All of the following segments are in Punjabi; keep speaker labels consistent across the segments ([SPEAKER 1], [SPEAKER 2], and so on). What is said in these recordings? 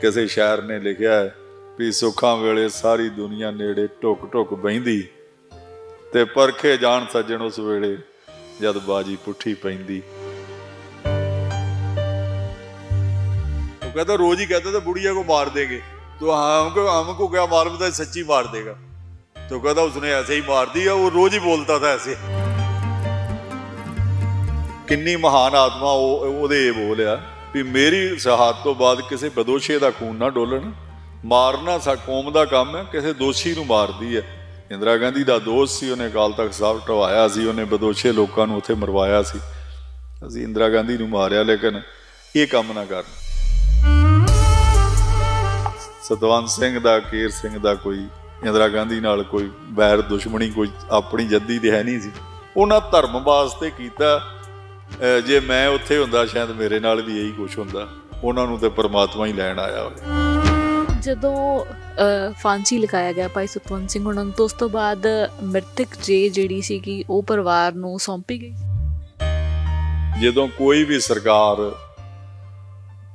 [SPEAKER 1] ਕਿਸੇ ਸ਼ਾਇਰ ਨੇ ਲਿਖਿਆ ਹੈ ਵੀ ਸੁੱਖਾਂ ਵੇਲੇ ਸਾਰੀ ਦੁਨੀਆ ਨੇੜੇ ਟੁਕ ਟੁਕ ਬੈਂਦੀ ਤੇ ਪਰਖੇ ਜਾਣ ਸੱਜਣ ਉਸ ਵੇਲੇ ਜਦ ਬਾਜੀ ਪੁੱਠੀ ਪੈਂਦੀ ਉਹ ਕਹਿੰਦਾ ਰੋਜ਼ ਹੀ ਕਹਿੰਦਾ ਤਾਂ ਬੁੜੀਆ ਕੋ ਮਾਰ ਦੇਗੇ ਤੋ ਕੋ ਹਮਕੋ ਕੋ ਕਿਆ ਮਾਰ ਤਾਂ ਸੱਚੀ ਮਾਰ ਦੇਗਾ ਤੋ ਕਹਿੰਦਾ ਉਸਨੇ ਐਸੇ ਹੀ ਮਾਰ ਆ ਉਹ ਰੋਜ਼ ਹੀ ਬੋਲਦਾ ਤਾਂ ਐਸੇ ਕਿੰਨੀ ਮਹਾਨ ਆਤਮਾ ਉਹ ਉਹਦੇ ਬੋਲਿਆ ਵੀ ਮੇਰੀ ਸਹਾਦ ਤੋਂ ਬਾਅਦ ਕਿਸੇ ਬਦੋਸ਼ੇ ਦਾ ਖੂਨ ਨਾ ਡੋਲਣ ਮਾਰਨਾ ਸਾ ਕੌਮ ਦਾ ਕੰਮ ਹੈ ਕਿਸੇ ਦੋਸ਼ੀ ਨੂੰ ਮਾਰਦੀ ਹੈ ਇੰਦਰਾ ਗਾਂਧੀ ਦਾ ਦੋਸਤ ਸੀ ਉਹਨੇ ਕਾਲ ਤੱਕ ਸਾਹਿਬ ਟਵਾਇਆ ਸੀ ਉਹਨੇ ਬਦੋਸ਼ੇ ਲੋਕਾਂ ਨੂੰ ਉੱਥੇ ਮਰਵਾਇਆ ਸੀ ਅਸੀਂ ਇੰਦਰਾ ਗਾਂਧੀ ਨੂੰ ਮਾਰਿਆ ਲੇਕਿਨ ਇਹ ਕੰਮ ਨਾ ਕਰਨ ਸਤਵੰਤ ਸਿੰਘ ਦਾ ਕੀਰ ਸਿੰਘ ਦਾ ਕੋਈ ਇੰਦਰਾ ਗਾਂਧੀ ਨਾਲ ਕੋਈ ਵੈਰ ਦੁਸ਼ਮਣੀ ਕੋਈ ਆਪਣੀ ਜੱਦੀ ਦੇ ਹੈ ਨਹੀਂ ਸੀ ਉਹਨਾਂ ਧਰਮ ਵਾਸਤੇ ਕੀਤਾ ਜੇ ਮੈਂ ਉੱਥੇ ਹੁੰਦਾ ਸ਼ਾਇਦ ਮੇਰੇ ਨਾਲ ਵੀ ਇਹੀ ਕੁਝ ਹੁੰਦਾ ਉਹਨਾਂ ਨੂੰ ਤੇ ਪਰਮਾਤਮਾ ਹੀ ਲੈਣ ਆਇਆ
[SPEAKER 2] ਹੋਵੇ ਜਦੋਂ ਫਾਂਸੀ ਲਗਾਇਆ ਗਿਆ ਭਾਈ ਸੁਤਵੰਤ ਸਿੰਘ ਉਹਨਾਂ ਤੋਂ ਉਸ ਤੋਂ ਬਾਅਦ ਮ੍ਰਿਤਕ ਜੇ ਜਿਹੜੀ ਸੀ ਕਿ ਉਹ ਪਰਿਵਾਰ ਨੂੰ ਸੌਂਪੀ ਗਈ
[SPEAKER 1] ਜਦੋਂ ਕੋਈ ਵੀ ਸਰਕਾਰ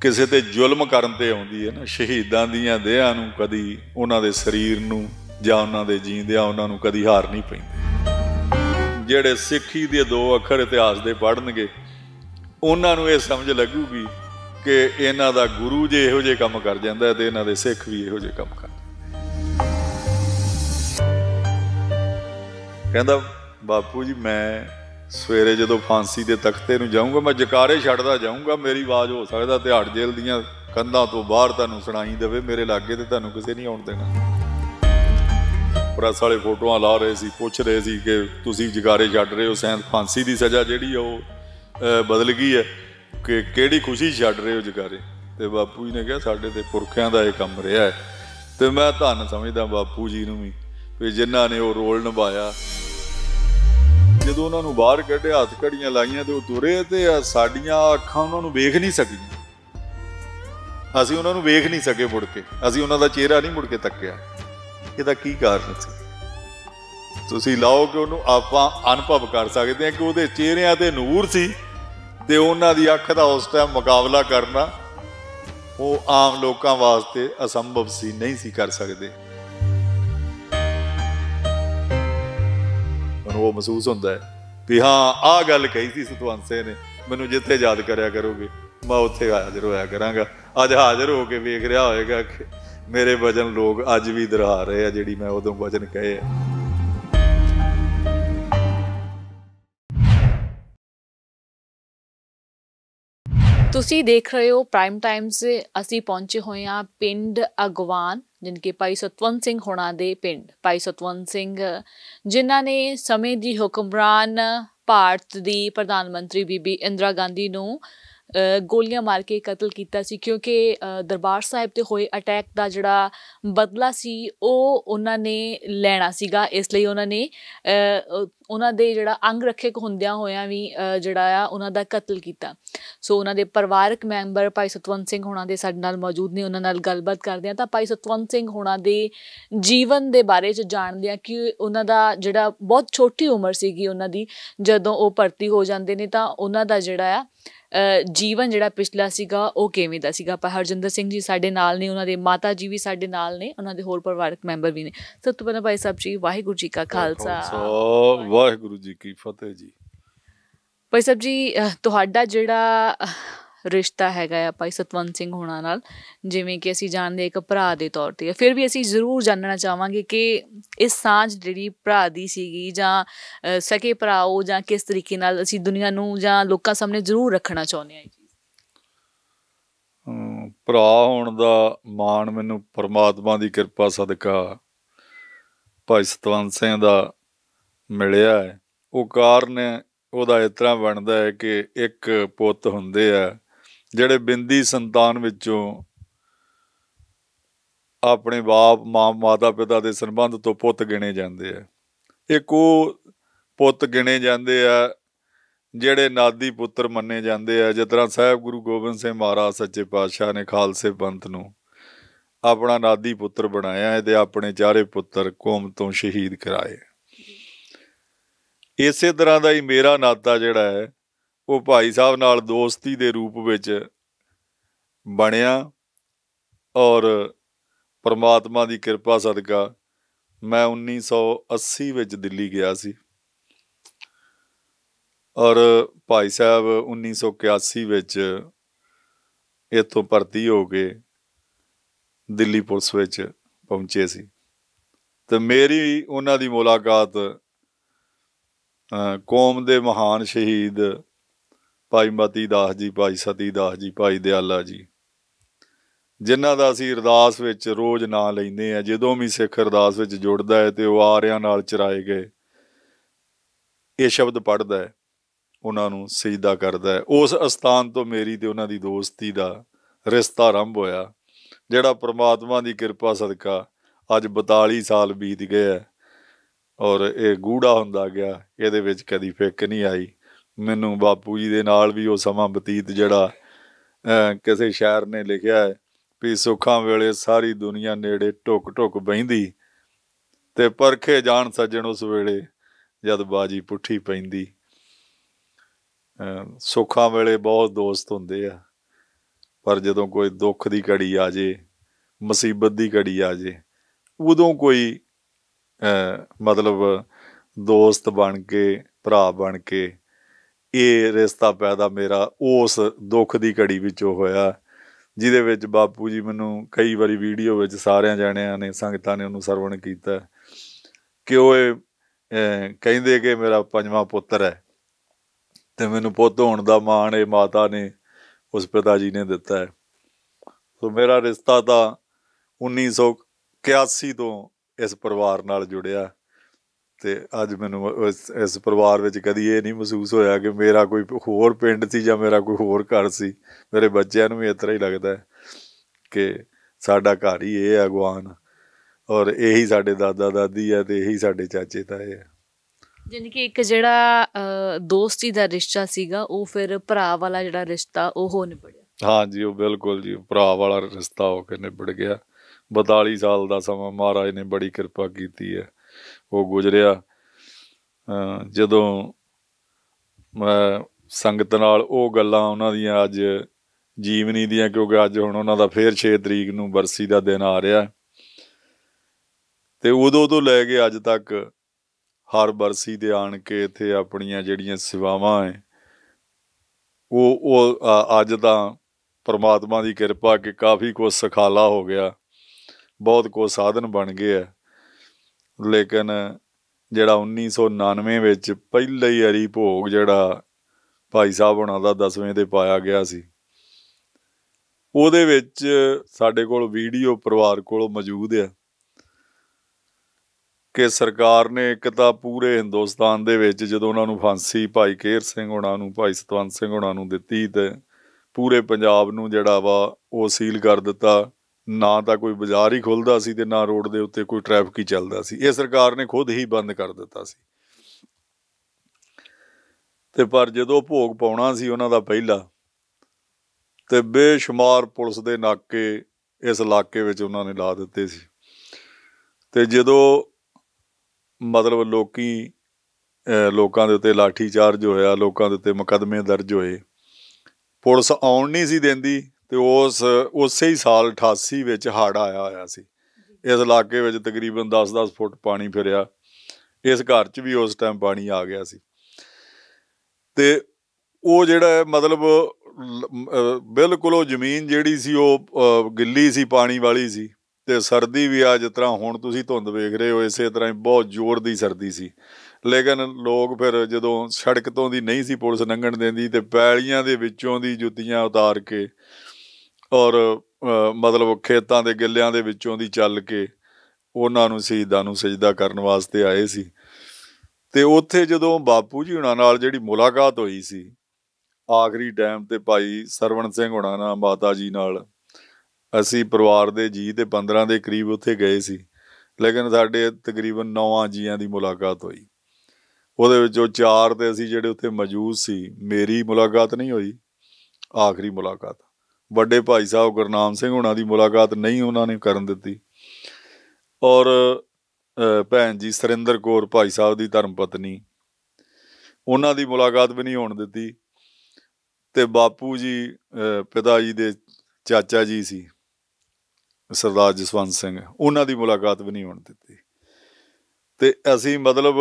[SPEAKER 1] ਕਿਸੇ ਤੇ ਜ਼ੁਲਮ ਕਰਨ ਤੇ ਆਉਂਦੀ ਹੈ ਨਾ ਸ਼ਹੀਦਾਂ ਦੀਆਂ ਦੇਹਾਂ ਨੂੰ ਕਦੀ ਉਹਨਾਂ ਦੇ ਸਰੀਰ ਨੂੰ ਜਾਂ ਉਹਨਾਂ ਦੇ ਜੀਂਦਿਆਂ ਉਹਨਾਂ ਨੂੰ ਕਦੀ ਹਾਰ ਨਹੀਂ ਪੈਂਦੀ ਜਿਹੜੇ ਸਿੱਖੀ ਦੇ ਦੋ ਅੱਖਰ ਇਤਿਹਾਸ ਦੇ ਪੜਨਗੇ ਉਹਨਾਂ ਨੂੰ ਇਹ ਸਮਝ ਲੱਗੂਗੀ ਕਿ ਇਹਨਾਂ ਦਾ ਗੁਰੂ ਜੇ ਇਹੋ ਜਿਹੇ ਕੰਮ ਕਰ ਜਾਂਦਾ ਤੇ ਇਹਨਾਂ ਦੇ ਸਿੱਖ ਵੀ ਇਹੋ ਜਿਹੇ ਕੰਮ ਕਰ ਕਹਿੰਦਾ ਬਾਪੂ ਜੀ ਮੈਂ ਸਵੇਰੇ ਜਦੋਂ ਫਾਂਸੀ ਦੇ ਤਖਤੇ ਨੂੰ ਜਾਊਂਗਾ ਮੈਂ ਜਕਾਰੇ ਛੱਡਦਾ ਜਾਊਂਗਾ ਮੇਰੀ ਆਵਾਜ਼ ਹੋ ਸਕਦਾ ਤਿਹਾੜ ਜੇਲ੍ਹ ਦੀਆਂ ਕੰਧਾਂ ਤੋਂ ਬਾਹਰ ਤੁਹਾਨੂੰ ਸੁਣਾਈ ਦੇਵੇ ਮੇਰੇ ਲਾਗੇ ਤੇ ਤੁਹਾਨੂੰ ਕਿਸੇ ਨਹੀਂ ਆਉਣ ਦੇਣਾ ਪ੍ਰੈਸ ਵਾਲੇ ਫੋਟੋਆਂ ਲਾ ਰਹੇ ਸੀ ਪੁੱਛ ਰਹੇ ਸੀ ਕਿ ਤੁਸੀਂ ਜਗਾਰੇ ਛੱਡ ਰਹੇ ਹੋ ਸੈਂ ਫਾਂਸੀ ਦੀ ਸਜ਼ਾ ਜਿਹੜੀ ਉਹ ਬਦਲ ਗਈ ਹੈ ਕਿ ਕਿਹੜੀ ਖੁਸ਼ੀ ਛੱਡ ਰਹੇ ਹੋ ਜਗਾਰੇ ਤੇ ਬਾਪੂ ਜੀ ਨੇ ਕਿਹਾ ਸਾਡੇ ਤੇ ਪੁਰਖਿਆਂ ਦਾ ਇਹ ਕੰਮ ਰਿਹਾ ਹੈ ਤੇ ਮੈਂ ਧੰਨ ਸਮਝਦਾ ਬਾਪੂ ਜੀ ਨੂੰ ਵੀ ਕਿ ਜਿਨ੍ਹਾਂ ਨੇ ਉਹ ਰੋਲ ਨਿਭਾਇਆ ਜਦੋਂ ਉਹਨਾਂ ਨੂੰ ਬਾਹਰ ਕੱਢਿਆ ਹੱਥ ਘੜੀਆਂ ਲਾਈਆਂ ਤੇ ਉਹ ਤੁਰੇ ਤੇ ਸਾਡੀਆਂ ਅੱਖਾਂ ਉਹਨਾਂ ਨੂੰ ਵੇਖ ਨਹੀਂ ਸਕੀਆਂ ਅਸੀਂ ਉਹਨਾਂ ਨੂੰ ਵੇਖ ਨਹੀਂ ਸਕੇ ਮੁੜ ਕੇ ਅਸੀਂ ਉਹਨਾਂ ਦਾ ਚਿਹਰਾ ਨਹੀਂ ਮੁੜ ਕੇ ਤੱਕਿਆ ਇਹਦਾ ਕੀ ਕਾਰਨ ਸੀ ਤੁਸੀਂ ਲਾਓ ਕਿ ਉਹਨੂੰ ਆਪਾਂ ਅਨੁਭਵ ਕਰ ਸਕਦੇ ਹਾਂ ਕਿ ਉਹਦੇ ਚਿਹਰਿਆਂ ਤੇ ਨੂਰ ਸੀ ਤੇ ਉਹਨਾਂ ਦੀ ਅੱਖ ਦਾ ਉਸ ਟਾਈਮ ਮੁਕਾਬਲਾ ਕਰਨਾ ਉਹ ਆਮ ਲੋਕਾਂ ਵਾਸਤੇ ਅਸੰਭਵ ਸੀ ਨਹੀਂ ਸੀ ਕਰ ਸਕਦੇ ਉਹ ਮਹਿਸੂਸ ਹੁੰਦਾ ਹੈ ਵੀ ਹਾਂ ਆਹ ਗੱਲ ਕਹੀ ਸੀ ਸਤਵੰਤ ਸਿੰਘ ਨੇ ਮੈਨੂੰ ਜਿੱਥੇ ਯਾਦ ਕਰਿਆ ਕਰੋਗੇ ਮੈਂ ਉੱਥੇ ਹਾਜ਼ਰ ਹੋਇਆ ਕਰਾਂਗਾ ਅੱਜ ਹਾਜ਼ਰ ਹੋ ਕੇ ਵੇਖ ਰਿਹਾ ਹੋਏਗਾ ਕਿ ਮੇਰੇ ਵਜਨ ਲੋਕ ਅੱਜ ਵੀ ਦਰਹਾ ਰਹੇ ਆ ਜਿਹੜੀ ਮੈਂ ਉਦੋਂ ਵਜਨ ਕਹੇ ਆ
[SPEAKER 2] ਤੁਸੀਂ ਦੇਖ ਰਹੇ ਹੋ ਪ੍ਰਾਈਮ ਟਾਈਮ ਸੇ ਅਸੀਂ ਪਹੁੰਚੇ ਹੋਏ ਹਾਂ ਪਿੰਡ ਅਗਵਾਨ ਜਿਨਕੇ ਪਾਈ ਸਤਵੰਤ ਸਿੰਘ ਹੋਣਾ ਦੇ ਪਿੰਡ ਪਾਈ ਸਤਵੰਤ ਸਿੰਘ ਜਿਨ੍ਹਾਂ ਨੇ ਸਮੇਂ ਦੀ ਹੁਕਮਰਾਨ ਭਾਰਤ ਦੀ ਪ੍ਰਧਾਨ ਮੰਤਰੀ ਬੀਬੀ ਇੰਦਰਾ ਗਾਂਧੀ ਨੂੰ ਗੋਲੀਆਂ ਮਾਰ ਕੇ ਕਤਲ ਕੀਤਾ ਸੀ ਕਿਉਂਕਿ ਦਰਬਾਰ ਸਾਹਿਬ ਤੇ ਹੋਏ ਅਟੈਕ ਦਾ ਜਿਹੜਾ ਬਦਲਾ ਸੀ ਉਹ ਉਹਨਾਂ ਨੇ ਲੈਣਾ ਸੀਗਾ ਇਸ ਲਈ ਉਹਨਾਂ ਨੇ ਉਹਨਾਂ ਦੇ ਜਿਹੜਾ ਅੰਗ ਰੱਖੇਕ ਹੁੰਦਿਆਂ ਹੋਇਆਂ ਵੀ ਜਿਹੜਾ ਆ ਉਹਨਾਂ ਦਾ ਕਤਲ ਕੀਤਾ ਸੋ ਉਹਨਾਂ ਦੇ ਪਰਿਵਾਰਕ ਮੈਂਬਰ ਭਾਈ ਸਤਵੰਤ ਸਿੰਘ ਹੋਣਾ ਦੇ ਸਾਡੇ ਨਾਲ ਮੌਜੂਦ ਨੇ ਉਹਨਾਂ ਨਾਲ ਗੱਲਬਾਤ ਕਰਦੇ ਆ ਤਾਂ ਭਾਈ ਸਤਵੰਤ ਸਿੰਘ ਹੋਣਾ ਦੇ ਜੀਵਨ ਦੇ ਬਾਰੇ ਚ ਜਾਣਦੇ ਆ ਕਿ ਉਹਨਾਂ ਦਾ ਜਿਹੜਾ ਬਹੁਤ ਛੋਟੀ ਉਮਰ ਸੀਗੀ ਉਹਨਾਂ ਦੀ ਜਦੋਂ ਉਹ ਭਰਤੀ ਹੋ ਜਾਂਦੇ ਨੇ ਤਾਂ ਉਹਨਾਂ ਦਾ ਜਿਹੜਾ ਆ ਜੀਵਨ ਜਿਹੜਾ ਪਿਛਲਾ ਸੀਗਾ ਉਹ ਕਿਵੇਂ ਦਾ ਸੀਗਾ ਪਰ ਹਰਜਿੰਦਰ ਸਿੰਘ ਜੀ ਸਾਡੇ ਨਾਲ ਨੇ ਉਹਨਾਂ ਦੇ ਮਾਤਾ ਜੀ ਵੀ ਸਾਡੇ ਨਾਲ ਨੇ ਉਹਨਾਂ ਦੇ ਹੋਰ ਪਰਿਵਾਰਕ ਮੈਂਬਰ ਵੀ ਨੇ ਸਭ ਤੋਂ ਪਹਿਲਾਂ ਭਾਈ ਸਾਹਿਬ ਜੀ ਵਾਹਿਗੁਰੂ ਜੀ ਕਾ ਖਾਲਸਾ
[SPEAKER 1] ਵਾਹਿਗੁਰੂ ਜੀ ਕੀ ਫਤਿਹ ਜੀ
[SPEAKER 2] ਭਾਈ ਸਾਹਿਬ ਜੀ ਤੁਹਾਡਾ ਜਿਹੜਾ ਰਿਸ਼ਤਾ ਹੈਗਾ ਆ ਭਾਈ ਸਤਵੰਤ ਸਿੰਘ ਹੋਣਾ ਨਾਲ ਜਿਵੇਂ ਕਿ ਅਸੀਂ ਜਾਣਦੇ ਇੱਕ ਭਰਾ ਦੇ ਤੌਰ ਤੇ ਫਿਰ ਵੀ ਅਸੀਂ ਜ਼ਰੂਰ ਜਾਣਨਾ ਚਾਹਾਂਗੇ ਕਿ ਇਸ ਸਾਂਝ ਜਿਹੜੀ ਭਰਾ ਦੀ ਸੀਗੀ ਜਾਂ ਸਕੇ ਭਰਾ ਉਹ ਜਾਂ ਕਿਸ ਤਰੀਕੇ ਨਾਲ ਅਸੀਂ ਦੁਨੀਆ ਨੂੰ ਜਾਂ ਲੋਕਾਂ ਸਾਹਮਣੇ ਜ਼ਰੂਰ ਰੱਖਣਾ ਚਾਹੁੰਦੇ ਆ
[SPEAKER 1] ਭਰਾ ਹੋਣ ਦਾ ਮਾਣ ਮੈਨੂੰ ਪਰਮਾਤਮਾ ਦੀ ਕਿਰਪਾ ਸਦਕਾ ਭਾਈ ਸਤਵੰਤ ਸਿੰਘ ਦਾ ਮਿਲਿਆ ਹੈ ਉਹ ਕਾਰਨ ਉਹਦਾ ਇਤਰਾ ਬਣਦਾ ਹੈ ਕਿ ਇੱਕ ਪੁੱਤ ਹੁੰਦੇ ਆ ਜਿਹੜੇ ਬਿੰਦੀ ਸੰਤਾਨ ਵਿੱਚੋਂ ਆਪਣੇ ਬਾਪ ਮਾਂ ਮਾਤਾ ਪਿਤਾ ਦੇ ਸੰਬੰਧ ਤੋਂ ਪੁੱਤ ਗਿਣੇ ਜਾਂਦੇ ਆ ਇੱਕ ਉਹ ਪੁੱਤ ਗਿਣੇ ਜਾਂਦੇ ਆ ਜਿਹੜੇ ਨਾਦੀ ਪੁੱਤਰ ਮੰਨੇ ਜਾਂਦੇ ਆ ਜਿਸ ਤਰ੍ਹਾਂ ਸਾਹਿਬ ਗੁਰੂ ਗੋਬਿੰਦ ਸਿੰਘ ਮਹਾਰਾਜ ਸੱਚੇ ਪਾਤਸ਼ਾਹ ਨੇ ਖਾਲਸੇ ਪੰਥ ਨੂੰ ਆਪਣਾ ਨਾਦੀ ਪੁੱਤਰ ਬਣਾਇਆ ਇਹਦੇ ਆਪਣੇ ਚਾਰੇ ਪੁੱਤਰ ਕੌਮ ਤੋਂ ਸ਼ਹੀਦ ਕਰਾਏ ਇਸੇ ਤਰ੍ਹਾਂ ਦਾ ਹੀ ਮੇਰਾ ਨਾਤਾ ਜਿਹੜਾ ਹੈ ਉਹ ਭਾਈ ਸਾਹਿਬ ਨਾਲ ਦੋਸਤੀ ਦੇ ਰੂਪ ਵਿੱਚ ਬਣਿਆ ਔਰ ਪਰਮਾਤਮਾ ਦੀ ਕਿਰਪਾ ਸਦਕਾ ਮੈਂ 1980 ਵਿੱਚ ਦਿੱਲੀ ਗਿਆ ਸੀ ਔਰ ਭਾਈ ਸਾਹਿਬ 1981 ਵਿੱਚ ਇੱਥੋਂ ਭਰਤੀ ਹੋ ਕੇ ਦਿੱਲੀ ਪੁਲਿਸ ਵਿੱਚ ਪਹੁੰਚੇ ਸੀ ਤੇ ਮੇਰੀ ਉਹਨਾਂ ਦੀ ਮੁਲਾਕਾਤ ਕੌਮ ਦੇ ਮਹਾਨ ਸ਼ਹੀਦ ਭਾਈ ਮਤੀ ਦਾਸ ਜੀ ਭਾਈ ਸਤੀ ਦਾਸ ਜੀ ਭਾਈ ਦਿਆਲਾ ਜੀ ਜਿਨ੍ਹਾਂ ਦਾ ਅਸੀਂ ਅਰਦਾਸ ਵਿੱਚ ਰੋਜ਼ ਨਾਂ ਲੈਂਦੇ ਆ ਜਦੋਂ ਵੀ ਸਿੱਖ ਅਰਦਾਸ ਵਿੱਚ ਜੁੜਦਾ ਹੈ ਤੇ ਉਹ ਆਰਿਆਂ ਨਾਲ ਚਰਾਏ ਗਏ ਇਹ ਸ਼ਬਦ ਪੜਦਾ ਹੈ ਉਹਨਾਂ ਨੂੰ ਸਜਦਾ ਕਰਦਾ ਹੈ ਉਸ ਅਸਥਾਨ ਤੋਂ ਮੇਰੀ ਤੇ ਉਹਨਾਂ ਦੀ ਦੋਸਤੀ ਦਾ ਰਿਸ਼ਤਾ ਆਰੰਭ ਹੋਇਆ ਜਿਹੜਾ ਪ੍ਰਮਾਤਮਾ ਦੀ ਕਿਰਪਾ ਸਦਕਾ ਅੱਜ 42 ਸਾਲ ਬੀਤ ਗਏ ਔਰ ਇਹ ਗੂੜਾ ਹੁੰਦਾ ਗਿਆ ਇਹਦੇ ਵਿੱਚ ਕਦੀ ਫਿੱਕ ਨਹੀਂ ਆਈ ਮੈਨੂੰ ਬਾਪੂ ਜੀ ਦੇ ਨਾਲ ਵੀ ਉਹ ਸਮਾਂ ਬਤੀਤ ਜਿਹੜਾ ਕਿਸੇ ਸ਼ਾਇਰ ਨੇ ਲਿਖਿਆ ਹੈ ਵੀ ਸੁੱਖਾਂ ਵੇਲੇ ਸਾਰੀ ਦੁਨੀਆ ਨੇੜੇ ਟੁਕ ਟੁਕ ਬੈਂਦੀ ਤੇ ਪਰਖੇ ਜਾਣ ਸੱਜਣ ਉਸ ਵੇਲੇ ਜਦ ਬਾਜੀ ਪੁੱਠੀ ਪੈਂਦੀ ਸੁੱਖਾਂ ਵੇਲੇ ਬਹੁਤ ਦੋਸਤ ਹੁੰਦੇ ਆ ਪਰ ਜਦੋਂ ਕੋਈ ਦੁੱਖ ਦੀ ਘੜੀ ਆ ਜੇ ਮੁਸੀਬਤ ਦੀ ਘੜੀ ਆ ਜੇ ਉਦੋਂ ਕੋਈ ਮਤਲਬ ਦੋਸਤ ਬਣ ਕੇ ਭਰਾ ਬਣ ਕੇ ਇਹ ਰਿਸ਼ਤਾ ਪੈਦਾ ਮੇਰਾ ਉਸ ਦੁੱਖ ਦੀ ਘੜੀ ਵਿੱਚੋਂ ਹੋਇਆ ਜਿਹਦੇ ਵਿੱਚ ਬਾਪੂ ਜੀ ਮੈਨੂੰ ਕਈ ਵਾਰੀ ਵੀਡੀਓ ਵਿੱਚ ਸਾਰਿਆਂ ਜਾਣਿਆਂ ਨੇ ਸੰਗਤਾਂ ਨੇ ਉਹਨੂੰ ਸਰਵਣ ਕੀਤਾ ਕਿ ਉਹ ਕਹਿੰਦੇ ਕਿ ਮੇਰਾ ਪੰਜਵਾਂ ਪੁੱਤਰ ਹੈ ਤੇ ਮੈਨੂੰ ਪੁੱਤ ਹੋਣ ਦਾ ਮਾਣ ਇਹ ਮਾਤਾ ਨੇ ਉਸ ਪਿਤਾ ਜੀ ਨੇ ਦਿੱਤਾ ਹੈ ਸੋ ਮੇਰਾ ਰਿਸ਼ਤਾ ਤਾਂ 1981 ਤੋਂ ਇਸ ਪਰਿਵਾਰ ਨਾਲ ਜੁੜਿਆ ਤੇ ਅੱਜ ਮੈਨੂੰ ਇਸ ਪਰਿਵਾਰ ਵਿੱਚ ਕਦੀ ਇਹ ਨਹੀਂ ਮਹਿਸੂਸ ਹੋਇਆ ਕਿ ਮੇਰਾ ਕੋਈ ਹੋਰ ਪਿੰਡ ਸੀ ਜਾਂ ਮੇਰਾ ਕੋਈ ਹੋਰ ਘਰ ਸੀ ਮੇਰੇ ਬੱਚਿਆਂ ਨੂੰ ਵੀ ਇਤਰਾ ਹੀ ਲੱਗਦਾ ਹੈ ਕਿ ਸਾਡਾ ਘਰ ਹੀ ਇਹ ਹੈ ਗਵਾਨ ਔਰ ਇਹੀ ਸਾਡੇ ਦਾਦਾ ਦਾਦੀ ਹੈ ਤੇ ਇਹੀ ਸਾਡੇ ਚਾਚੇ ਤਾਏ ਹੈ
[SPEAKER 2] ਜਿੰਨ ਕਿ ਇੱਕ ਜਿਹੜਾ ਦੋਸਤੀ ਦਾ ਰਿਸ਼ਤਾ ਸੀਗਾ ਉਹ ਫਿਰ ਭਰਾ ਵਾਲਾ ਜਿਹੜਾ ਰਿਸ਼ਤਾ ਉਹ ਹੋ ਨਿਬੜਿਆ
[SPEAKER 1] ਹਾਂ ਜੀ ਉਹ ਬਿਲਕੁਲ ਜੀ ਭਰਾ ਵਾਲਾ ਰਿਸ਼ਤਾ ਹੋ ਕੇ ਨਿਬੜ ਗਿਆ 42 ਸਾਲ ਦਾ ਸਮਾਂ ਮਹਾਰਾਜ ਨੇ ਬੜੀ ਕਿਰਪਾ ਕੀਤੀ ਹੈ ਉਹ ਗੁਜ਼ਰਿਆ ਜਦੋਂ ਮੈਂ ਸੰਗਤ ਨਾਲ ਉਹ ਗੱਲਾਂ ਉਹਨਾਂ ਦੀਆਂ ਅੱਜ ਜੀਵਨੀ ਦੀਆਂ ਕਿਉਂਕਿ ਅੱਜ ਹੁਣ ਉਹਨਾਂ ਦਾ ਫੇਰ 6 ਤਰੀਕ ਨੂੰ ਬਰਸੀ ਦਾ ਦਿਨ ਆ ਰਿਹਾ ਤੇ ਉਦੋਂ ਤੋਂ ਲੈ ਕੇ ਅੱਜ ਤੱਕ ਹਰ ਬਰਸੀ ਦੇ ਆਣ ਕੇ ਇੱਥੇ ਆਪਣੀਆਂ ਜਿਹੜੀਆਂ ਸੇਵਾਵਾਂ ਐ ਉਹ ਉਹ ਅੱਜ ਤਾਂ ਪਰਮਾਤਮਾ ਦੀ ਕਿਰਪਾ ਕਿ ਕਾਫੀ ਕੁਝ ਸਖਾਲਾ ਹੋ ਗਿਆ ਬਹੁਤ ਕੋ ਸਾਧਨ ਬਣ ਗਏ ਲੇਕਿਨ ਜਿਹੜਾ 1999 ਵਿੱਚ ਪਹਿਲੀ ਵਾਰੀ ਭੋਗ ਜਿਹੜਾ ਭਾਈ ਸਾਹਿਬ ਹੁਣਾਂ ਦਾ ਦਸਵੇਂ ਤੇ ਪਾਇਆ ਗਿਆ ਸੀ ਉਹਦੇ ਵਿੱਚ ਸਾਡੇ ਕੋਲ ਵੀਡੀਓ ਪਰਿਵਾਰ ਕੋਲ ਮੌਜੂਦ ਆ ਕਿ ਸਰਕਾਰ ਨੇ ਇੱਕ ਤਾਂ ਪੂਰੇ ਹਿੰਦੁਸਤਾਨ ਦੇ ਵਿੱਚ ਜਦੋਂ ਉਹਨਾਂ ਨੂੰ ਫਾਂਸੀ ਭਾਈ ਕੇਰ ਸਿੰਘ ਹੁਣਾਂ ਨੂੰ ਭਾਈ ਸਤਵੰਤ ਸਿੰਘ ਹੁਣਾਂ ਨੂੰ ਦਿੱਤੀ ਤੇ ਪੂਰੇ ਪੰਜਾਬ ਨੂੰ ਜਿਹੜਾ ਵਾ ਉਹ ਸੀਲ ਕਰ ਦਿੱਤਾ ਨਾ ਤਾਂ ਕੋਈ ਬਾਜ਼ਾਰ ਹੀ ਖੁੱਲਦਾ ਸੀ ਤੇ ਨਾ ਰੋਡ ਦੇ ਉੱਤੇ ਕੋਈ ਟ੍ਰੈਫਿਕ ਹੀ ਚੱਲਦਾ ਸੀ ਇਹ ਸਰਕਾਰ ਨੇ ਖੁਦ ਹੀ ਬੰਦ ਕਰ ਦਿੱਤਾ ਸੀ ਤੇ ਪਰ ਜਦੋਂ ਭੋਗ ਪਾਉਣਾ ਸੀ ਉਹਨਾਂ ਦਾ ਪਹਿਲਾ ਤੇ ਬੇਸ਼ੁਮਾਰ ਪੁਲਿਸ ਦੇ ਨਾਕੇ ਇਸ ਇਲਾਕੇ ਵਿੱਚ ਉਹਨਾਂ ਨੇ ਲਾ ਦਿੱਤੇ ਸੀ ਤੇ ਜਦੋਂ ਮਤਲਬ ਲੋਕੀ ਲੋਕਾਂ ਦੇ ਉੱਤੇ ਲਾਠੀ ਚਾਰਜ ਹੋਇਆ ਲੋਕਾਂ ਦੇ ਉੱਤੇ ਮੁਕਦਮੇ ਦਰਜ ਹੋਏ ਪੁਲਿਸ ਆਉਣ ਨਹੀਂ ਸੀ ਦਿੰਦੀ ਤੇ ਉਸ ਉਸੇ ਹੀ ਸਾਲ 88 ਵਿੱਚ ਹੜ ਆਇਆ ਹੋਇਆ ਸੀ ਇਸ ਇਲਾਕੇ ਵਿੱਚ ਤਕਰੀਬਨ 10-10 ਫੁੱਟ ਪਾਣੀ ਫਿਰਿਆ ਇਸ ਘਰ 'ਚ ਵੀ ਉਸ ਟਾਈਮ ਪਾਣੀ ਆ ਗਿਆ ਸੀ ਤੇ ਉਹ ਜਿਹੜਾ ਮਤਲਬ ਬਿਲਕੁਲ ਉਹ ਜ਼ਮੀਨ ਜਿਹੜੀ ਸੀ ਉਹ ਗਿੱਲੀ ਸੀ ਪਾਣੀ ਵਾਲੀ ਸੀ ਤੇ ਸਰਦੀ ਵੀ ਆ ਜਿਸ ਤਰ੍ਹਾਂ ਹੁਣ ਤੁਸੀਂ ਧੁੰਦ ਵੇਖ ਰਹੇ ਹੋ ਇਸੇ ਤਰ੍ਹਾਂ ਹੀ ਬਹੁਤ ਜ਼ੋਰ ਦੀ ਸਰਦੀ ਸੀ ਲੇਕਿਨ ਲੋਕ ਫਿਰ ਜਦੋਂ ਸੜਕ ਤੋਂ ਦੀ ਨਹੀਂ ਸੀ ਪੁਲਿਸ ਲੰਘਣ ਦਿੰਦੀ ਤੇ ਪੈਲੀਆਂ ਦੇ ਵਿੱਚੋਂ ਦੀ ਜੁੱਤੀਆਂ ਉਤਾਰ ਕੇ ਔਰ ਮਤਲਬ ਖੇਤਾਂ ਦੇ ਗਿੱਲਿਆਂ ਦੇ ਵਿੱਚੋਂ ਦੀ ਚੱਲ ਕੇ ਉਹਨਾਂ ਨੂੰ ਸਜਦਾ ਨੂੰ ਸਜਦਾ ਕਰਨ ਵਾਸਤੇ ਆਏ ਸੀ ਤੇ ਉੱਥੇ ਜਦੋਂ ਬਾਪੂ ਜੀ ਹੁਣਾਂ ਨਾਲ ਜਿਹੜੀ ਮੁਲਾਕਾਤ ਹੋਈ ਸੀ ਆਖਰੀ ਟਾਈਮ ਤੇ ਭਾਈ ਸਰਵਣ ਸਿੰਘ ਹੁਣਾਂ ਨਾਲ ਮਾਤਾ ਜੀ ਨਾਲ ਅਸੀਂ ਪਰਿਵਾਰ ਦੇ ਜੀ ਤੇ 15 ਦੇ ਕਰੀਬ ਉੱਥੇ ਗਏ ਸੀ ਲੇਕਿਨ ਸਾਡੇ ਤਕਰੀਬਨ 9 ਜੀਆਂ ਦੀ ਮੁਲਾਕਾਤ ਹੋਈ ਉਹਦੇ ਵਿੱਚੋਂ ਚਾਰ ਤੇ ਅਸੀਂ ਜਿਹੜੇ ਉੱਥੇ ਮੌਜੂਦ ਸੀ ਮੇਰੀ ਮੁਲਾਕਾਤ ਨਹੀਂ ਹੋਈ ਆਖਰੀ ਮੁਲਾਕਾਤ ਵੱਡੇ ਭਾਈ ਸਾਹਿਬ ਗੁਰਨਾਮ ਸਿੰਘ ਹੁਣਾਂ ਦੀ ਮੁਲਾਕਾਤ ਨਹੀਂ ਉਹਨਾਂ ਨੇ ਕਰਨ ਦਿੱਤੀ ਔਰ ਭੈਣ ਜੀ ਸਰਿੰਦਰ ਕੌਰ ਭਾਈ ਸਾਹਿਬ ਦੀ ਧਰਮ ਪਤਨੀ ਉਹਨਾਂ ਦੀ ਮੁਲਾਕਾਤ ਵੀ ਨਹੀਂ ਹੋਣ ਦਿੱਤੀ ਤੇ ਬਾਪੂ ਜੀ ਪਿਤਾ ਜੀ ਦੇ ਚਾਚਾ ਜੀ ਸੀ ਸਰਦਾਰ ਜਸਵੰਤ ਸਿੰਘ ਉਹਨਾਂ ਦੀ ਮੁਲਾਕਾਤ ਵੀ ਨਹੀਂ ਹੋਣ ਦਿੱਤੀ ਤੇ ਅਸੀਂ ਮਤਲਬ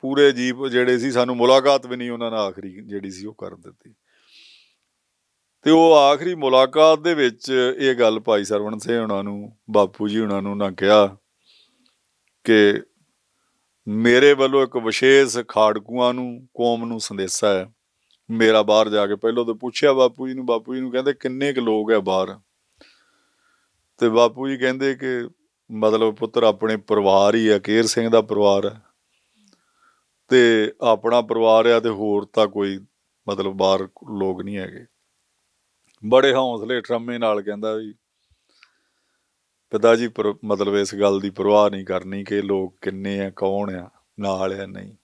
[SPEAKER 1] ਪੂਰੇ ਜੀਪ ਜਿਹੜੇ ਸੀ ਸਾਨੂੰ ਮੁਲਾਕਾਤ ਵੀ ਨਹੀਂ ਉਹਨਾਂ ਨਾਲ ਆਖਰੀ ਜਿਹੜੀ ਸੀ ਉਹ ਕਰ ਦਿੱਤੀ ਤੇ ਉਹ ਆਖਰੀ ਮੁਲਾਕਾਤ ਦੇ ਵਿੱਚ ਇਹ ਗੱਲ ਭਾਈ ਸਰਵਣ ਸਿੰਘ ਉਹਨਾਂ ਨੂੰ ਬਾਪੂ ਜੀ ਉਹਨਾਂ ਨੂੰ ਨਾ ਕਿਹਾ ਕਿ ਮੇਰੇ ਵੱਲੋਂ ਇੱਕ ਵਿਸ਼ੇਸ਼ ਖਾੜਕੂਆਂ ਨੂੰ ਕੌਮ ਨੂੰ ਸੰਦੇਸ਼ਾ ਹੈ ਮੇਰਾ ਬਾਹਰ ਜਾ ਕੇ ਪਹਿਲਾਂ ਤਾਂ ਪੁੱਛਿਆ ਬਾਪੂ ਜੀ ਨੂੰ ਬਾਪੂ ਜੀ ਨੂੰ ਕਹਿੰਦੇ ਕਿੰਨੇ ਕੁ ਲੋਕ ਹੈ ਬਾਹਰ ਤੇ ਬਾਪੂ ਜੀ ਕਹਿੰਦੇ ਕਿ ਮਤਲਬ ਪੁੱਤਰ ਆਪਣੇ ਪਰਿਵਾਰ ਹੀ ਹੈ ਕੇਰ ਸਿੰਘ ਦਾ ਪਰਿਵਾਰ ਹੈ ਤੇ ਆਪਣਾ ਪਰਿਵਾਰ ਆ ਤੇ ਹੋਰ ਤਾਂ ਕੋਈ ਮਤਲਬ ਬਾਹਰ ਲੋਕ ਨਹੀਂ ਹੈਗੇ ਬੜੇ ਹੌਸਲੇ ਟਰਮੇ ਨਾਲ ਕਹਿੰਦਾ ਵੀ ਪਿਤਾ ਜੀ ਮਤਲਬ ਇਸ ਗੱਲ ਦੀ ਪਰਵਾਹ ਨਹੀਂ ਕਰਨੀ ਕਿ ਲੋਕ ਕਿੰਨੇ ਆ ਕੌਣ ਆ ਨਾਲ ਆ ਨਹੀਂ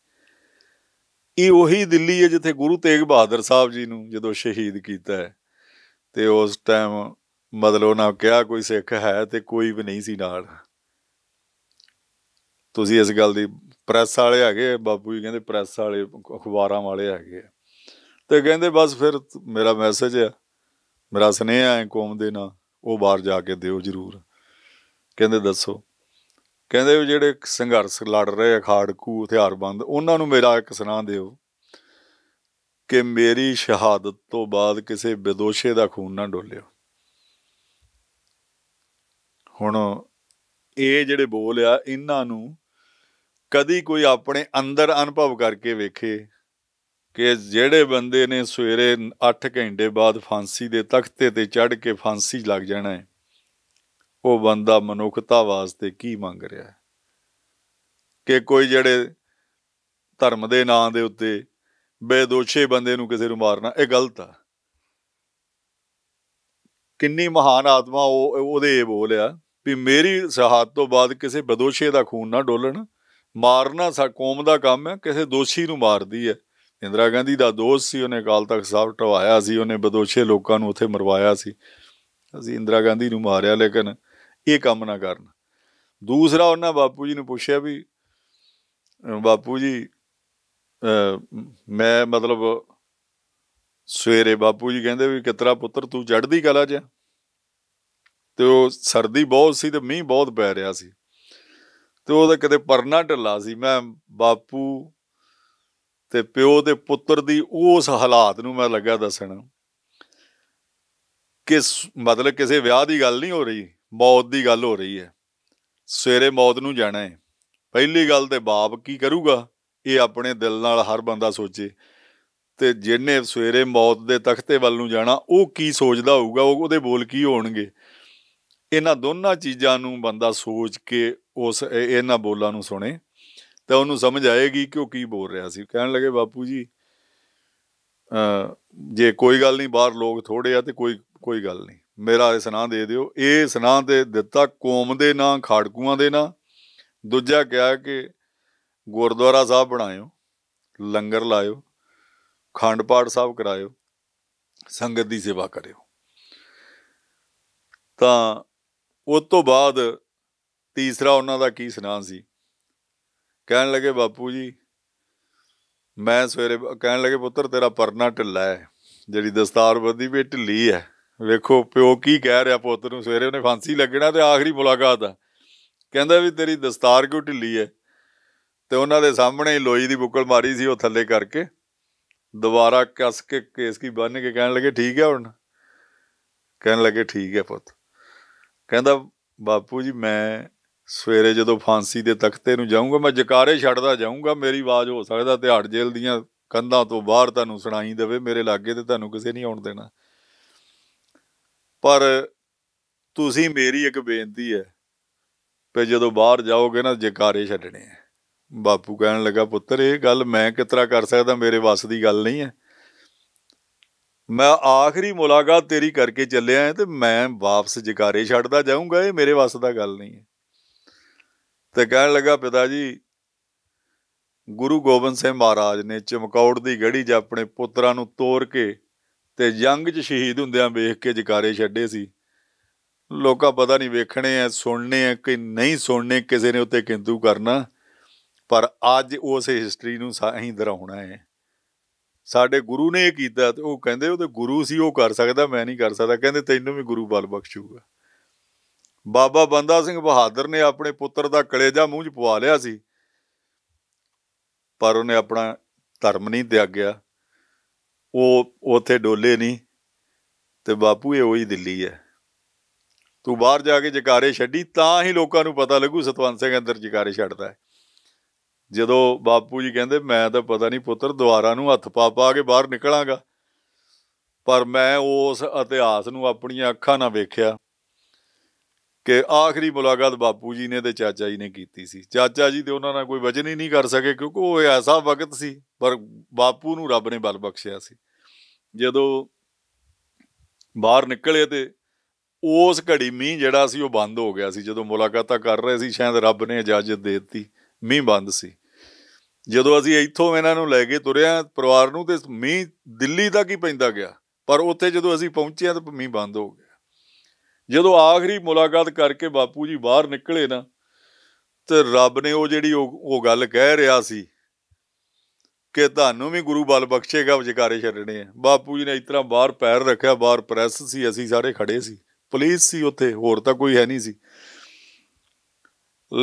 [SPEAKER 1] ਇਹ ਉਹੀ ਦਿੱਲੀ ਹੈ ਜਿੱਥੇ ਗੁਰੂ ਤੇਗ ਬਹਾਦਰ ਸਾਹਿਬ ਜੀ ਨੂੰ ਜਦੋਂ ਸ਼ਹੀਦ ਕੀਤਾ ਹੈ ਤੇ ਉਸ ਟਾਈਮ ਮਤਲਬ ਉਹਨਾਂ ਕਿਹਾ ਕੋਈ ਸਿੱਖ ਹੈ ਤੇ ਕੋਈ ਵੀ ਨਹੀਂ ਸੀ ਨਾਲ ਤੁਸੀਂ ਇਸ ਗੱਲ ਦੀ ਪ੍ਰੈਸ ਵਾਲੇ ਹੈਗੇ ਬਾਪੂ ਜੀ ਕਹਿੰਦੇ ਪ੍ਰੈਸ ਵਾਲੇ ਅਖਬਾਰਾਂ ਵਾਲੇ ਹੈਗੇ ਤੇ ਕਹਿੰਦੇ ਬਸ ਫਿਰ ਮੇਰਾ ਮੈਸੇਜ ਹੈ ਮੇਰਾ ਸਨੇਹਾ ਹੈ ਕੌਮ ਦੇ ਨਾਲ ਉਹ ਬਾਹਰ ਜਾ ਕੇ ਦਿਓ ਜ਼ਰੂਰ ਕਹਿੰਦੇ ਦੱਸੋ ਕਹਿੰਦੇ ਜਿਹੜੇ ਸੰਘਰਸ਼ ਲੜ ਰਹੇ ਆ ਖਾੜਕੂ ਹਥਿਆਰਬੰਦ ਉਹਨਾਂ ਨੂੰ ਮੇਰਾ ਇੱਕ ਸੁਣਾ ਦਿਓ ਕਿ ਮੇਰੀ ਸ਼ਹਾਦਤ ਤੋਂ ਬਾਅਦ ਕਿਸੇ ਬਦੋਸ਼ੇ ਦਾ ਖੂਨ ਨਾ ਡੋਲਿਓ ਹੁਣ ਇਹ ਜਿਹੜੇ ਬੋਲ ਆ ਇਹਨਾਂ ਨੂੰ ਕਦੀ ਕੋਈ ਆਪਣੇ ਅੰਦਰ ਅਨੁਭਵ ਕਰਕੇ ਵੇਖੇ ਕਿ ਜਿਹੜੇ ਬੰਦੇ ਨੇ ਸਵੇਰੇ 8 ਘੰਟੇ ਬਾਅਦ ਫਾਂਸੀ ਦੇ ਤਖਤੇ ਤੇ ਚੜ ਕੇ ਫਾਂਸੀ ਲੱਗ ਜਾਣਾ ਹੈ ਉਹ ਬੰਦਾ ਮਨੁੱਖਤਾ ਵਾਸਤੇ ਕੀ ਮੰਗ ਰਿਹਾ ਹੈ ਕਿ ਕੋਈ ਜਿਹੜੇ ਧਰਮ ਦੇ ਨਾਂ ਦੇ ਉੱਤੇ ਬੇਦੋਸ਼ੇ ਬੰਦੇ ਨੂੰ ਕਿਸੇ ਨੂੰ ਮਾਰਨਾ ਇਹ ਗਲਤ ਆ ਕਿੰਨੀ ਮਹਾਨ ਆਤਮਾ ਉਹ ਉਹਦੇ ਇਹ ਬੋਲਿਆ ਵੀ ਮੇਰੀ ਸ਼ਹਾਦਤ ਤੋਂ ਬਾਅਦ ਕਿਸੇ ਬਦੋਸ਼ੇ ਦਾ ਖੂਨ ਨਾ ਡੋਲਣ ਮਾਰਨਾ ਸਾ ਕੌਮ ਦਾ ਕੰਮ ਹੈ ਕਿਸੇ ਦੋਸ਼ੀ ਨੂੰ ਮਾਰਦੀ ਹੈ ਇੰਦਰਾ ਗਾਂਧੀ ਦਾ ਦੋਸਤ ਸੀ ਉਹਨੇ ਕਾਲ ਤੱਕ ਸਾਹਿਬ ਟਵਾਇਆ ਸੀ ਉਹਨੇ ਬਦੋਸ਼ੇ ਲੋਕਾਂ ਨੂੰ ਉੱਥੇ ਮਰਵਾਇਆ ਸੀ ਅਸੀਂ ਇੰਦਰਾ ਗਾਂਧੀ ਨੂੰ ਮਾਰਿਆ ਲੇਕਿਨ ਇਹ ਕੰਮ ਨਾ ਕਰਨ ਦੂਸਰਾ ਉਹਨਾਂ ਬਾਪੂ ਜੀ ਨੂੰ ਪੁੱਛਿਆ ਵੀ ਬਾਪੂ ਜੀ ਮੈਂ ਮਤਲਬ ਸਵੇਰੇ ਬਾਪੂ ਜੀ ਕਹਿੰਦੇ ਵੀ ਕਿਤਰਾ ਪੁੱਤਰ ਤੂੰ ਜੜਦੀ ਕਲਾ 'ਚ ਤੇ ਉਹ ਸਰਦੀ ਬਹੁਤ ਸੀ ਤੇ ਮੀਂਹ ਬਹੁਤ ਪੈ ਰਿਹਾ ਸੀ ਤੇ ਉਹਦਾ ਕਿਤੇ ਪਰਨਾ ਢਿੱਲਾ ਸੀ ਮੈਂ ਬਾਪੂ ਤੇ ਪਿਓ ਦੇ ਪੁੱਤਰ ਦੀ ਉਸ ਹਾਲਾਤ ਨੂੰ ਮੈਂ ਲੱਗਾ ਦੱਸਣ ਕਿ ਮਤਲਬ ਕਿਸੇ ਵਿਆਹ ਦੀ ਗੱਲ ਨਹੀਂ ਹੋ ਰਹੀ ਮੌਤ ਦੀ ਗੱਲ ਹੋ ਰਹੀ ਹੈ ਸਵੇਰੇ ਮੌਤ ਨੂੰ ਜਾਣਾ ਹੈ ਪਹਿਲੀ ਗੱਲ ਤੇ ਬਾਪ ਕੀ ਕਰੂਗਾ ਇਹ ਆਪਣੇ ਦਿਲ ਨਾਲ ਹਰ ਬੰਦਾ ਸੋਚੇ ਤੇ ਜਿਹਨੇ ਸਵੇਰੇ ਮੌਤ ਦੇ ਤਖਤੇ ਵੱਲ ਨੂੰ ਜਾਣਾ ਉਹ ਕੀ ਸੋਚਦਾ ਹੋਊਗਾ ਉਹ ਉਹਦੇ ਬੋਲ ਕੀ ਹੋਣਗੇ ਇਹਨਾਂ ਦੋਨਾਂ ਚੀਜ਼ਾਂ ਨੂੰ ਬੰਦਾ ਸੋਚ ਕੇ ਉਸ ਇਹਨਾਂ ਬੋਲਾਂ ਨੂੰ ਸੁਣੇ ਤਾਂ ਉਹਨੂੰ ਸਮਝ ਆਏਗੀ ਕਿ ਉਹ ਕੀ ਬੋਲ ਰਿਹਾ ਸੀ ਕਹਿਣ ਲੱਗੇ ਬਾਪੂ ਜੀ ਜੇ ਕੋਈ ਗੱਲ ਨਹੀਂ ਬਾਹਰ ਲੋਕ ਥੋੜੇ ਆ ਤੇ ਕੋਈ ਕੋਈ ਗੱਲ ਨਹੀਂ ਮੇਰਾ ਇਸ ਨਾਂ ਦੇ ਦਿਓ ਇਹ ਇਸ ਨਾਂ ਤੇ ਦਿੱਤਾ ਕੌਮ ਦੇ ਨਾਂ ਖਾੜਕੂਆਂ ਦੇ ਨਾਂ ਦੂਜਾ ਕਿਹਾ ਕਿ ਗੁਰਦੁਆਰਾ ਸਾਹਿਬ ਬਣਾਇਓ ਲੰਗਰ ਲਾਇਓ ਖੰਡ ਪਾਠ ਸਾਹਿਬ ਕਰਾਇਓ ਸੰਗਤ ਦੀ ਸੇਵਾ ਕਰਿਓ ਤਾਂ ਉਸ ਤੋਂ ਬਾਅਦ ਤੀਸਰਾ ਉਹਨਾਂ ਦਾ ਕੀ ਸਨਾਹ ਸੀ ਕਹਿਣ ਲੱਗੇ ਬਾਪੂ ਜੀ ਮੈਂ ਸਵੇਰੇ ਕਹਿਣ ਲੱਗੇ ਪੁੱਤਰ ਤੇਰਾ ਪਰਨਾ ਢਿੱਲਾ ਹੈ ਜਿਹੜੀ ਦਸਤਾਰ ਬੰਦੀ ਵੀ ਢਿੱਲੀ ਹੈ ਵੇਖੋ ਪਿਓ ਕੀ ਕਹਿ ਰਿਹਾ ਪੁੱਤ ਨੂੰ ਸਵੇਰੇ ਉਹਨੇ ਫਾਂਸੀ ਲੱਗਣਾ ਤੇ ਆਖਰੀ ਮੁਲਾਕਾਤ ਆ ਕਹਿੰਦਾ ਵੀ ਤੇਰੀ ਦਸਤਾਰ ਕਿਉਂ ਢਿੱਲੀ ਹੈ ਤੇ ਉਹਨਾਂ ਦੇ ਸਾਹਮਣੇ ਲੋਈ ਦੀ ਬੁੱਕਲ ਮਾਰੀ ਸੀ ਉਹ ਥੱਲੇ ਕਰਕੇ ਦੁਬਾਰਾ ਕੱਸ ਕੇ ਕੇਸ ਕੀ ਬੰਨ ਕੇ ਕਹਿਣ ਲੱਗੇ ਠੀਕ ਹੈ ਹੁਣ ਕਹਿਣ ਲੱਗੇ ਠੀਕ ਹੈ ਪੁੱਤ ਕਹਿੰਦਾ ਬਾਪੂ ਜੀ ਮੈਂ ਸਵੇਰੇ ਜਦੋਂ ਫਾਂਸੀ ਦੇ ਤਖਤੇ ਨੂੰ ਜਾਊਂਗਾ ਮੈਂ ਜਕਾਰੇ ਛੱਡਦਾ ਜਾਊਂਗਾ ਮੇਰੀ ਆਵਾਜ਼ ਹੋ ਸਕਦਾ ਤਿਹਾੜ ਜੇਲ੍ਹ ਦੀਆਂ ਕੰਧਾਂ ਤੋਂ ਬਾਹਰ ਤੁਹਾਨੂੰ ਸੁਣਾਈ ਦੇਵੇ ਮੇਰੇ ਲਾਗੇ ਤੇ ਤੁਹਾਨੂੰ ਕਿਸੇ ਨਹੀਂ ਆਉਣ ਦੇਣਾ ਪਰ ਤੁਸੀਂ ਮੇਰੀ ਇੱਕ ਬੇਨਤੀ ਹੈ ਕਿ ਜਦੋਂ ਬਾਹਰ ਜਾਓਗੇ ਨਾ ਜਕਾਰੇ ਛੱਡਣੇ ਆ ਬਾਪੂ ਕਹਿਣ ਲੱਗਾ ਪੁੱਤਰ ਇਹ ਗੱਲ ਮੈਂ ਕਿਤਰਾ ਕਰ ਸਕਦਾ ਮੇਰੇ ਵੱਸ ਦੀ ਗੱਲ ਨਹੀਂ ਹੈ ਮੈਂ ਆਖਰੀ ਮੁਲਾਕਾਤ ਤੇਰੀ ਕਰਕੇ ਚੱਲਿਆ ਤੇ ਮੈਂ ਵਾਪਸ ਜਕਾਰੇ ਛੱਡਦਾ ਜਾਊਂਗਾ ਇਹ ਮੇਰੇ ਵੱਸ ਦਾ ਗੱਲ ਨਹੀਂ ਹੈ ਤੇ ਕਹਿਣ ਲੱਗਾ ਪਿਤਾ ਜੀ ਗੁਰੂ ਗੋਬਿੰਦ ਸਿੰਘ ਮਹਾਰਾਜ ਨੇ ਚਮਕੌੜ ਦੀ ਗੜੀ 'ਚ ਆਪਣੇ ਪੁੱਤਰਾਂ ਨੂੰ ਤੋਰ ਕੇ ਤੇ ਜੰਗ 'ਚ ਸ਼ਹੀਦ ਹੁੰਦਿਆਂ ਵੇਖ ਕੇ ਜਕਾਰੇ ਛੱਡੇ ਸੀ ਲੋਕਾਂ ਪਤਾ ਨਹੀਂ ਵੇਖਣੇ ਆ ਸੁਣਨੇ ਆ ਕਿ ਨਹੀਂ ਸੁਣਨੇ ਕਿਸੇ ਨੇ ਉੱਤੇ ਕਿੰਦੂ ਕਰਨਾ ਪਰ ਅੱਜ ਉਸ ਹਿਸਟਰੀ ਨੂੰ ਅਸੀਂ ਦਰਾਉਣਾ ਹੈ ਸਾਡੇ ਗੁਰੂ ਨੇ ਇਹ ਕੀਤਾ ਤੇ ਉਹ ਕਹਿੰਦੇ ਉਹ ਤੇ ਗੁਰੂ ਸੀ ਉਹ ਕਰ ਸਕਦਾ ਮੈਂ ਨਹੀਂ ਕਰ ਸਕਦਾ ਕਹਿੰਦੇ ਤੈਨੂੰ ਵੀ ਗੁਰੂ ਬਲ ਬਖਸ਼ੂਗਾ ਬਾਬਾ ਬੰਦਾ ਸਿੰਘ ਬਹਾਦਰ ਨੇ ਆਪਣੇ ਪੁੱਤਰ ਦਾ ਕਲੇਜਾ ਮੂੰਹ 'ਚ ਪਵਾ ਲਿਆ ਸੀ ਪਰ ਉਹਨੇ ਆਪਣਾ ਧਰਮ ਨਹੀਂ ਤਿਆਗਿਆ ਉਹ ਉਥੇ ਡੋਲੇ ਨਹੀਂ ਤੇ ਬਾਪੂ ਇਹ ਉਹੀ ਦਿੱਲੀ ਹੈ ਤੂੰ ਬਾਹਰ ਜਾ ਕੇ ਜਕਾਰੇ ਛੱਡੀ ਤਾਂ ਹੀ ਲੋਕਾਂ ਨੂੰ ਪਤਾ ਲੱਗੂ ਸਤਵੰਤ ਸਿੰਘ ਅੰਦਰ ਜਕਾਰੇ ਛੱਡਦਾ ਹੈ ਜਦੋਂ ਬਾਪੂ ਜੀ ਕਹਿੰਦੇ ਮੈਂ ਤਾਂ ਪਤਾ ਨਹੀਂ ਪੁੱਤਰ ਦੁਆਰਾ ਨੂੰ ਹੱਥ ਪਾ ਪਾ ਕੇ ਬਾਹਰ ਨਿਕਲਾਂਗਾ ਪਰ ਮੈਂ ਉਸ ਇਤਿਹਾਸ ਨੂੰ ਆਪਣੀਆਂ ਅੱਖਾਂ ਨਾਲ ਵੇਖਿਆ ਕਿ ਆਖਰੀ ਮੁਲਾਕਾਤ ਬਾਪੂ ਜੀ ਨੇ ਤੇ ਚਾਚਾ ਜੀ ਨੇ ਕੀਤੀ ਸੀ ਚਾਚਾ ਜੀ ਤੇ ਉਹਨਾਂ ਨਾਲ ਕੋਈ ਵਜਨ ਹੀ ਨਹੀਂ ਕਰ ਸਕੇ ਕਿਉਂਕਿ ਉਹ ਐਸਾ ਵਕਤ ਸੀ ਪਰ ਬਾਪੂ ਨੂੰ ਰੱਬ ਨੇ ਬਲ ਬਖਸ਼ਿਆ ਸੀ ਜਦੋਂ ਬਾਹਰ ਨਿਕਲੇ ਤੇ ਉਸ ਘੜੀ ਮੀਂਹ ਜਿਹੜਾ ਸੀ ਉਹ ਬੰਦ ਹੋ ਗਿਆ ਸੀ ਜਦੋਂ ਮੁਲਾਕਾਤਾਂ ਕਰ ਰਹੇ ਸੀ ਸ਼ਾਇਦ ਰੱਬ ਨੇ ਇਜਾਜ਼ਤ ਦੇ ਦਿੱਤੀ ਮੀਂਹ ਬੰਦ ਸੀ ਜਦੋਂ ਅਸੀਂ ਇੱਥੋਂ ਇਹਨਾਂ ਨੂੰ ਲੈ ਕੇ ਤੁਰਿਆ ਪਰਿਵਾਰ ਨੂੰ ਤੇ ਮੀਂਹ ਦਿੱਲੀ ਤੱਕ ਹੀ ਪੈਂਦਾ ਗਿਆ ਪਰ ਉੱਥੇ ਜਦੋਂ ਅਸੀਂ ਪਹੁੰਚੇ ਤਾਂ ਮੀਂਹ ਬੰਦ ਹੋ ਗਿਆ ਜਦੋਂ ਆਖਰੀ ਮੁਲਾਕਾਤ ਕਰਕੇ ਬਾਪੂ ਜੀ ਬਾਹਰ ਨਿਕਲੇ ਨਾ ਤੇ ਰੱਬ ਨੇ ਉਹ ਜਿਹੜੀ ਉਹ ਗੱਲ ਕਹਿ ਰਿਹਾ ਸੀ ਕਿ ਤੁਹਾਨੂੰ ਵੀ ਗੁਰੂ ਬਲ ਬਖਸ਼ੇਗਾ ਵਿਚਾਰੇ ਛੱਡਣੇ ਆ ਬਾਪੂ ਜੀ ਨੇ ਇਸ ਤਰ੍ਹਾਂ ਬਾਹਰ ਪੈਰ ਰੱਖਿਆ ਬਾਹਰ ਪ੍ਰੈਸ ਸੀ ਅਸੀਂ ਸਾਰੇ ਖੜੇ ਸੀ ਪੁਲਿਸ ਸੀ ਉੱਥੇ ਹੋਰ ਤਾਂ ਕੋਈ ਹੈ ਨਹੀਂ ਸੀ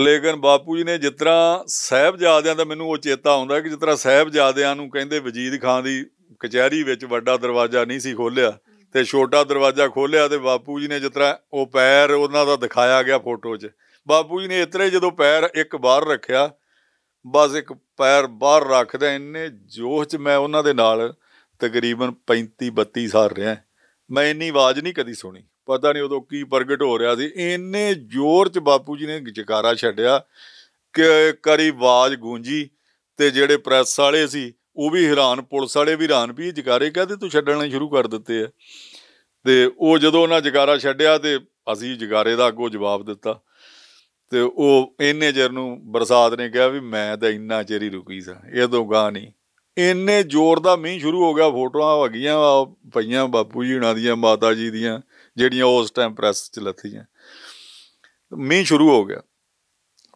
[SPEAKER 1] ਲੇਕਿਨ ਬਾਪੂ ਜੀ ਨੇ ਜਿਸ ਤਰ੍ਹਾਂ ਸਹਿਬਜ਼ਾਦਿਆਂ ਦਾ ਮੈਨੂੰ ਉਹ ਚੇਤਾ ਆਉਂਦਾ ਕਿ ਜਿਸ ਤਰ੍ਹਾਂ ਸਹਿਬਜ਼ਾਦਿਆਂ ਨੂੰ ਕਹਿੰਦੇ ਵਜੀਦ ਖਾਨ ਦੀ ਕਚਹਿਰੀ ਵਿੱਚ ਵੱਡਾ ਦਰਵਾਜ਼ਾ ਨਹੀਂ ਸੀ ਖੋਲਿਆ ਤੇ ਛੋਟਾ ਦਰਵਾਜ਼ਾ ਖੋਲਿਆ ਤੇ ਬਾਪੂ ਜੀ ਨੇ ਜਿਤਨਾ ਉਹ ਪੈਰ ਉਹਨਾਂ ਦਾ ਦਿਖਾਇਆ ਗਿਆ ਫੋਟੋ 'ਚ ਬਾਪੂ ਜੀ ਨੇ ਇਤਰੇ ਜਦੋਂ ਪੈਰ ਇੱਕ ਬਾਹਰ ਰੱਖਿਆ ਬਸ ਇੱਕ ਪੈਰ ਬਾਹਰ ਰੱਖਦਾ ਇੰਨੇ ਜੋਸ਼ 'ਚ ਮੈਂ ਉਹਨਾਂ ਦੇ ਨਾਲ ਤਕਰੀਬਨ 35 32 ਸਾਲ ਰਿਹਾ ਮੈਂ ਇੰਨੀ ਆਵਾਜ਼ ਨਹੀਂ ਕਦੀ ਸੁਣੀ ਪਤਾ ਨਹੀਂ ਉਦੋਂ ਕੀ ਪ੍ਰਗਟ ਹੋ ਰਿਹਾ ਸੀ ਇੰਨੇ ਜ਼ੋਰ 'ਚ ਬਾਪੂ ਜੀ ਨੇ ਜਕਾਰਾ ਛੱਡਿਆ ਕਿ ਕਰੀ ਆਵਾਜ਼ ਗੂੰਜੀ ਤੇ ਜਿਹੜੇ ਪ੍ਰੈਸ ਵਾਲੇ ਸੀ ਉਹ ਵੀ ਹੈਰਾਨ ਪੁਲਿਸ ਵਾਲੇ ਵੀ ਹੈਰਾਨ ਵੀ ਜਗਾਰੇ ਕਹਦੇ ਤੂੰ ਛੱਡਣਾ ਸ਼ੁਰੂ ਕਰ ਦਿੱਤੇ ਆ ਤੇ ਉਹ ਜਦੋਂ ਉਹਨਾਂ ਜਗਾਰਾ ਛੱਡਿਆ ਤੇ ਅਸੀਂ ਜਗਾਰੇ ਦਾ ਅੱਗੋ ਜਵਾਬ ਦਿੱਤਾ ਤੇ ਉਹ ਇੰਨੇ ਚਿਰ ਨੂੰ ਬਰਸਾਤ ਨੇ ਕਿਹਾ ਵੀ ਮੈਂ ਤਾਂ ਇੰਨਾ ਚਿਰ ਹੀ ਰੁਕੀ ਸਾਂ ਇਹ ਤੋਂ ਗਾ ਨਹੀਂ ਇੰਨੇ ਜ਼ੋਰ ਦਾ ਮੀਂਹ ਸ਼ੁਰੂ ਹੋ ਗਿਆ ਫੋਟੋਆਂ ਹੋ ਗਈਆਂ ਪਈਆਂ ਬਾਪੂ ਜੀ ਹਣਾ ਦੀਆਂ ਮਾਤਾ ਜੀ ਦੀਆਂ ਜਿਹੜੀਆਂ ਉਸ ਟਾਈਮ ਪ੍ਰੈਸ 'ਚ ਲੱਥੀਆਂ ਮੀਂਹ ਸ਼ੁਰੂ ਹੋ ਗਿਆ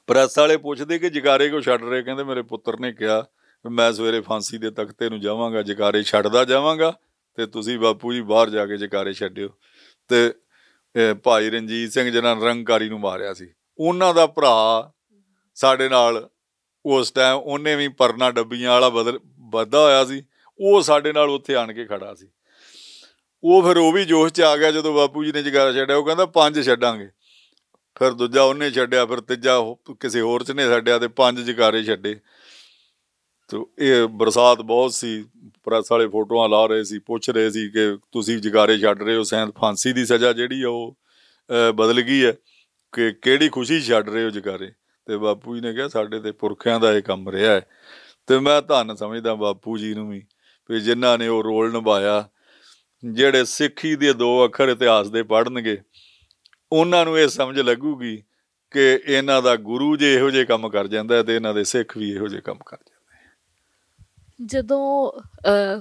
[SPEAKER 1] ਪ੍ਰੈਸ ਵਾਲੇ ਪੁੱਛਦੇ ਕਿ ਜਗਾਰੇ ਕੋ ਛੱਡ ਰਹੇ ਕਹਿੰਦੇ ਮੇਰੇ ਪੁੱਤਰ ਨੇ ਕਿਹਾ ਮੈਂ ਸਵੇਰੇ ਫਾਂਸੀ ਦੇ ਤਖਤੇ ਨੂੰ ਜਾਵਾਂਗਾ ਜਕਾਰੇ ਛੱਡਦਾ ਜਾਵਾਂਗਾ ਤੇ ਤੁਸੀਂ ਬਾਪੂ ਜੀ ਬਾਹਰ ਜਾ ਕੇ ਜਕਾਰੇ ਛੱਡਿਓ ਤੇ ਭਾਈ ਰਣਜੀਤ ਸਿੰਘ ਜਿਹਨਾਂ ਰੰਗਕਾਰੀ ਨੂੰ ਮਾਰਿਆ ਸੀ ਉਹਨਾਂ ਦਾ ਭਰਾ ਸਾਡੇ ਨਾਲ ਉਸ ਟਾਈਮ ਉਹਨੇ ਵੀ ਪਰਨਾ ਡੱਬੀਆਂ ਵਾਲਾ ਬਦਲ ਵੱਧਾ ਹੋਇਆ ਸੀ ਉਹ ਸਾਡੇ ਨਾਲ ਉੱਥੇ ਆਣ ਕੇ ਖੜਾ ਸੀ ਉਹ ਫਿਰ ਉਹ ਵੀ ਜੋਸ਼ 'ਚ ਆ ਗਿਆ ਜਦੋਂ ਬਾਪੂ ਜੀ ਨੇ ਜਗਾਰਾ ਛੱਡਿਆ ਉਹ ਕਹਿੰਦਾ ਪੰਜ ਛੱਡਾਂਗੇ ਫਿਰ ਦੂਜਾ ਉਹਨੇ ਛੱਡਿਆ ਫਿਰ ਤੀਜਾ ਕਿਸੇ ਹੋਰ 'ਚ ਨੇ ਛੱਡਿਆ ਤੇ ਪੰਜ ਜਗਾਰੇ ਛੱਡੇ ਤੋ ਇਹ ਬਰਸਾਤ ਬਹੁਤ ਸੀ ਪ੍ਰੈਸ ਵਾਲੇ ਫੋਟੋਆਂ ਲਾ ਰਹੇ ਸੀ ਪੁੱਛ ਰਹੇ ਸੀ ਕਿ ਤੁਸੀਂ ਜਗਾਰੇ ਛੱਡ ਰਹੇ ਹੋ ਸੈਂਤ ਫਾਂਸੀ ਦੀ ਸਜ਼ਾ ਜਿਹੜੀ ਉਹ ਬਦਲ ਗਈ ਹੈ ਕਿ ਕਿਹੜੀ ਖੁਸ਼ੀ ਛੱਡ ਰਹੇ ਹੋ ਜਗਾਰੇ ਤੇ ਬਾਪੂ ਜੀ ਨੇ ਕਿਹਾ ਸਾਡੇ ਤੇ ਪੁਰਖਿਆਂ ਦਾ ਇਹ ਕੰਮ ਰਿਹਾ ਹੈ ਤੇ ਮੈਂ ਧੰਨ ਸਮਝਦਾ ਬਾਪੂ ਜੀ ਨੂੰ ਵੀ ਵੀ ਜਿਨ੍ਹਾਂ ਨੇ ਉਹ ਰੋਲ ਨਿਭਾਇਆ ਜਿਹੜੇ ਸਿੱਖੀ ਦੇ ਦੋ ਅੱਖਰ ਇਤਿਹਾਸ ਦੇ ਪੜਨਗੇ ਉਹਨਾਂ ਨੂੰ ਇਹ ਸਮਝ ਲੱਗੂਗੀ ਕਿ ਇਹਨਾਂ ਦਾ ਗੁਰੂ ਜੇ ਇਹੋ ਜਿਹੇ ਕੰਮ ਕਰ ਜਾਂਦਾ ਤੇ ਇਹਨਾਂ ਦੇ ਸਿੱਖ ਵੀ ਇਹੋ ਜਿਹੇ ਕੰਮ ਕਰਦੇ
[SPEAKER 2] ਜਦੋਂ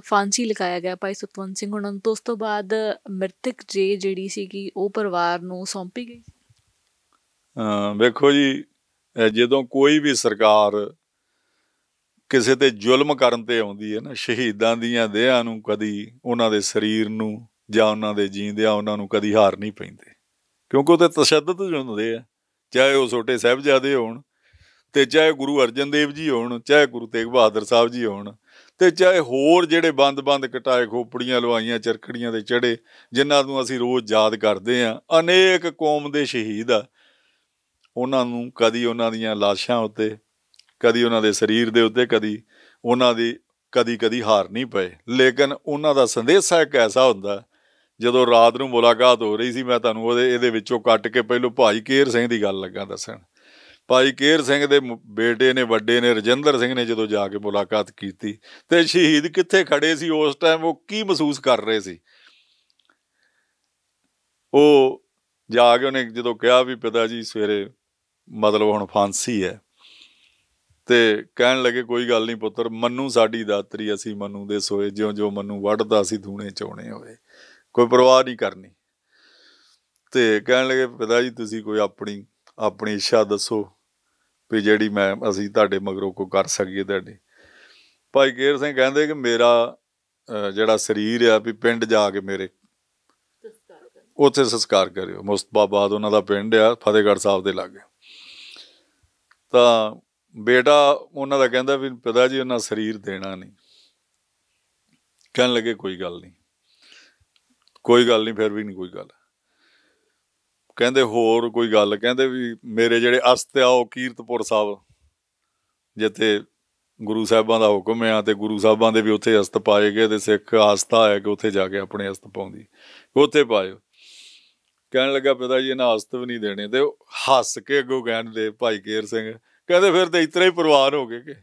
[SPEAKER 2] ਫਾਂਸੀ ਲਗਾਇਆ ਗਿਆ ਭਾਈ ਸੁਤਵੰਤ ਸਿੰਘ ਉਹਨਾਂ ਤੋਂ ਉਸ ਤੋਂ ਬਾਅਦ ਮ੍ਰਿਤਕ ਜੇ ਜਿਹੜੀ ਸੀਗੀ ਉਹ ਪਰਿਵਾਰ ਨੂੰ ਸੌਂਪੀ ਗਈ
[SPEAKER 1] ਵੇਖੋ ਜੀ ਜਦੋਂ ਕੋਈ ਵੀ ਸਰਕਾਰ ਕਿਸੇ ਤੇ ਜ਼ੁਲਮ ਕਰਨ ਤੇ ਆਉਂਦੀ ਹੈ ਨਾ ਸ਼ਹੀਦਾਂ ਦੀਆਂ ਦੇਹਾਂ ਨੂੰ ਕਦੀ ਉਹਨਾਂ ਦੇ ਸਰੀਰ ਨੂੰ ਜਾਂ ਉਹਨਾਂ ਦੇ ਜੀਂਦਿਆਂ ਉਹਨਾਂ ਨੂੰ ਕਦੀ ਹਾਰ ਨਹੀਂ ਪੈਂਦੇ ਕਿਉਂਕਿ ਉਹ ਤੇ ਤਸ਼ੱਦਦ ਹੁੰਦੇ ਆ ਚਾਹੇ ਉਹ ਛੋਟੇ ਸਾਹਿਬਜ਼ਾਦੇ ਹੋਣ ਤੇ ਚਾਹੇ ਗੁਰੂ ਅਰਜਨ ਦੇਵ ਜੀ ਹੋਣ ਚਾਹੇ ਗੁਰੂ ਤੇਗ ਬਹਾਦਰ ਸਾਹਿਬ ਜੀ ਹੋਣ ਤੇ ਚਾਹੇ ਹੋਰ ਜਿਹੜੇ ਬੰਦ-ਬੰਦ ਕਟਾਏ ਖੋਪੜੀਆਂ ਲਵਾਈਆਂ ਚਰਖੜੀਆਂ ਦੇ ਚੜੇ ਜਿਨ੍ਹਾਂ ਨੂੰ ਅਸੀਂ ਰੋਜ਼ ਯਾਦ ਕਰਦੇ ਆਂ ਅਨੇਕ ਕੌਮ ਦੇ ਸ਼ਹੀਦ ਆ ਉਹਨਾਂ ਨੂੰ ਕਦੀ ਉਹਨਾਂ ਦੀਆਂ ਲਾਸ਼ਾਂ ਉੱਤੇ ਕਦੀ ਉਹਨਾਂ ਦੇ ਸਰੀਰ ਦੇ ਉੱਤੇ ਕਦੀ ਉਹਨਾਂ ਦੀ ਕਦੀ ਕਦੀ ਹਾਰ ਨਹੀਂ ਪਏ ਲੇਕਿਨ ਉਹਨਾਂ ਦਾ ਸੰਦੇਸ਼ ਇੱਕ ਐਸਾ ਹੁੰਦਾ ਜਦੋਂ ਰਾਤ ਨੂੰ ਮੁਲਾਕਾਤ ਹੋ ਰਹੀ ਸੀ ਮੈਂ ਤੁਹਾਨੂੰ ਉਹਦੇ ਇਹਦੇ ਵਿੱਚੋਂ ਕੱਟ ਕੇ ਪਹਿਲੋਂ ਭਾਈ ਕੇਰ ਸਿੰਘ ਦੀ ਗੱਲ ਲੱਗਾ ਦੱਸਣ ਭਾਈ ਕੇਰ ਸਿੰਘ ਦੇ ਬੇਟੇ ਨੇ ਵੱਡੇ ਨੇ ਰਜਿੰਦਰ ਸਿੰਘ ਨੇ ਜਦੋਂ ਜਾ ਕੇ ਮੁਲਾਕਾਤ ਕੀਤੀ ਤੇ ਸ਼ਹੀਦ ਕਿੱਥੇ ਖੜੇ ਸੀ ਉਸ ਟਾਈਮ ਉਹ ਕੀ ਮਹਿਸੂਸ ਕਰ ਰਹੇ ਸੀ ਉਹ ਜਾ ਕੇ ਉਹਨੇ ਜਦੋਂ ਕਿਹਾ ਵੀ ਪਿਤਾ ਜੀ ਸਵੇਰੇ ਮਤਲਬ ਹੁਣ ਫਾਂਸੀ ਹੈ ਤੇ ਕਹਿਣ ਲੱਗੇ ਕੋਈ ਗੱਲ ਨਹੀਂ ਪੁੱਤਰ ਮੰਨੂ ਸਾਡੀ ਦਾਤਰੀ ਅਸੀਂ ਮੰਨੂ ਦੇ ਸੋਏ ਜਿਉਂ ਜੋ ਮੰਨੂ ਵੱਢਦਾ ਸੀ ਧੂਣੇ ਚੋਣੇ ਹੋਏ ਕੋਈ ਪਰਵਾਹ ਨਹੀਂ ਕਰਨੀ ਤੇ ਕਹਿਣ ਲੱਗੇ ਪਿਤਾ ਜੀ ਤੁਸੀਂ ਕੋਈ ਆਪਣੀ ਆਪਣੀ ਇੱਛਾ ਦੱਸੋ ਵੀ ਜਿਹੜੀ ਮੈਂ ਅਸੀਂ ਤੁਹਾਡੇ ਮਗਰੋਂ ਕੋ ਕਰ ਸਕੀਏ ਤੁਹਾਡੇ ਭਾਈ ਗੇਰ ਸਿੰਘ ਕਹਿੰਦੇ ਕਿ ਮੇਰਾ ਜਿਹੜਾ ਸਰੀਰ ਆ ਵੀ ਪਿੰਡ ਜਾ ਕੇ ਮੇਰੇ ਉੱਥੇ ਸੰਸਕਾਰ ਕਰਿਓ ਬਾਬਾ ਉਹਨਾਂ ਦਾ ਪਿੰਡ ਆ ਫਤਿਹਗੜ੍ਹ ਸਾਹਿਬ ਦੇ ਲਾਗੇ ਤਾਂ ਬੇਟਾ ਉਹਨਾਂ ਦਾ ਕਹਿੰਦਾ ਵੀ ਪਿਤਾ ਜੀ ਉਹਨਾਂ ਸਰੀਰ ਦੇਣਾ ਨਹੀਂ ਕਹਿਣ ਲੱਗੇ ਕੋਈ ਗੱਲ ਨਹੀਂ ਕੋਈ ਗੱਲ ਨਹੀਂ ਫਿਰ ਵੀ ਨਹੀਂ ਕੋਈ ਗੱਲ ਕਹਿੰਦੇ ਹੋਰ ਕੋਈ ਗੱਲ ਕਹਿੰਦੇ ਵੀ ਮੇਰੇ ਜਿਹੜੇ ਅਸਤ ਆਓ ਕੀਰਤਪੁਰ ਸਾਹਿਬ ਜਿੱਥੇ ਗੁਰੂ ਸਾਹਿਬਾਂ ਦਾ ਹੁਕਮ ਆ ਤੇ ਗੁਰੂ ਸਾਹਿਬਾਂ ਦੇ ਵੀ ਉੱਥੇ ਅਸਤ ਪਾਏ ਗਏ ਤੇ ਸਿੱਖ ਆਸਤਾ ਹੈ ਕਿ ਉੱਥੇ ਜਾ ਕੇ ਆਪਣੇ ਅਸਤ ਪਾਉਂਦੀ ਉੱਥੇ ਪਾਇਓ ਕਹਿਣ ਲੱਗਾ ਪਤਾ ਜੀ ਇਹਨਾਂ ਅਸਤ ਵੀ ਨਹੀਂ ਦੇਣੇ ਤੇ ਹੱਸ ਕੇ ਅੱਗੋਂ ਕਹਿਣ ਦੇ ਭਾਈ ਕੇਰ ਸਿੰਘ ਕਹਿੰਦੇ ਫਿਰ ਤੇ ਇਤਰਾ ਹੀ ਪਰਿਵਾਰ ਹੋ ਗਏ ਕਿ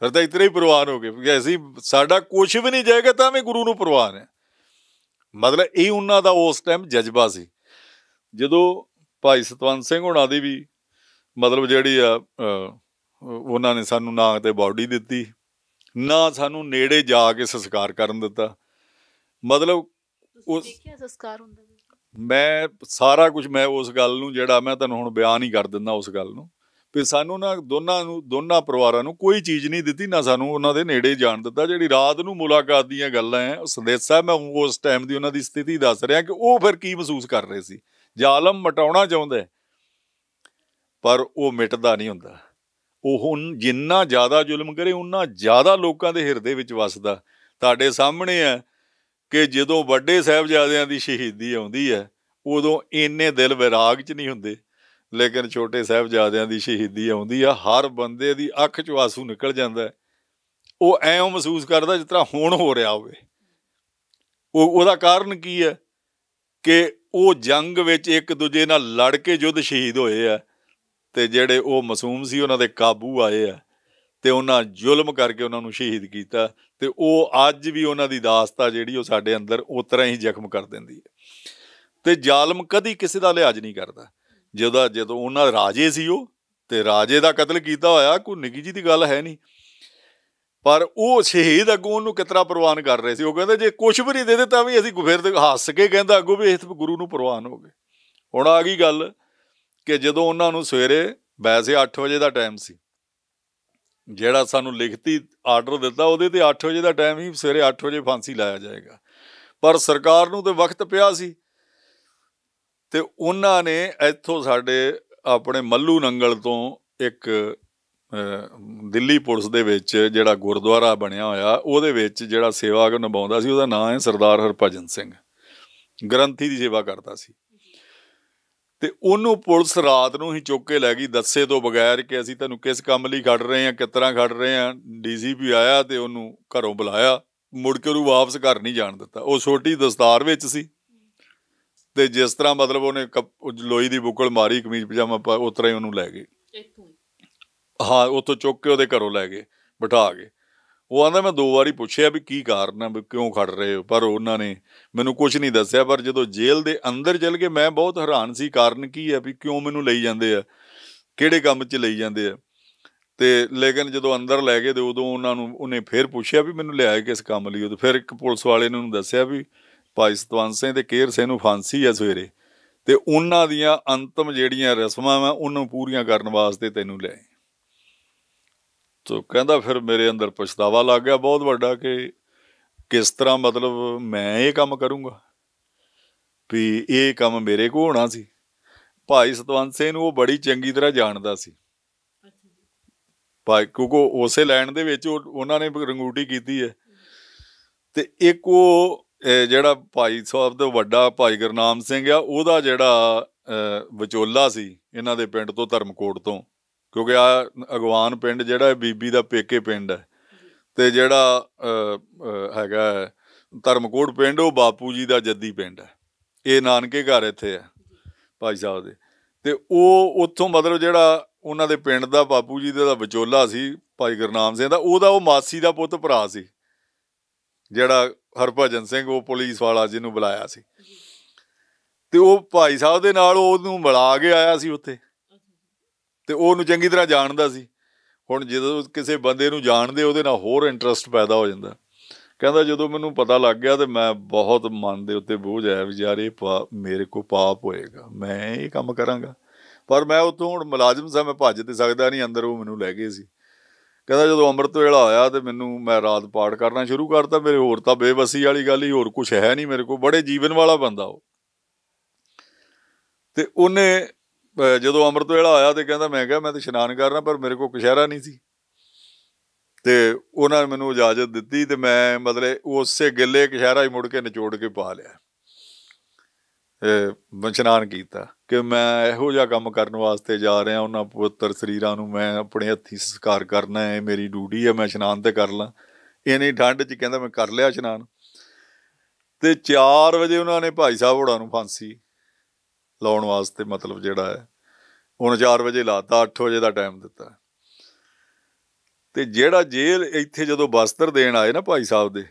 [SPEAKER 1] ਫਿਰ ਤਾਂ ਇਤਰਾ ਹੀ ਪਰਿਵਾਰ ਹੋ ਗਏ ਕਿ ਅਸੀਂ ਸਾਡਾ ਕੁਝ ਵੀ ਨਹੀਂ ਜਾਏਗਾ ਤਾਂ ਵੀ ਗੁਰੂ ਨੂੰ ਪਰਿਵਾਰ ਹੈ ਮਤਲਬ ਇਹ ਉਹਨਾਂ ਦਾ ਉਸ ਟਾਈਮ ਜਜ਼ਬਾ ਸੀ ਜਦੋਂ ਭਾਈ ਸਤਵੰਤ ਸਿੰਘ ਹੁਣਾਂ ਦੀ ਵੀ ਮਤਲਬ ਜਿਹੜੀ ਆ ਉਹਨਾਂ ਨੇ ਸਾਨੂੰ ਨਾਂ ਤੇ ਬਾਡੀ ਦਿੱਤੀ ਨਾ ਸਾਨੂੰ ਨੇੜੇ ਜਾ ਕੇ ਸੰਸਕਾਰ ਕਰਨ ਦਿੱਤਾ ਮਤਲਬ ਉਸ ਦੇਖਿਆ
[SPEAKER 2] ਸੰਸਕਾਰ ਹੁੰਦਾ
[SPEAKER 1] ਮੈਂ ਸਾਰਾ ਕੁਝ ਮੈਂ ਉਸ ਗੱਲ ਨੂੰ ਜਿਹੜਾ ਮੈਂ ਤੁਹਾਨੂੰ ਹੁਣ ਬਿਆਨ ਹੀ ਕਰ ਦਿੰਦਾ ਉਸ ਗੱਲ ਨੂੰ ਕਿ ਸਾਨੂੰ ਨਾ ਦੋਨਾਂ ਨੂੰ ਦੋਨਾਂ ਪਰਿਵਾਰਾਂ ਨੂੰ ਕੋਈ ਚੀਜ਼ ਨਹੀਂ ਦਿੱਤੀ ਨਾ ਸਾਨੂੰ ਉਹਨਾਂ ਦੇ ਨੇੜੇ ਜਾਣ ਦਿੱਤਾ ਜਿਹੜੀ ਰਾਤ ਨੂੰ ਮੁਲਾਕਾਤ ਦੀਆਂ ਗੱਲਾਂ ਐ ਸੰਦੇਸ਼ ਸਾਹਿਬ ਮੈਂ ਉਸ ਟਾਈਮ ਦੀ ਉਹਨਾਂ ਦੀ ਸਥਿਤੀ ਦੱਸ ਰਿਹਾ ਕਿ ਉਹ ਫਿਰ ਕੀ ਮਹਿਸੂਸ ਕਰ ਰਹੇ ਸੀ ਜ਼ਾਲਮ ਮਟਾਉਣਾ ਚਾਹੁੰਦਾ ਪਰ ਉਹ ਮਿਟਦਾ ਨਹੀਂ ਹੁੰਦਾ ਉਹ ਜਿੰਨਾ ਜ਼ਿਆਦਾ ਜ਼ੁਲਮ ਕਰੇ ਉਹਨਾਂ ਜ਼ਿਆਦਾ ਲੋਕਾਂ ਦੇ ਹਿਰਦੇ ਵਿੱਚ ਵੱਸਦਾ ਤੁਹਾਡੇ ਸਾਹਮਣੇ ਹੈ ਕਿ ਜਦੋਂ ਵੱਡੇ ਸਹਿਬਜ਼ਾਦਿਆਂ ਦੀ ਸ਼ਹੀਦੀ ਆਉਂਦੀ ਹੈ ਉਦੋਂ ਇੰਨੇ ਦਿਲ ਵਿਰਾਗ 'ਚ ਨਹੀਂ ਹੁੰਦੇ ਲੇਕਿਨ ਛੋਟੇ ਸਹਿਬਜ਼ਾਦਿਆਂ ਦੀ ਸ਼ਹੀਦੀ ਆਉਂਦੀ ਆ ਹਰ ਬੰਦੇ ਦੀ ਅੱਖ 'ਚੋਂ ਆਸੂ ਨਿਕਲ ਜਾਂਦਾ ਉਹ ਐਂ ਮਹਿਸੂਸ ਕਰਦਾ ਜਿਸ ਤਰ੍ਹਾਂ ਹੁਣ ਹੋ ਰਿਹਾ ਹੋਵੇ ਉਹ ਉਹਦਾ ਕਾਰਨ ਕੀ ਹੈ ਕਿ ਉਹ ਜੰਗ ਵਿੱਚ ਇੱਕ ਦੂਜੇ ਨਾਲ ਲੜ ਕੇ ਯੁੱਧ ਸ਼ਹੀਦ ਹੋਏ ਆ ਤੇ ਜਿਹੜੇ ਉਹ ਮਾਸੂਮ ਸੀ ਉਹਨਾਂ ਦੇ ਕਾਬੂ ਆਏ ਆ ਤੇ ਉਹਨਾਂ ਜ਼ੁਲਮ ਕਰਕੇ ਉਹਨਾਂ ਨੂੰ ਸ਼ਹੀਦ ਕੀਤਾ ਤੇ ਉਹ ਅੱਜ ਵੀ ਉਹਨਾਂ ਦੀ ਦਾਸਤਾ ਜਿਹੜੀ ਉਹ ਸਾਡੇ ਅੰਦਰ ਉਤਰਾ ਹੀ ਜ਼ਖਮ ਕਰ ਦਿੰਦੀ ਹੈ ਤੇ ਜ਼ਾਲਮ ਕਦੀ ਕਿਸੇ ਦਾ ਲਿਹਾਜ਼ ਨਹੀਂ ਕਰਦਾ ਜਦੋਂ ਜਦੋਂ ਉਹਨਾਂ ਰਾਜੇ ਸੀ ਉਹ ਤੇ ਰਾਜੇ ਦਾ ਕਤਲ ਕੀਤਾ ਹੋਇਆ ਕੋਈ ਨਿੱਕੀ ਜੀ ਦੀ ਗੱਲ ਹੈ ਨਹੀਂ ਪਰ ਉਹ ਸ਼ਹੀਦ ਅਗੂ ਨੂੰ ਕਿਤਰਾ ਪ੍ਰਵਾਨ ਕਰ ਰਹੇ ਸੀ ਉਹ ਕਹਿੰਦੇ ਜੇ ਕੁਝ ਵੀ ਨਹੀਂ ਦੇ ਦਿੱਤਾ ਵੀ ਅਸੀਂ ਫਿਰ ਹੱਸ ਕੇ ਕਹਿੰਦਾ ਅਗੂ ਵੀ ਇਸ ਗੁਰੂ ਨੂੰ ਪ੍ਰਵਾਨ ਹੋ ਗਏ ਹੁਣ ਆ ਗਈ ਗੱਲ ਕਿ ਜਦੋਂ ਉਹਨਾਂ ਨੂੰ ਸਵੇਰੇ ਵੈਸੇ 8 ਵਜੇ ਦਾ ਟਾਈਮ ਸੀ ਜਿਹੜਾ ਸਾਨੂੰ ਲਿਖਤੀ ਆਰਡਰ ਦਿੱਤਾ ਉਹਦੇ ਤੇ 8 ਵਜੇ ਦਾ ਟਾਈਮ ਹੀ ਸਵੇਰੇ 8 ਵਜੇ ਫਾਂਸੀ ਲਾਇਆ ਜਾਏਗਾ ਪਰ ਸਰਕਾਰ ਨੂੰ ਤੇ ਵਕਤ ਪਿਆ ਸੀ ਤੇ ਉਹਨਾਂ ਨੇ ਇੱਥੋਂ ਸਾਡੇ ਆਪਣੇ ਮੱਲੂ ਨੰਗਲ ਤੋਂ ਇੱਕ ਦਿੱਲੀ ਪੁਲਿਸ ਦੇ ਵਿੱਚ ਜਿਹੜਾ ਗੁਰਦੁਆਰਾ ਬਣਿਆ ਹੋਇਆ ਉਹਦੇ ਵਿੱਚ ਜਿਹੜਾ ਸੇਵਾ ਨਿਭਾਉਂਦਾ ਸੀ ਉਹਦਾ ਨਾਮ ਹੈ ਸਰਦਾਰ ਹਰਭਜਨ ਸਿੰਘ ਗ੍ਰੰਥੀ ਦੀ ਸੇਵਾ ਕਰਦਾ ਸੀ ਤੇ ਉਹਨੂੰ ਪੁਲਿਸ ਰਾਤ ਨੂੰ ਹੀ ਚੁੱਕ ਕੇ ਲੈ ਗਈ ਦੱਸੇ ਤੋਂ ਬਗੈਰ ਕਿ ਅਸੀਂ ਤੁਹਾਨੂੰ ਕਿਸ ਕੰਮ ਲਈ ਖੜ ਰਹੇ ਹਾਂ ਕਿਤਰਾ ਖੜ ਰਹੇ ਹਾਂ ਡੀਸੀਪੀ ਆਇਆ ਤੇ ਉਹਨੂੰ ਘਰੋਂ ਬੁਲਾਇਆ ਮੁੜ ਕੇ ਉਹ ਵਾਪਸ ਘਰ ਨਹੀਂ ਜਾਣ ਦਿੱਤਾ ਉਹ ਛੋਟੀ ਦਸਤਾਰ ਵਿੱਚ ਸੀ ਤੇ ਜਿਸ ਤਰ੍ਹਾਂ ਮਤਲਬ ਉਹਨੇ ਲੋਈ ਦੀ ਬੁਕਲ ਮਾਰੀ ਕਮੀਜ਼ ਪਜਾਮਾ ਉਤਰਾ ਹੀ ਉਹਨੂੰ ਲੈ ਗਏ ਇੱਥੋਂ ਹਾਂ ਉੱਥੋਂ ਚੁੱਕ ਕੇ ਉਹਦੇ ਘਰੋਂ ਲੈ ਗਏ ਬਿਠਾ ਕੇ ਉਹ ਆਂਦਾ ਮੈਂ ਦੋ ਵਾਰੀ ਪੁੱਛਿਆ ਵੀ ਕੀ ਕਾਰਨ ਹੈ ਵੀ ਕਿਉਂ ਖੜ ਰਹੇ ਹੋ ਪਰ ਉਹਨਾਂ ਨੇ ਮੈਨੂੰ ਕੁਝ ਨਹੀਂ ਦੱਸਿਆ ਪਰ ਜਦੋਂ ਜੇਲ੍ਹ ਦੇ ਅੰਦਰ ਚਲ ਕੇ ਮੈਂ ਬਹੁਤ ਹੈਰਾਨ ਸੀ ਕਾਰਨ ਕੀ ਹੈ ਵੀ ਕਿਉਂ ਮੈਨੂੰ ਲਈ ਜਾਂਦੇ ਆ ਕਿਹੜੇ ਕੰਮ 'ਚ ਲਈ ਜਾਂਦੇ ਆ ਤੇ ਲੇਕਿਨ ਜਦੋਂ ਅੰਦਰ ਲੈ ਗਏ ਤੇ ਉਦੋਂ ਉਹਨਾਂ ਨੂੰ ਉਹਨੇ ਫੇਰ ਪੁੱਛਿਆ ਵੀ ਮੈਨੂੰ ਲਿਆਇਆ ਕਿਸ ਕੰਮ ਲਈ ਉਹ ਫਿਰ ਇੱਕ ਪੁਲਿਸ ਵਾਲੇ ਨੇ ਉਹਨੂੰ ਦੱਸਿਆ ਵੀ ਭਾਈ ਸਤਵੰਤ ਸਿੰਘ ਤੇ ਕੇਰ ਸਿੰਘ ਨੂੰ ਫਾਂਸੀ ਆ ਸਵੇਰੇ ਤੇ ਉਹਨਾਂ ਦੀਆਂ ਅੰਤਮ ਜਿਹੜੀਆਂ ਰਸਮਾਂ ਆ ਉਹਨੂੰ ਪੂਰੀਆਂ ਕਰਨ ਵਾਸਤੇ ਤੈਨੂੰ ਲਿਆਏ ਤੋ ਕਹਿੰਦਾ ਫਿਰ ਮੇਰੇ ਅੰਦਰ ਪਛਤਾਵਾ ਲੱਗ ਗਿਆ ਬਹੁਤ ਵੱਡਾ ਕਿ ਕਿਸ ਤਰ੍ਹਾਂ ਮਤਲਬ ਮੈਂ ਇਹ ਕੰਮ ਕਰੂੰਗਾ ਵੀ ਇਹ ਕੰਮ ਮੇਰੇ ਕੋ ਹੋਣਾ ਸੀ ਭਾਈ ਸਤਵੰਤ ਸਿੰਘ ਨੂੰ ਉਹ ਬੜੀ ਚੰਗੀ ਤਰ੍ਹਾਂ ਜਾਣਦਾ ਸੀ ਭਾਈ ਕੋ ਉਸੇ ਲਾਈਨ ਦੇ ਵਿੱਚ ਉਹਨਾਂ ਨੇ ਰੰਗੂਟੀ ਕੀਤੀ ਹੈ ਤੇ ਇੱਕ ਉਹ ਜਿਹੜਾ ਭਾਈ ਸਾਹਿਬ ਦਾ ਵੱਡਾ ਭਾਈ ਗਰਨਾਮ ਸਿੰਘ ਆ ਉਹਦਾ ਜਿਹੜਾ ਵਿਚੋਲਾ ਸੀ ਇਹਨਾਂ ਦੇ ਪਿੰਡ ਤੋਂ ਧਰਮਕੋਟ ਤੋਂ ਕਿਉਂਕਿ ਆ ਅਗਵਾਨ ਪਿੰਡ ਜਿਹੜਾ ਬੀਬੀ ਦਾ ਪੇਕੇ ਪਿੰਡ ਹੈ ਤੇ ਜਿਹੜਾ ਹੈਗਾ ਧਰਮਕੋਟ ਪਿੰਡ ਉਹ ਬਾਪੂ ਜੀ ਦਾ ਜੱਦੀ ਪਿੰਡ ਹੈ ਇਹ ਨਾਨਕੇ ਘਰ ਇੱਥੇ ਹੈ ਭਾਈ ਸਾਹਿਬ ਦੇ ਤੇ ਉਹ ਉੱਥੋਂ ਮਤਲਬ ਜਿਹੜਾ ਉਹਨਾਂ ਦੇ ਪਿੰਡ ਦਾ ਬਾਪੂ ਜੀ ਦਾ ਵਿਚੋਲਾ ਸੀ ਭਾਈ ਗੁਰਨਾਮ ਸਿੰਘ ਦਾ ਉਹਦਾ ਉਹ ਮਾਸੀ ਦਾ ਪੁੱਤ ਭਰਾ ਸੀ ਜਿਹੜਾ ਹਰਭਜਨ ਸਿੰਘ ਉਹ ਪੁਲਿਸ ਵਾਲਾ ਜਿਹਨੂੰ ਬੁਲਾਇਆ ਸੀ ਤੇ ਉਹ ਭਾਈ ਸਾਹਿਬ ਦੇ ਨਾਲ ਉਹਨੂੰ ਮਿਲਾ ਕੇ ਆਇਆ ਸੀ ਉੱਥੇ ਤੇ ਉਹ ਉਹਨੂੰ ਚੰਗੀ ਤਰ੍ਹਾਂ ਜਾਣਦਾ ਸੀ ਹੁਣ ਜਦੋਂ ਕਿਸੇ ਬੰਦੇ ਨੂੰ ਜਾਣਦੇ ਉਹਦੇ ਨਾਲ ਹੋਰ ਇੰਟਰਸਟ ਪੈਦਾ ਹੋ ਜਾਂਦਾ ਕਹਿੰਦਾ ਜਦੋਂ ਮੈਨੂੰ ਪਤਾ ਲੱਗ ਗਿਆ ਤੇ ਮੈਂ ਬਹੁਤ ਮਨ ਦੇ ਉੱਤੇ ਬੋਝ ਆਇਆ ਵੀ ਯਾਰ ਇਹ ਮੇਰੇ ਕੋ ਪਾਪ ਹੋਏਗਾ ਮੈਂ ਇਹ ਕੰਮ ਕਰਾਂਗਾ ਪਰ ਮੈਂ ਉਤੋਂ ਹੁਣ ਮੁਲਾਜ਼ਮ ਸਾਂ ਮੈਂ ਭੱਜ ਤੇ ਸਕਦਾ ਨਹੀਂ ਅੰਦਰ ਉਹ ਮੈਨੂੰ ਲੈ ਗਏ ਸੀ ਕਹਿੰਦਾ ਜਦੋਂ ਅੰਮ੍ਰਿਤ ਵੇਲਾ ਆਇਆ ਤੇ ਮੈਨੂੰ ਮੈਂ ਰਾਤ ਪਾਠ ਕਰਨਾ ਸ਼ੁਰੂ ਕਰਤਾ ਮੇਰੇ ਹੋਰ ਤਾਂ ਬੇਵਸੀ ਵਾਲੀ ਗੱਲ ਹੀ ਹੋਰ ਕੁਝ ਹੈ ਨਹੀਂ ਮੇਰੇ ਕੋ ਬੜੇ ਜੀਵਨ ਵਾਲਾ ਬੰਦਾ ਉਹ ਤੇ ਉਹਨੇ ਜਦੋਂ ਅੰਮ੍ਰਿਤ ਵੇਲਾ ਆਇਆ ਤੇ ਕਹਿੰਦਾ ਮੈਂ ਕਿਹਾ ਮੈਂ ਤਾਂ ਇਸ਼ਨਾਨ ਕਰਨਾ ਪਰ ਮੇਰੇ ਕੋਲ ਕਸ਼ਹਿਰਾ ਨਹੀਂ ਸੀ ਤੇ ਉਹਨਾਂ ਨੇ ਮੈਨੂੰ ਇਜਾਜ਼ਤ ਦਿੱਤੀ ਤੇ ਮੈਂ ਮਤਲਬ ਉਸੇ ਗਿੱਲੇ ਕਸ਼ਹਿਰਾ ਹੀ ਮੁੜ ਕੇ ਨਿਚੋੜ ਕੇ ਪਾ ਲਿਆ ਇਹ ਇਸ਼ਨਾਨ ਕੀਤਾ ਕਿ ਮੈਂ ਇਹੋ ਜਿਹਾ ਕੰਮ ਕਰਨ ਵਾਸਤੇ ਜਾ ਰਿਹਾ ਉਹਨਾਂ ਪੁੱਤਰ ਸਰੀਰਾਂ ਨੂੰ ਮੈਂ ਆਪਣੇ ਹੱਥੀ ਸੰਸਕਾਰ ਕਰਨਾ ਹੈ ਮੇਰੀ ਡਿਊਟੀ ਹੈ ਮੈਂ ਇਸ਼ਨਾਨ ਤੇ ਕਰ ਲਾਂ ਇਹਨੇ ਠੰਡ 'ਚ ਕਹਿੰਦਾ ਮੈਂ ਕਰ ਲਿਆ ਇਸ਼ਨਾਨ ਤੇ 4 ਵਜੇ ਉਹਨਾਂ ਨੇ ਭਾਈ ਸਾਹਿਬ ਹੋੜਾਂ ਨੂੰ ਫਾਂਸੀ ਲਾਉਣ ਵਾਸਤੇ ਮਤਲਬ ਜਿਹੜਾ ਹੈ ਹੁਣ 4 ਵਜੇ ਲਾਤਾ 8 ਵਜੇ ਦਾ ਟਾਈਮ ਦਿੱਤਾ ਤੇ ਜਿਹੜਾ ਜੇਲ ਇੱਥੇ ਜਦੋਂ ਬਸਤਰ ਦੇਣ ਆਏ ਨਾ ਭਾਈ ਸਾਹਿਬ ਦੇ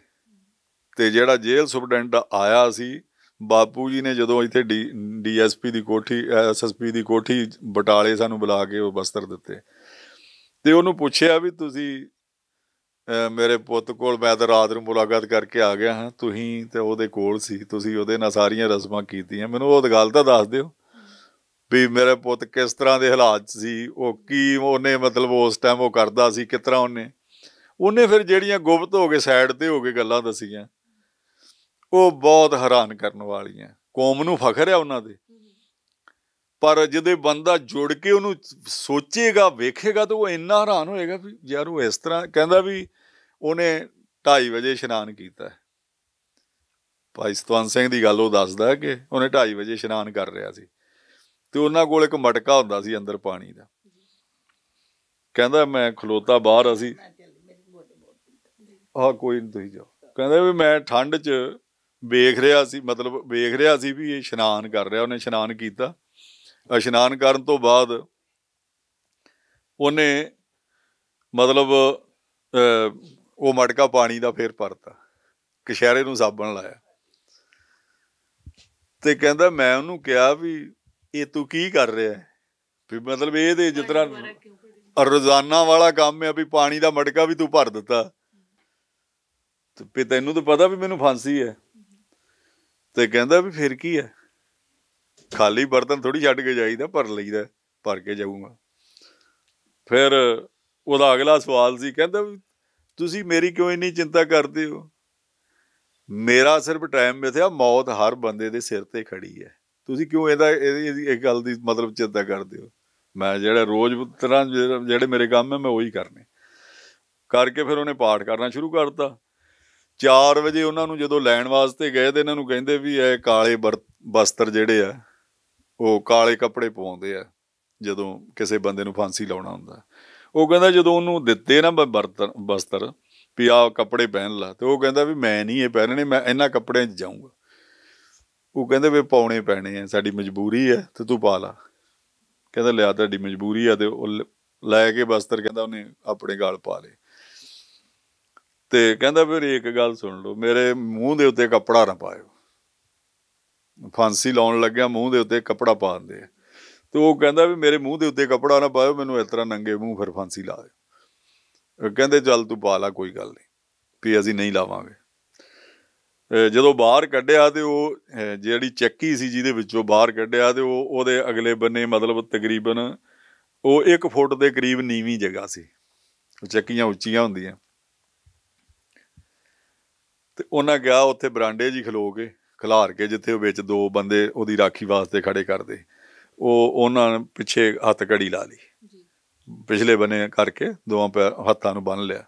[SPEAKER 1] ਤੇ ਜਿਹੜਾ ਜੇਲ ਸੁਪਰਡੈਂਟ ਆਇਆ ਸੀ ਬਾਪੂ ਜੀ ਨੇ ਜਦੋਂ ਇੱਥੇ ਡੀਐਸਪੀ ਦੀ ਕੋਠੀ ਐਸਐਸਪੀ ਦੀ ਕੋਠੀ ਬਟਾਲੇ ਸਾਨੂੰ ਬੁਲਾ ਕੇ ਉਹ ਬਸਤਰ ਦਿੱਤੇ ਤੇ ਉਹਨੂੰ ਪੁੱਛਿਆ ਵੀ ਤੁਸੀਂ ਮੇਰੇ ਪੁੱਤ ਕੋਲ ਮੈਂ ਤਾਂ ਰਾਤ ਨੂੰ ਮੁਲਾਕਾਤ ਕਰਕੇ ਆ ਗਿਆ ਹਾਂ ਤੁਸੀਂ ਤੇ ਉਹਦੇ ਕੋਲ ਸੀ ਤੁਸੀਂ ਉਹਦੇ ਨਾਲ ਸਾਰੀਆਂ ਰਸਮਾਂ ਕੀਤੀਆਂ ਮੈਨੂੰ ਉਹ ਗੱਲ ਤਾਂ ਦੱਸ ਦਿਓ ਵੀ ਮੇਰੇ ਪੁੱਤ ਕਿਸ ਤਰ੍ਹਾਂ ਦੇ ਹਾਲਾਤ ਸੀ ਉਹ ਕੀ ਉਹਨੇ ਮਤਲਬ ਉਸ ਟਾਈਮ ਉਹ ਕਰਦਾ ਸੀ ਕਿ ਤਰ੍ਹਾਂ ਉਹਨੇ ਉਹਨੇ ਫਿਰ ਜਿਹੜੀਆਂ ਗੁਪਤ ਹੋ ਕੇ ਸਾਈਡ ਤੇ ਹੋ ਕੇ ਗੱਲਾਂ ਦਸੀਆਂ ਉਹ ਬਹੁਤ ਹੈਰਾਨ ਕਰਨ ਵਾਲੀਆਂ ਕੌਮ ਨੂੰ ਫਖਰ ਹੈ ਉਹਨਾਂ ਦੇ ਪਰ ਜਿਹਦੇ ਬੰਦਾ ਜੁੜ ਕੇ ਉਹਨੂੰ ਸੋਚੇਗਾ ਵੇਖੇਗਾ ਤਾਂ ਉਹ ਇੰਨਾ ਹੈਰਾਨ ਹੋਏਗਾ ਵੀ ਯਾਰ ਉਹ ਇਸ ਤਰ੍ਹਾਂ ਕਹਿੰਦਾ ਵੀ ਉਹਨੇ 2:30 ਵਜੇ ਇਸ਼ਨਾਨ ਕੀਤਾ ਭਾਈ ਸਤਵੰਤ ਸਿੰਘ ਦੀ ਗੱਲ ਉਹ ਦੱਸਦਾ ਕਿ ਉਹਨੇ 2:30 ਵਜੇ ਇਸ਼ਨਾਨ ਕਰ ਰਿਹਾ ਸੀ ਤੇ ਉਹਨਾਂ ਕੋਲ ਇੱਕ ਮਟਕਾ ਹੁੰਦਾ ਸੀ ਅੰਦਰ ਪਾਣੀ ਦਾ ਕਹਿੰਦਾ ਮੈਂ ਖਲੋਤਾ ਬਾਹਰ ਅਸੀਂ ਆ ਕੋਈ ਨਹੀਂ ਤੁਸੀਂ ਜਾਓ ਕਹਿੰਦਾ ਵੀ ਮੈਂ ਠੰਡ 'ਚ ਵੇਖ ਰਿਹਾ ਸੀ ਮਤਲਬ ਵੇਖ ਰਿਹਾ ਸੀ ਵੀ ਇਹ ਇਸ਼ਨਾਨ ਕਰ ਰਿਹਾ ਉਹਨੇ ਇਸ਼ਨਾਨ ਕੀਤਾ ਇਸ਼ਨਾਨ ਕਰਨ ਤੋਂ ਬਾਅਦ ਉਹਨੇ ਮਤਲਬ ਉਹ ਮਟਕਾ ਪਾਣੀ ਦਾ ਫੇਰ ਭਰਤਾ ਕਿਸ਼ਹਿਰੇ ਨੂੰ ਸਾਬਣ ਲਾਇਆ ਤੇ ਕਹਿੰਦਾ ਮੈਂ ਉਹਨੂੰ ਕਿਹਾ ਵੀ ਇਹ ਤੂੰ ਕੀ ਕਰ ਰਿਹਾ ਹੈ ਵੀ ਮਤਲਬ ਇਹ ਤੇ ਜਿਸ ਤਰ੍ਹਾਂ ਰੋਜ਼ਾਨਾ ਵਾਲਾ ਕੰਮ ਹੈ ਵੀ ਪਾਣੀ ਦਾ ਮਟਕਾ ਵੀ ਤੂੰ ਭਰ ਦਿੱਤਾ ਤੇ ਤੈਨੂੰ ਤਾਂ ਪਤਾ ਵੀ ਮੈਨੂੰ ਫਾਂਸੀ ਹੈ ਤੇ ਕਹਿੰਦਾ ਵੀ ਫਿਰ ਕੀ ਹੈ ਖਾਲੀ ਬਰਤਨ ਥੋੜੀ ਛੱਡ ਕੇ ਜਾਈਦਾ ਭਰ ਲਈਦਾ ਭਰ ਕੇ ਜਾਊਗਾ ਫਿਰ ਉਹਦਾ ਅਗਲਾ ਸਵਾਲ ਸੀ ਕਹਿੰਦਾ ਤੁਸੀਂ ਮੇਰੀ ਕਿਉਂ ਇੰਨੀ ਚਿੰਤਾ ਕਰਦੇ ਹੋ ਮੇਰਾ ਸਿਰਫ ਟਾਈਮ ਮਿਥਿਆ ਮੌਤ ਹਰ ਬੰਦੇ ਦੇ ਸਿਰ ਤੇ ਖੜੀ ਹੈ ਤੁਸੀਂ ਕਿਉਂ ਇਹਦਾ ਇਹ ਗੱਲ ਦੀ ਮਤਲਬ ਚਿੰਤਾ ਕਰਦੇ ਹੋ ਮੈਂ ਜਿਹੜਾ ਰੋਜ਼ ਤਰ੍ਹਾਂ ਜਿਹੜੇ ਮੇਰੇ ਕੰਮ ਹੈ ਮੈਂ ਉਹੀ ਕਰਨੇ ਕਰਕੇ ਫਿਰ ਉਹਨੇ ਪਾਠ ਕਰਨਾ ਸ਼ੁਰੂ ਕਰਤਾ 4 ਵਜੇ ਉਹਨਾਂ ਨੂੰ ਜਦੋਂ ਲੈਣ ਵਾਸਤੇ ਗਏ ਤੇ ਇਹਨਾਂ ਨੂੰ ਕਹਿੰਦੇ ਵੀ ਇਹ ਕਾਲੇ ਬਸਤਰ ਜਿਹੜੇ ਆ ਉਹ ਕਾਲੇ ਕੱਪੜੇ ਪਵਾਉਂਦੇ ਆ ਜਦੋਂ ਕਿਸੇ ਬੰਦੇ ਨੂੰ ਫਾਂਸੀ ਲਾਉਣਾ ਹੁੰਦਾ ਉਹ ਕਹਿੰਦਾ ਜਦੋਂ ਉਹਨੂੰ ਦਿੱਤੇ ਨਾ ਬਰਤਨ ਬਸਤਰ ਵੀ ਆ ਕੱਪੜੇ ਪਹਿਨ ਲਾ ਤੇ ਉਹ ਕਹਿੰਦਾ ਵੀ ਮੈਂ ਨਹੀਂ ਇਹ ਪਹਿਨਣੇ ਮੈਂ ਇਹਨਾਂ ਕੱਪੜਿਆਂ 'ਚ ਜਾਊਂਗਾ ਉਹ ਕਹਿੰਦੇ ਵੀ ਪਾਉਣੇ ਪੈਣੇ ਆ ਸਾਡੀ ਮਜਬੂਰੀ ਆ ਤੇ ਤੂੰ ਪਾ ਲਾ ਕਹਿੰਦਾ ਲਿਆ ਢੀ ਮਜਬੂਰੀ ਆ ਤੇ ਉਹ ਲੈ ਕੇ ਬਸਤਰ ਕਹਿੰਦਾ ਉਹਨੇ ਆਪਣੇ ਗਾਲ ਪਾ ਲਏ ਤੇ ਕਹਿੰਦਾ ਫਿਰ ਇੱਕ ਗੱਲ ਸੁਣ ਲਓ ਮੇਰੇ ਮੂੰਹ ਦੇ ਉੱਤੇ ਕੱਪੜਾ ਨਾ ਪਾਇਓ ਫਾਂਸੀ ਲਾਉਣ ਲੱਗਿਆ ਮੂੰਹ ਦੇ ਉੱਤੇ ਕਪੜਾ ਪਾ ਦਿੰਦੇ ਆ ਤੇ ਉਹ ਕਹਿੰਦਾ ਵੀ ਮੇਰੇ ਮੂੰਹ ਦੇ ਉੱਤੇ ਕਪੜਾ ਨਾ ਪਾਇਓ ਮੈਨੂੰ ਇਸ ਤਰ੍ਹਾਂ ਨੰਗੇ ਮੂੰਹ ਫਿਰ ਫਾਂਸੀ ਲਾ ਦਿਓ ਕਹਿੰਦੇ ਚੱਲ ਤੂੰ ਪਾ ਲਾ ਕੋਈ ਗੱਲ ਨਹੀਂ ਵੀ ਅਸੀਂ ਨਹੀਂ ਲਾਵਾਂਗੇ ਜਦੋਂ ਬਾਹਰ ਕੱਢਿਆ ਤੇ ਉਹ ਜਿਹੜੀ ਚੱਕੀ ਸੀ ਜਿਹਦੇ ਵਿੱਚੋਂ ਬਾਹਰ ਕੱਢਿਆ ਤੇ ਉਹ ਉਹਦੇ ਅਗਲੇ ਬੰਨੇ ਮਤਲਬ ਤਕਰੀਬਨ ਉਹ 1 ਫੁੱਟ ਦੇ ਕਰੀਬ ਨੀਵੀਂ ਜਗ੍ਹਾ ਸੀ ਚੱਕੀਆਂ ਉੱਚੀਆਂ ਹੁੰਦੀਆਂ ਤੇ ਉਹਨਾਂ ਗਿਆ ਉੱਥੇ ਬਰਾਂਡੇ ਜੀ ਖਲੋ ਕੇ ਖਿਲਾਰ ਕੇ ਜਿੱਥੇ ਉਹ ਵਿੱਚ ਦੋ ਬੰਦੇ ਉਹਦੀ ਰਾਖੀ ਵਾਸਤੇ ਖੜੇ ਕਰਦੇ ਉਹ ਉਹਨਾਂ ਪਿੱਛੇ ਹੱਥ ਕੜੀ ਲਾ ਲਈ ਜੀ ਪਿਛਲੇ ਬਨੇ ਕਰਕੇ ਦੋਵਾਂ ਪੈਰ ਹੱਥਾਂ ਨੂੰ ਬੰਨ ਲਿਆ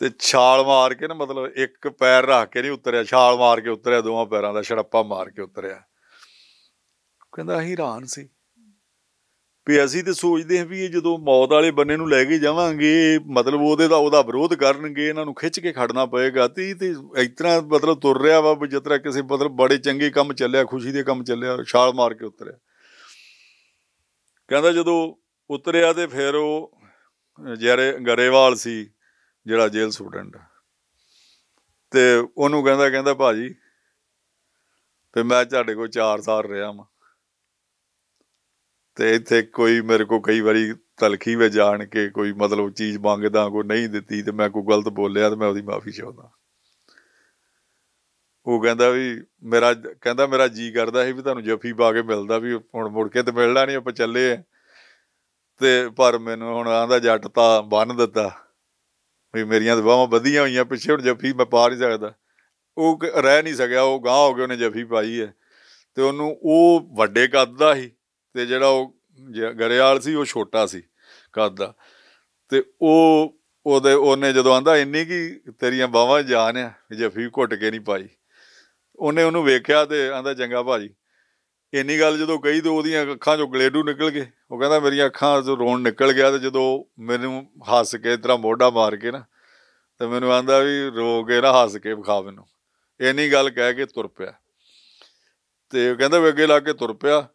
[SPEAKER 1] ਤੇ ਛਾਲ ਮਾਰ ਕੇ ਨਾ ਮਤਲਬ ਇੱਕ ਪੈਰ ਰੱਖ ਕੇ ਨਹੀਂ ਉਤਰਿਆ ਛਾਲ ਮਾਰ ਕੇ ਉਤਰਿਆ ਦੋਵਾਂ ਪੈਰਾਂ ਦਾ ਛੜੱਪਾ ਮਾਰ ਕੇ ਉਤਰਿਆ ਕਹਿੰਦਾ ਹੈਰਾਨ ਸੀ ਵੀ ਅਸੀਂ ਤੇ ਸੋਚਦੇ ਹਾਂ ਵੀ ਇਹ ਜਦੋਂ ਮੌਤ ਵਾਲੇ ਬੰਨੇ ਨੂੰ ਲੈ ਕੇ ਜਾਵਾਂਗੇ ਮਤਲਬ ਉਹਦੇ ਦਾ ਉਹਦਾ ਵਿਰੋਧ ਕਰਨਗੇ ਇਹਨਾਂ ਨੂੰ ਖਿੱਚ ਕੇ ਖੜਨਾ ਪਏਗਾ ਤੇ ਤੇ ਇਤਨਾ ਮਤਲਬ ਤੁਰ ਰਿਹਾ ਵਾ ਵੀ ਜਿਤਨਾ ਕਿਸੇ ਮਤਲਬ ਬੜੇ ਚੰਗੇ ਕੰਮ ਚੱਲਿਆ ਖੁਸ਼ੀ ਦੇ ਕੰਮ ਚੱਲਿਆ ਛਾਲ ਮਾਰ ਕੇ ਉਤਰਿਆ ਕਹਿੰਦਾ ਜਦੋਂ ਉਤਰਿਆ ਤੇ ਫਿਰ ਉਹ ਜਿਹੜੇ ਗਰੇਵਾਲ ਸੀ ਜਿਹੜਾ ਜੇਲ੍ਹ ਸਟੂਡੈਂਟ ਤੇ ਉਹਨੂੰ ਕਹਿੰਦਾ ਕਹਿੰਦਾ ਭਾਜੀ ਤੇ ਮੈਂ ਤੁਹਾਡੇ ਕੋਲ 4 ਸਾਲ ਰਿਹਾ ਮੈਂ ਤੇ ਇੱਥੇ ਕੋਈ ਮੇਰੇ ਕੋ ਕਈ ਵਾਰੀ ਤਲਖੀ ਵਿੱਚ ਜਾਣ ਕੇ ਕੋਈ ਮਤਲਬ ਚੀਜ਼ ਮੰਗਦਾ ਕੋ ਨਹੀਂ ਦਿੱਤੀ ਤੇ ਮੈਂ ਕੋਈ ਗਲਤ ਬੋਲਿਆ ਤੇ ਮੈਂ ਉਹਦੀ ਮਾਫੀ ਚਾਹੁੰਦਾ ਉਹ ਕਹਿੰਦਾ ਵੀ ਮੇਰਾ ਕਹਿੰਦਾ ਮੇਰਾ ਜੀ ਕਰਦਾ ਸੀ ਵੀ ਤੁਹਾਨੂੰ ਜੱਫੀ ਪਾ ਕੇ ਮਿਲਦਾ ਵੀ ਹੁਣ ਮੁੜ ਕੇ ਤੇ ਮਿਲਣਾ ਨਹੀਂ ਆਪਾਂ ਚੱਲੇ ਆ ਤੇ ਪਰ ਮੈਨੂੰ ਹੁਣ ਆਂਦਾ ਜੱਟ ਤਾਂ ਬੰਨ ਦਿੱਤਾ ਵੀ ਮੇਰੀਆਂ ਦਵਾਵਾਂ ਵਧੀਆਂ ਹੋਈਆਂ ਪਿੱਛੇ ਹੁਣ ਜੱਫੀ ਮੈਂ ਪਾ ਨਹੀਂ ਸਕਦਾ ਉਹ ਰਹਿ ਨਹੀਂ ਸਕਿਆ ਉਹ ਗਾਂ ਹੋ ਗਿਆ ਉਹਨੇ ਜੱਫੀ ਪਾਈ ਹੈ ਤੇ ਉਹਨੂੰ ਉਹ ਵੱਡੇ ਕੱਦ ਦਾ ਸੀ ਤੇ ਜਿਹੜਾ ਉਹ ਗਰੇਵਾਲ ਸੀ ਉਹ ਛੋਟਾ ਸੀ ਕੱਦ ਦਾ ਤੇ ਉਹ ਉਹਦੇ ਉਹਨੇ ਜਦੋਂ ਆਂਦਾ ਇੰਨੀ ਕੀ ਤੇਰੀਆਂ ਬਾਹਾਂ ਜਾਨ ਆ ਜਫੀ ਘੁੱਟ ਕੇ ਨਹੀਂ ਪਾਈ ਉਹਨੇ ਉਹਨੂੰ ਵੇਖਿਆ ਤੇ ਆਂਦਾ ਚੰਗਾ ਭਾਜੀ ਇੰਨੀ ਗੱਲ ਜਦੋਂ ਕਹੀ ਤੇ ਉਹਦੀਆਂ ਅੱਖਾਂ ਚੋਂ ਗਲੇਡੂ ਨਿਕਲ ਗਏ ਉਹ ਕਹਿੰਦਾ ਮੇਰੀਆਂ ਅੱਖਾਂ ਚੋਂ ਰੋਣ ਨਿਕਲ ਗਿਆ ਤੇ ਜਦੋਂ ਮੈਨੂੰ ਹੱਸ ਕੇ ਇਤਰਾ ਮੋਢਾ ਮਾਰ ਕੇ ਨਾ ਤੇ ਮੈਨੂੰ ਆਂਦਾ ਵੀ ਰੋ ਕੇ ਨਾ ਹੱਸ ਕੇ ਵਿਖਾ ਮੈਨੂੰ ਇੰਨੀ ਗੱਲ ਕਹਿ ਕੇ ਤੁਰ ਪਿਆ ਤੇ ਉਹ ਕਹਿੰਦਾ ਵੀ ਅੱਗੇ ਲਾ ਕੇ ਤੁਰ ਪਿਆ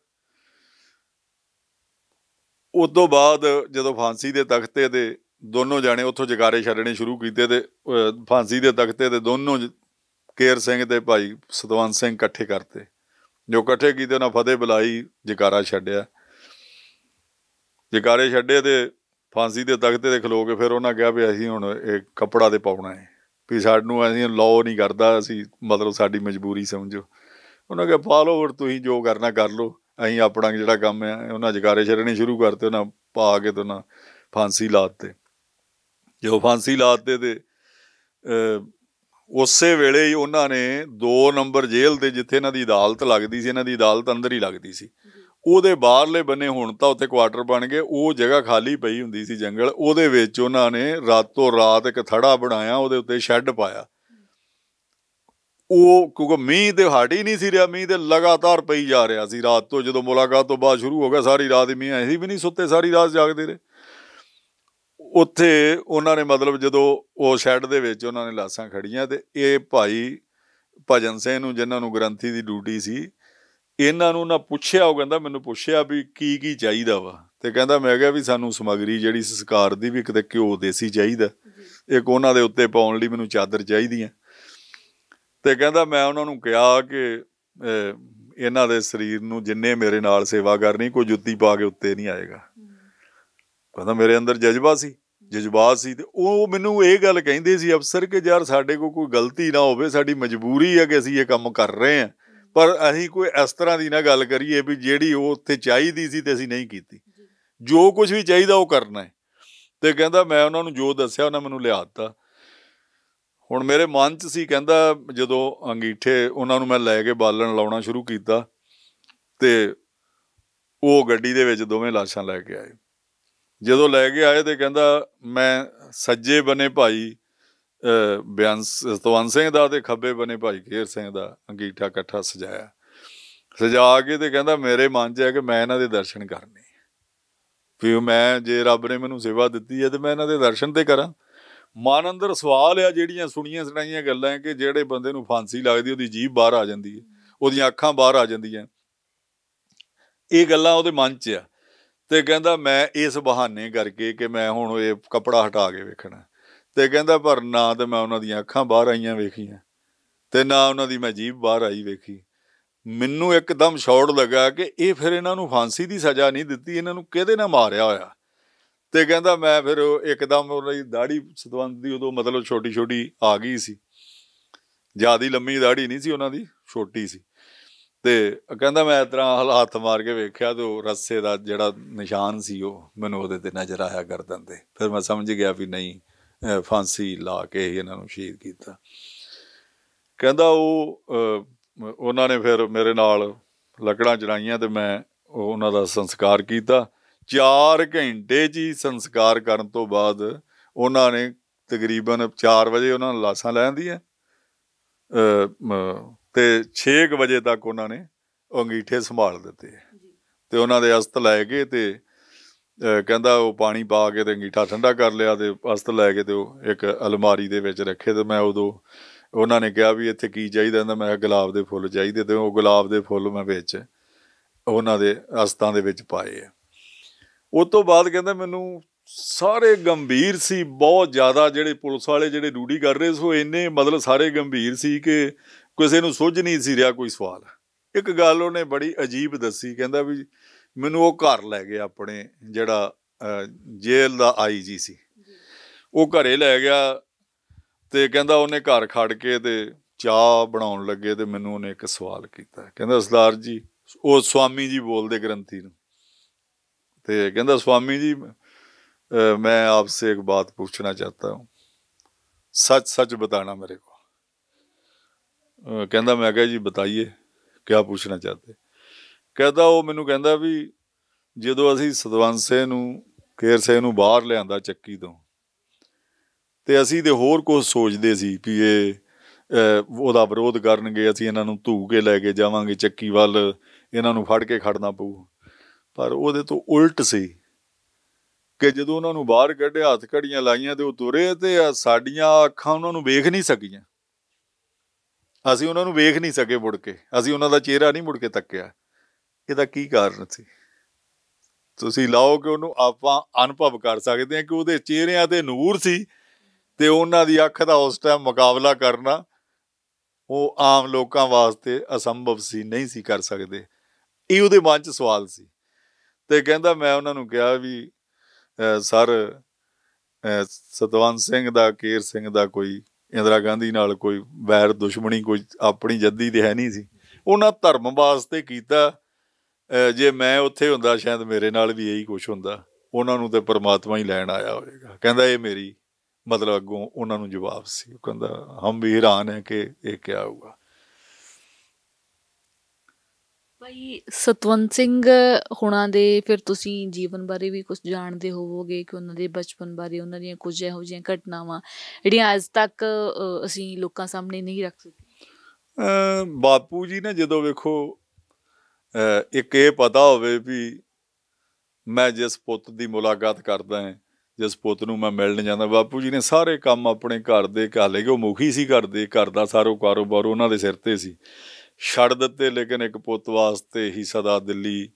[SPEAKER 1] ਉਸ ਤੋਂ ਬਾਅਦ ਜਦੋਂ ਫਾਂਸੀ ਦੇ ਤਖਤੇ ਤੇ ਦੋਨੋਂ ਜਾਣੇ ਉੱਥੋਂ ਜਗਾਰੇ ਛੱਡਣੇ ਸ਼ੁਰੂ ਕੀਤੇ ਤੇ ਫਾਂਸੀ ਦੇ ਤਖਤੇ ਤੇ ਦੋਨੋਂ ਕੇਰ ਸਿੰਘ ਤੇ ਭਾਈ ਸਤਵੰਤ ਸਿੰਘ ਇਕੱਠੇ ਕਰਤੇ ਜੋ ਇਕੱਠੇ ਕੀਤੇ ਉਹਨਾਂ ਫਤਿਹ ਬੁਲਾਈ ਜਗਾਰਾ ਛੱਡਿਆ ਜਗਾਰੇ ਛੱਡੇ ਤੇ ਫਾਂਸੀ ਦੇ ਤਖਤੇ ਤੇ ਖਲੋ ਕੇ ਫਿਰ ਉਹਨਾਂ ਕਿਹਾ ਵੀ ਅਸੀਂ ਹੁਣ ਇਹ ਕਪੜਾ ਤੇ ਪਾਉਣਾ ਹੈ ਵੀ ਸਾਨੂੰ ਅਸੀਂ ਲਾਅ ਨਹੀਂ ਕਰਦਾ ਅਸੀਂ ਮਤਲਬ ਸਾਡੀ ਮਜਬੂਰੀ ਸਮਝੋ ਉਹਨਾਂ ਕਿਹਾ ਪਾ ਲਓ ਔਰ ਤੁਸੀਂ ਜੋ ਕਰਨਾ ਕਰ ਲਓ ਅਸੀਂ ਆਪਣਾ ਜਿਹੜਾ ਕੰਮ ਆ ਉਹਨਾਂ ਜਗਾਰੇ ਛੜਨੇ ਸ਼ੁਰੂ ਕਰਤੇ ਉਹਨਾਂ ਪਾ ਕੇ ਤੇ ਉਹਨਾਂ ਫਾਂਸੀ ਲਾਤੇ ਜੋ ਫਾਂਸੀ ਲਾਤੇ ਤੇ ਉਸੇ ਵੇਲੇ ਹੀ ਉਹਨਾਂ ਨੇ 2 ਨੰਬਰ ਜੇਲ੍ਹ ਤੇ ਜਿੱਥੇ ਇਹਨਾਂ ਦੀ ਅਦਾਲਤ ਲੱਗਦੀ ਸੀ ਇਹਨਾਂ ਦੀ ਅਦਾਲਤ ਅੰਦਰ ਹੀ ਲੱਗਦੀ ਸੀ ਉਹਦੇ ਬਾਹਰਲੇ ਬੰਨੇ ਹੁਣ ਤਾਂ ਉੱਥੇ ਕੁਆਟਰ ਬਣ ਗਏ ਉਹ ਜਗ੍ਹਾ ਖਾਲੀ ਪਈ ਹੁੰਦੀ ਸੀ ਜੰਗਲ ਉਹਦੇ ਵਿੱਚ ਉਹਨਾਂ ਨੇ ਰਾਤੋਂ ਰਾਤ ਇੱਕ ਥੜਾ ਬਣਾਇਆ ਉਹਦੇ ਉੱਤੇ ਸ਼ੈੱਡ ਪਾਇਆ ਉਹ ਕਿਉਂਕਿ ਮੀਂਹ ਤੇ ਹਟ ਹੀ ਨਹੀਂ ਸੀ ਰਿਹਾ ਮੀਂਹ ਤੇ ਲਗਾਤਾਰ ਪਈ ਜਾ ਰਿਹਾ ਸੀ ਰਾਤ ਤੋਂ ਜਦੋਂ ਮੁਲਾਕਾਤ ਤੋਂ ਬਾਅਦ ਸ਼ੁਰੂ ਹੋ ਗਿਆ ਸਾਰੀ ਰਾਤ ਮੀਂਹ ਐਸੀ ਵੀ ਨਹੀਂ ਸੁੱਤੇ ਸਾਰੀ ਰਾਤ ਜਾਗਦੇ ਰਹੇ ਉੱਥੇ ਉਹਨਾਂ ਨੇ ਮਤਲਬ ਜਦੋਂ ਉਹ ਸ਼ੈੱਡ ਦੇ ਵਿੱਚ ਉਹਨਾਂ ਨੇ ਲਾਸਾਂ ਖੜੀਆਂ ਤੇ ਇਹ ਭਾਈ ਭਜਨ ਸਿੰਘ ਨੂੰ ਜਿਨ੍ਹਾਂ ਨੂੰ ਗ੍ਰੰਥੀ ਦੀ ਡਿਊਟੀ ਸੀ ਇਹਨਾਂ ਨੂੰ ਨਾ ਪੁੱਛਿਆ ਉਹ ਕਹਿੰਦਾ ਮੈਨੂੰ ਪੁੱਛਿਆ ਵੀ ਕੀ ਕੀ ਚਾਹੀਦਾ ਵਾ ਤੇ ਕਹਿੰਦਾ ਮੈਂ ਕਿਹਾ ਵੀ ਸਾਨੂੰ ਸਮਗਰੀ ਜਿਹੜੀ ਸਸਕਾਰ ਦੀ ਵੀ ਇੱਕ ਤੇ ਘਿਓ ਦੇਸੀ ਚਾਹੀਦਾ ਇੱਕ ਉਹਨਾਂ ਦੇ ਉੱਤੇ ਪਾਉਣ ਲਈ ਮੈਨੂੰ ਚਾਦਰ ਚਾਹੀਦੀ ਹੈ ਤੇ ਕਹਿੰਦਾ ਮੈਂ ਉਹਨਾਂ ਨੂੰ ਕਿਹਾ ਕਿ ਇਹਨਾਂ ਦੇ ਸਰੀਰ ਨੂੰ ਜਿੰਨੇ ਮੇਰੇ ਨਾਲ ਸੇਵਾ ਕਰਨੀ ਕੋਈ ਜੁੱਤੀ ਪਾ ਕੇ ਉੱਤੇ ਨਹੀਂ ਆਏਗਾ ਕਹਿੰਦਾ ਮੇਰੇ ਅੰਦਰ ਜਜ਼ਬਾ ਸੀ ਜਜ਼ਬਾ ਸੀ ਤੇ ਉਹ ਮੈਨੂੰ ਇਹ ਗੱਲ ਕਹਿੰਦੇ ਸੀ ਅਫਸਰ ਕਿ ਯਾਰ ਸਾਡੇ ਕੋਲ ਕੋਈ ਗਲਤੀ ਨਾ ਹੋਵੇ ਸਾਡੀ ਮਜਬੂਰੀ ਹੈ ਕਿ ਅਸੀਂ ਇਹ ਕੰਮ ਕਰ ਰਹੇ ਹਾਂ ਪਰ ਅਸੀਂ ਕੋਈ ਇਸ ਤਰ੍ਹਾਂ ਦੀ ਨਾ ਗੱਲ ਕਰੀਏ ਵੀ ਜਿਹੜੀ ਉਹ ਉੱਥੇ ਚਾਹੀਦੀ ਸੀ ਤੇ ਅਸੀਂ ਨਹੀਂ ਕੀਤੀ ਜੋ ਕੁਝ ਵੀ ਚਾਹੀਦਾ ਉਹ ਕਰਨਾ ਹੈ ਤੇ ਕਹਿੰਦਾ ਮੈਂ ਉਹਨਾਂ ਨੂੰ ਜੋ ਦੱਸਿਆ ਉਹਨਾਂ ਮੈਨੂੰ ਲਿਆ ਦਿੱਤਾ ਹੁਣ ਮੇਰੇ ਮਨ 'ਚ ਸੀ ਕਹਿੰਦਾ ਜਦੋਂ ਅੰਗੀਠੇ ਉਹਨਾਂ ਨੂੰ ਮੈਂ ਲੈ ਕੇ ਬਾਲਣ ਲਾਉਣਾ ਸ਼ੁਰੂ ਕੀਤਾ ਤੇ ਉਹ ਗੱਡੀ ਦੇ ਵਿੱਚ ਦੋਵੇਂ ਲਾਸ਼ਾਂ ਲੈ ਕੇ ਆਏ ਜਦੋਂ ਲੈ ਕੇ ਆਏ ਤੇ ਕਹਿੰਦਾ ਮੈਂ ਸੱਜੇ ਬਨੇ ਭਾਈ ਬਿਆਨਸ ਸਤਵੰਤ ਸਿੰਘ ਦਾ ਤੇ ਖੱਬੇ ਬਨੇ ਭਾਈ ਖੇਰ ਸਿੰਘ ਦਾ ਅੰਗੀਠਾ ਇਕੱਠਾ ਸਜਾਇਆ ਸਜਾ ਕੇ ਤੇ ਕਹਿੰਦਾ ਮੇਰੇ ਮਨ 'ਚ ਹੈ ਕਿ ਮੈਂ ਇਹਨਾਂ ਦੇ ਦਰਸ਼ਨ ਕਰਨੇ ਵੀ ਮੈਂ ਜੇ ਰੱਬ ਨੇ ਮੈਨੂੰ ਸੇਵਾ ਦਿੱਤੀ ਹੈ ਤੇ ਮੈਂ ਇਹਨਾਂ ਦੇ ਦਰਸ਼ਨ ਤੇ ਕਰਾਂ ਮਨ ਅੰਦਰ ਸਵਾਲ ਆ ਜਿਹੜੀਆਂ ਸੁਣੀਆਂ ਸੁਣਾਈਆਂ ਗੱਲਾਂ ਕਿ ਜਿਹੜੇ ਬੰਦੇ ਨੂੰ ਫਾਂਸੀ ਲੱਗਦੀ ਉਹਦੀ ਜੀਭ ਬਾਹਰ ਆ ਜਾਂਦੀ ਹੈ ਉਹਦੀਆਂ ਅੱਖਾਂ ਬਾਹਰ ਆ ਜਾਂਦੀਆਂ ਇਹ ਗੱਲਾਂ ਉਹਦੇ ਮਨ 'ਚ ਆ ਤੇ ਕਹਿੰਦਾ ਮੈਂ ਇਸ ਬਹਾਨੇ ਕਰਕੇ ਕਿ ਮੈਂ ਹੁਣ ਇਹ ਕਪੜਾ ਹਟਾ ਕੇ ਵੇਖਣਾ ਤੇ ਕਹਿੰਦਾ ਪਰ ਨਾ ਤੇ ਮੈਂ ਉਹਨਾਂ ਦੀਆਂ ਅੱਖਾਂ ਬਾਹਰ ਆਈਆਂ ਵੇਖੀਆਂ ਤੇ ਨਾ ਉਹਨਾਂ ਦੀ ਮੈਂ ਜੀਭ ਬਾਹਰ ਆਈ ਵੇਖੀ ਮੈਨੂੰ ਇੱਕਦਮ ਸ਼ੌਟ ਲੱਗਾ ਕਿ ਇਹ ਫਿਰ ਇਹਨਾਂ ਨੂੰ ਫਾਂਸੀ ਦੀ ਸਜ਼ਾ ਨਹੀਂ ਦਿੱਤੀ ਇਹਨਾਂ ਨੂੰ ਕਿਹਦੇ ਨਾਲ ਮਾਰਿਆ ਹੋਇਆ ਤੇ ਕਹਿੰਦਾ ਮੈਂ ਫਿਰ ਇੱਕਦਮ ਉਹਦੀ ਦਾੜੀ ਸਤਵੰਦ ਦੀ ਉਦੋਂ ਮਤਲਬ ਛੋਟੀ ਛੋਟੀ ਆ ਗਈ ਸੀ ਜਿਆਦੀ ਲੰਮੀ ਦਾੜੀ ਨਹੀਂ ਸੀ ਉਹਨਾਂ ਦੀ ਛੋਟੀ ਸੀ ਤੇ ਕਹਿੰਦਾ ਮੈਂ ਇਤਰਾ ਹੱਥ ਮਾਰ ਕੇ ਵੇਖਿਆ ਤੇ ਉਹ ਰੱਸੇ ਦਾ ਜਿਹੜਾ ਨਿਸ਼ਾਨ ਸੀ ਉਹ ਮੈਨੂੰ ਉਹਦੇ ਤੇ ਨਜ਼ਰ ਆਇਆ ਗਰਦਨ ਤੇ ਫਿਰ ਮੈਂ ਸਮਝ ਗਿਆ ਵੀ ਨਹੀਂ ਫਾਂਸੀ ਲਾ ਕੇ ਇਹਨਾਂ ਨੂੰ ਸ਼ਹੀਦ ਕੀਤਾ ਕਹਿੰਦਾ ਉਹ ਉਹਨਾਂ ਨੇ ਫਿਰ ਮੇਰੇ ਨਾਲ ਲੱਕੜਾਂ ਚੜਾਈਆਂ ਤੇ ਮੈਂ ਉਹਨਾਂ ਦਾ ਸੰਸਕਾਰ ਕੀਤਾ 4 ਘੰਟੇ ਜੀ ਸੰਸਕਾਰ ਕਰਨ ਤੋਂ ਬਾਅਦ ਉਹਨਾਂ ਨੇ ਤਕਰੀਬਨ 4 ਵਜੇ ਉਹਨਾਂ ਨੂੰ ਲਾਸ਼ਾਂ ਲੈ ਆਂਦੀਆਂ ਤੇ 6 ਵਜੇ ਤੱਕ ਉਹਨਾਂ ਨੇ ਅੰਗੀਠੇ ਸੰਭਾਲ ਦਿੱਤੇ ਤੇ ਉਹਨਾਂ ਦੇ ਅਸਤ ਲੈ ਕੇ ਤੇ ਕਹਿੰਦਾ ਉਹ ਪਾਣੀ ਪਾ ਕੇ ਤੇ ਅੰਗੀਠਾ ਠੰਡਾ ਕਰ ਲਿਆ ਤੇ ਅਸਤ ਲੈ ਕੇ ਤੇ ਉਹ ਇੱਕ ਅਲਮਾਰੀ ਦੇ ਵਿੱਚ ਰੱਖੇ ਤੇ ਮੈਂ ਉਦੋਂ ਉਹਨਾਂ ਨੇ ਕਿਹਾ ਵੀ ਇੱਥੇ ਕੀ ਚਾਹੀਦਾ ਹੁੰਦਾ ਮੈਂ ਗੁਲਾਬ ਦੇ ਫੁੱਲ ਚਾਹੀਦੇ ਤੇ ਉਹ ਗੁਲਾਬ ਦੇ ਫੁੱਲ ਮੈਂ ਵਿੱਚ ਉਹਨਾਂ ਦੇ ਅਸਤਾਂ ਦੇ ਵਿੱਚ ਪਾਏ ਆ ਉਸ ਤੋਂ ਬਾਅਦ ਕਹਿੰਦਾ ਮੈਨੂੰ ਸਾਰੇ ਗੰਭੀਰ ਸੀ ਬਹੁਤ ਜ਼ਿਆਦਾ ਜਿਹੜੇ ਪੁਲਿਸ ਵਾਲੇ ਜਿਹੜੇ ਡਿਊਟੀ ਕਰ ਰਹੇ ਸੋ ਇੰਨੇ ਮਤਲਬ ਸਾਰੇ ਗੰਭੀਰ ਸੀ ਕਿ ਕਿਸੇ ਨੂੰ ਸੁੱਝ ਨਹੀਂ ਸੀ ਰਿਹਾ ਕੋਈ ਸਵਾਲ ਇੱਕ ਗੱਲ ਉਹਨੇ ਬੜੀ ਅਜੀਬ ਦੱਸੀ ਕਹਿੰਦਾ ਵੀ ਮੈਨੂੰ ਉਹ ਘਰ ਲੈ ਗਿਆ ਆਪਣੇ ਜਿਹੜਾ ਜੇਲ੍ਹ ਦਾ ਆਈਜੀ ਸੀ ਉਹ ਘਰੇ ਲੈ ਗਿਆ ਤੇ ਕਹਿੰਦਾ ਉਹਨੇ ਘਰ ਖੜ ਕੇ ਤੇ ਚਾਹ ਬਣਾਉਣ ਲੱਗੇ ਤੇ ਮੈਨੂੰ ਉਹਨੇ ਇੱਕ ਸਵਾਲ ਕੀਤਾ ਕਹਿੰਦਾ ਸਰਦਾਰ ਜੀ ਉਹ ਸਵਾਮੀ ਜੀ ਬੋਲਦੇ ਗ੍ਰੰਥੀ ਨੂੰ ਤੇ ਕਹਿੰਦਾ ਸਵਾਮੀ ਜੀ ਆਪ ਸੇ ਇੱਕ ਬਾਤ ਪੁੱਛਣਾ ਚਾਹਤਾ ਹਾਂ ਸੱਚ ਸੱਚ ਬਤਾਣਾ ਮੇਰੇ ਕੋ ਕਹਿੰਦਾ ਮੈਂ ਕਹਾਂ ਜੀ ਬਤਾਈਏ ਕੀ ਪੁੱਛਣਾ ਚਾਹਤੇ ਕਹਿੰਦਾ ਉਹ ਮੈਨੂੰ ਕਹਿੰਦਾ ਵੀ ਜਦੋਂ ਅਸੀਂ ਸਦਵੰਸੇ ਨੂੰ ਕੇਰਸੇ ਨੂੰ ਬਾਹਰ ਲਿਆਂਦਾ ਚੱਕੀ ਤੋਂ ਤੇ ਅਸੀਂ ਤੇ ਹੋਰ ਕੁਝ ਸੋਚਦੇ ਸੀ ਵੀ ਇਹ ਉਹਦਾ ਵਿਰੋਧ ਕਰਨਗੇ ਅਸੀਂ ਇਹਨਾਂ ਨੂੰ ਧੂ ਕੇ ਲੈ ਕੇ ਜਾਵਾਂਗੇ ਚੱਕੀ ਵੱਲ ਇਹਨਾਂ ਨੂੰ ਫੜ ਕੇ ਖੜਨਾ ਪਊ ਪਰ ਉਹਦੇ ਤੋਂ ਉਲਟ ਸੀ ਕਿ ਜਦੋਂ ਉਹਨਾਂ ਨੂੰ ਬਾਹਰ ਕੱਢਿਆ ਹੱਥ ਘੜੀਆਂ ਲਾਈਆਂ ਤੇ ਉਹ ਤੁਰੇ ਤੇ ਸਾਡੀਆਂ ਅੱਖਾਂ ਉਹਨਾਂ ਨੂੰ ਵੇਖ ਨਹੀਂ ਸਕੀਆਂ ਅਸੀਂ ਉਹਨਾਂ ਨੂੰ ਵੇਖ ਨਹੀਂ ਸਕੇ ਮੁੜ ਕੇ ਅਸੀਂ ਉਹਨਾਂ ਦਾ ਚਿਹਰਾ ਨਹੀਂ ਮੁੜ ਕੇ ਤੱਕਿਆ ਇਹਦਾ ਕੀ ਕਾਰਨ ਸੀ ਤੁਸੀਂ ਲਾਓ ਕਿ ਉਹਨੂੰ ਆਪਾਂ ਅਨੁਭਵ ਕਰ ਸਕਦੇ ਹਾਂ ਕਿ ਉਹਦੇ ਚਿਹਰਿਆਂ ਤੇ ਨੂਰ ਸੀ ਤੇ ਉਹਨਾਂ ਦੀ ਅੱਖ ਦਾ ਉਸ ਟਾਈਮ ਮੁਕਾਬਲਾ ਕਰਨਾ ਉਹ ਆਮ ਲੋਕਾਂ ਵਾਸਤੇ ਅਸੰਭਵ ਸੀ ਨਹੀਂ ਸੀ ਕਰ ਸਕਦੇ ਇਹ ਉਹਦੇ ਮਨ 'ਚ ਸਵਾਲ ਸੀ ਤੇ ਕਹਿੰਦਾ ਮੈਂ ਉਹਨਾਂ ਨੂੰ ਕਿਹਾ ਵੀ ਸਰ ਸਤਵੰਤ ਸਿੰਘ ਦਾ ਕੇਰ ਸਿੰਘ ਦਾ ਕੋਈ ਇੰਦਰਾ ਗਾਂਧੀ ਨਾਲ ਕੋਈ ਵੈਰ ਦੁਸ਼ਮਣੀ ਕੋਈ ਆਪਣੀ ਜੱਦੀ ਦੇ ਹੈ ਨਹੀਂ ਸੀ ਉਹਨਾਂ ਧਰਮ ਵਾਸਤੇ ਕੀਤਾ ਜੇ ਮੈਂ ਉੱਥੇ ਹੁੰਦਾ ਸ਼ਾਇਦ ਮੇਰੇ ਨਾਲ ਵੀ ਇਹੀ ਕੁਝ ਹੁੰਦਾ ਉਹਨਾਂ ਨੂੰ ਤੇ ਪਰਮਾਤਮਾ ਹੀ ਲੈਣ ਆਇਆ ਹੋਵੇਗਾ ਕਹਿੰਦਾ ਇਹ ਮੇਰੀ ਮਤਲਬ ਅੱਗੋਂ ਉਹਨਾਂ ਨੂੰ ਜਵਾਬ ਸੀ ਉਹ ਕਹਿੰਦਾ ਹਮ ਵੀ ਹੈਰਾਨ ਹੈ ਕਿ ਇਹ ਕਿਆ ਹੋਊਗਾ ਭਾਈ
[SPEAKER 2] ਸਤਵੰਤ ਸਿੰਘ ਹੁਣਾਂ ਦੇ ਫਿਰ ਤੁਸੀਂ ਜੀਵਨ ਬਾਰੇ ਵੀ ਕੁਝ ਜਾਣਦੇ ਹੋਵੋਗੇ ਕਿ ਉਹਨਾਂ ਦੇ ਬਚਪਨ ਬਾਰੇ ਉਹਨਾਂ ਦੀਆਂ ਕੁਝ ਇਹੋ ਜਿਹੀਆਂ ਘਟਨਾਵਾਂ ਜਿਹੜੀਆਂ ਅੱਜ ਤੱਕ ਅਸੀਂ ਲੋਕਾਂ ਸਾਹਮਣੇ ਨਹੀਂ ਰੱਖ
[SPEAKER 1] ਸਕਦੇ ਬਾਪੂ ਜੀ ਨੇ ਜਦੋਂ ਵੇਖੋ ਇੱਕ ਇਹ ਪਤਾ ਹੋਵੇ ਵੀ ਮੈਂ ਜਿਸ ਪੁੱਤ ਦੀ ਮੁਲਾਕਾਤ ਕਰਦਾ ਹਾਂ ਜਿਸ ਪੁੱਤ ਨੂੰ ਮੈਂ ਮਿਲਣ ਜਾਂਦਾ ਬਾਪੂ ਜੀ ਨੇ ਸਾਰੇ ਕੰਮ ਆਪਣੇ ਘਰ ਦੇ ਹਾਲੇ ਕਿ ਉਹ ਮੁਖੀ ਸੀ ਘਰ ਦੇ ਘਰ ਦਾ ਸਾਰਾ ਕਾਰੋਬਾਰ ਉਹਨਾਂ ਦੇ ਸਿਰ ਤੇ ਸੀ ਛੱਡ ਦਿੱਤੇ ਲੇਕਿਨ ਇੱਕ ਪੁੱਤ ਵਾਸਤੇ ਹੀ ਸਦਾ ਦਿੱਲੀ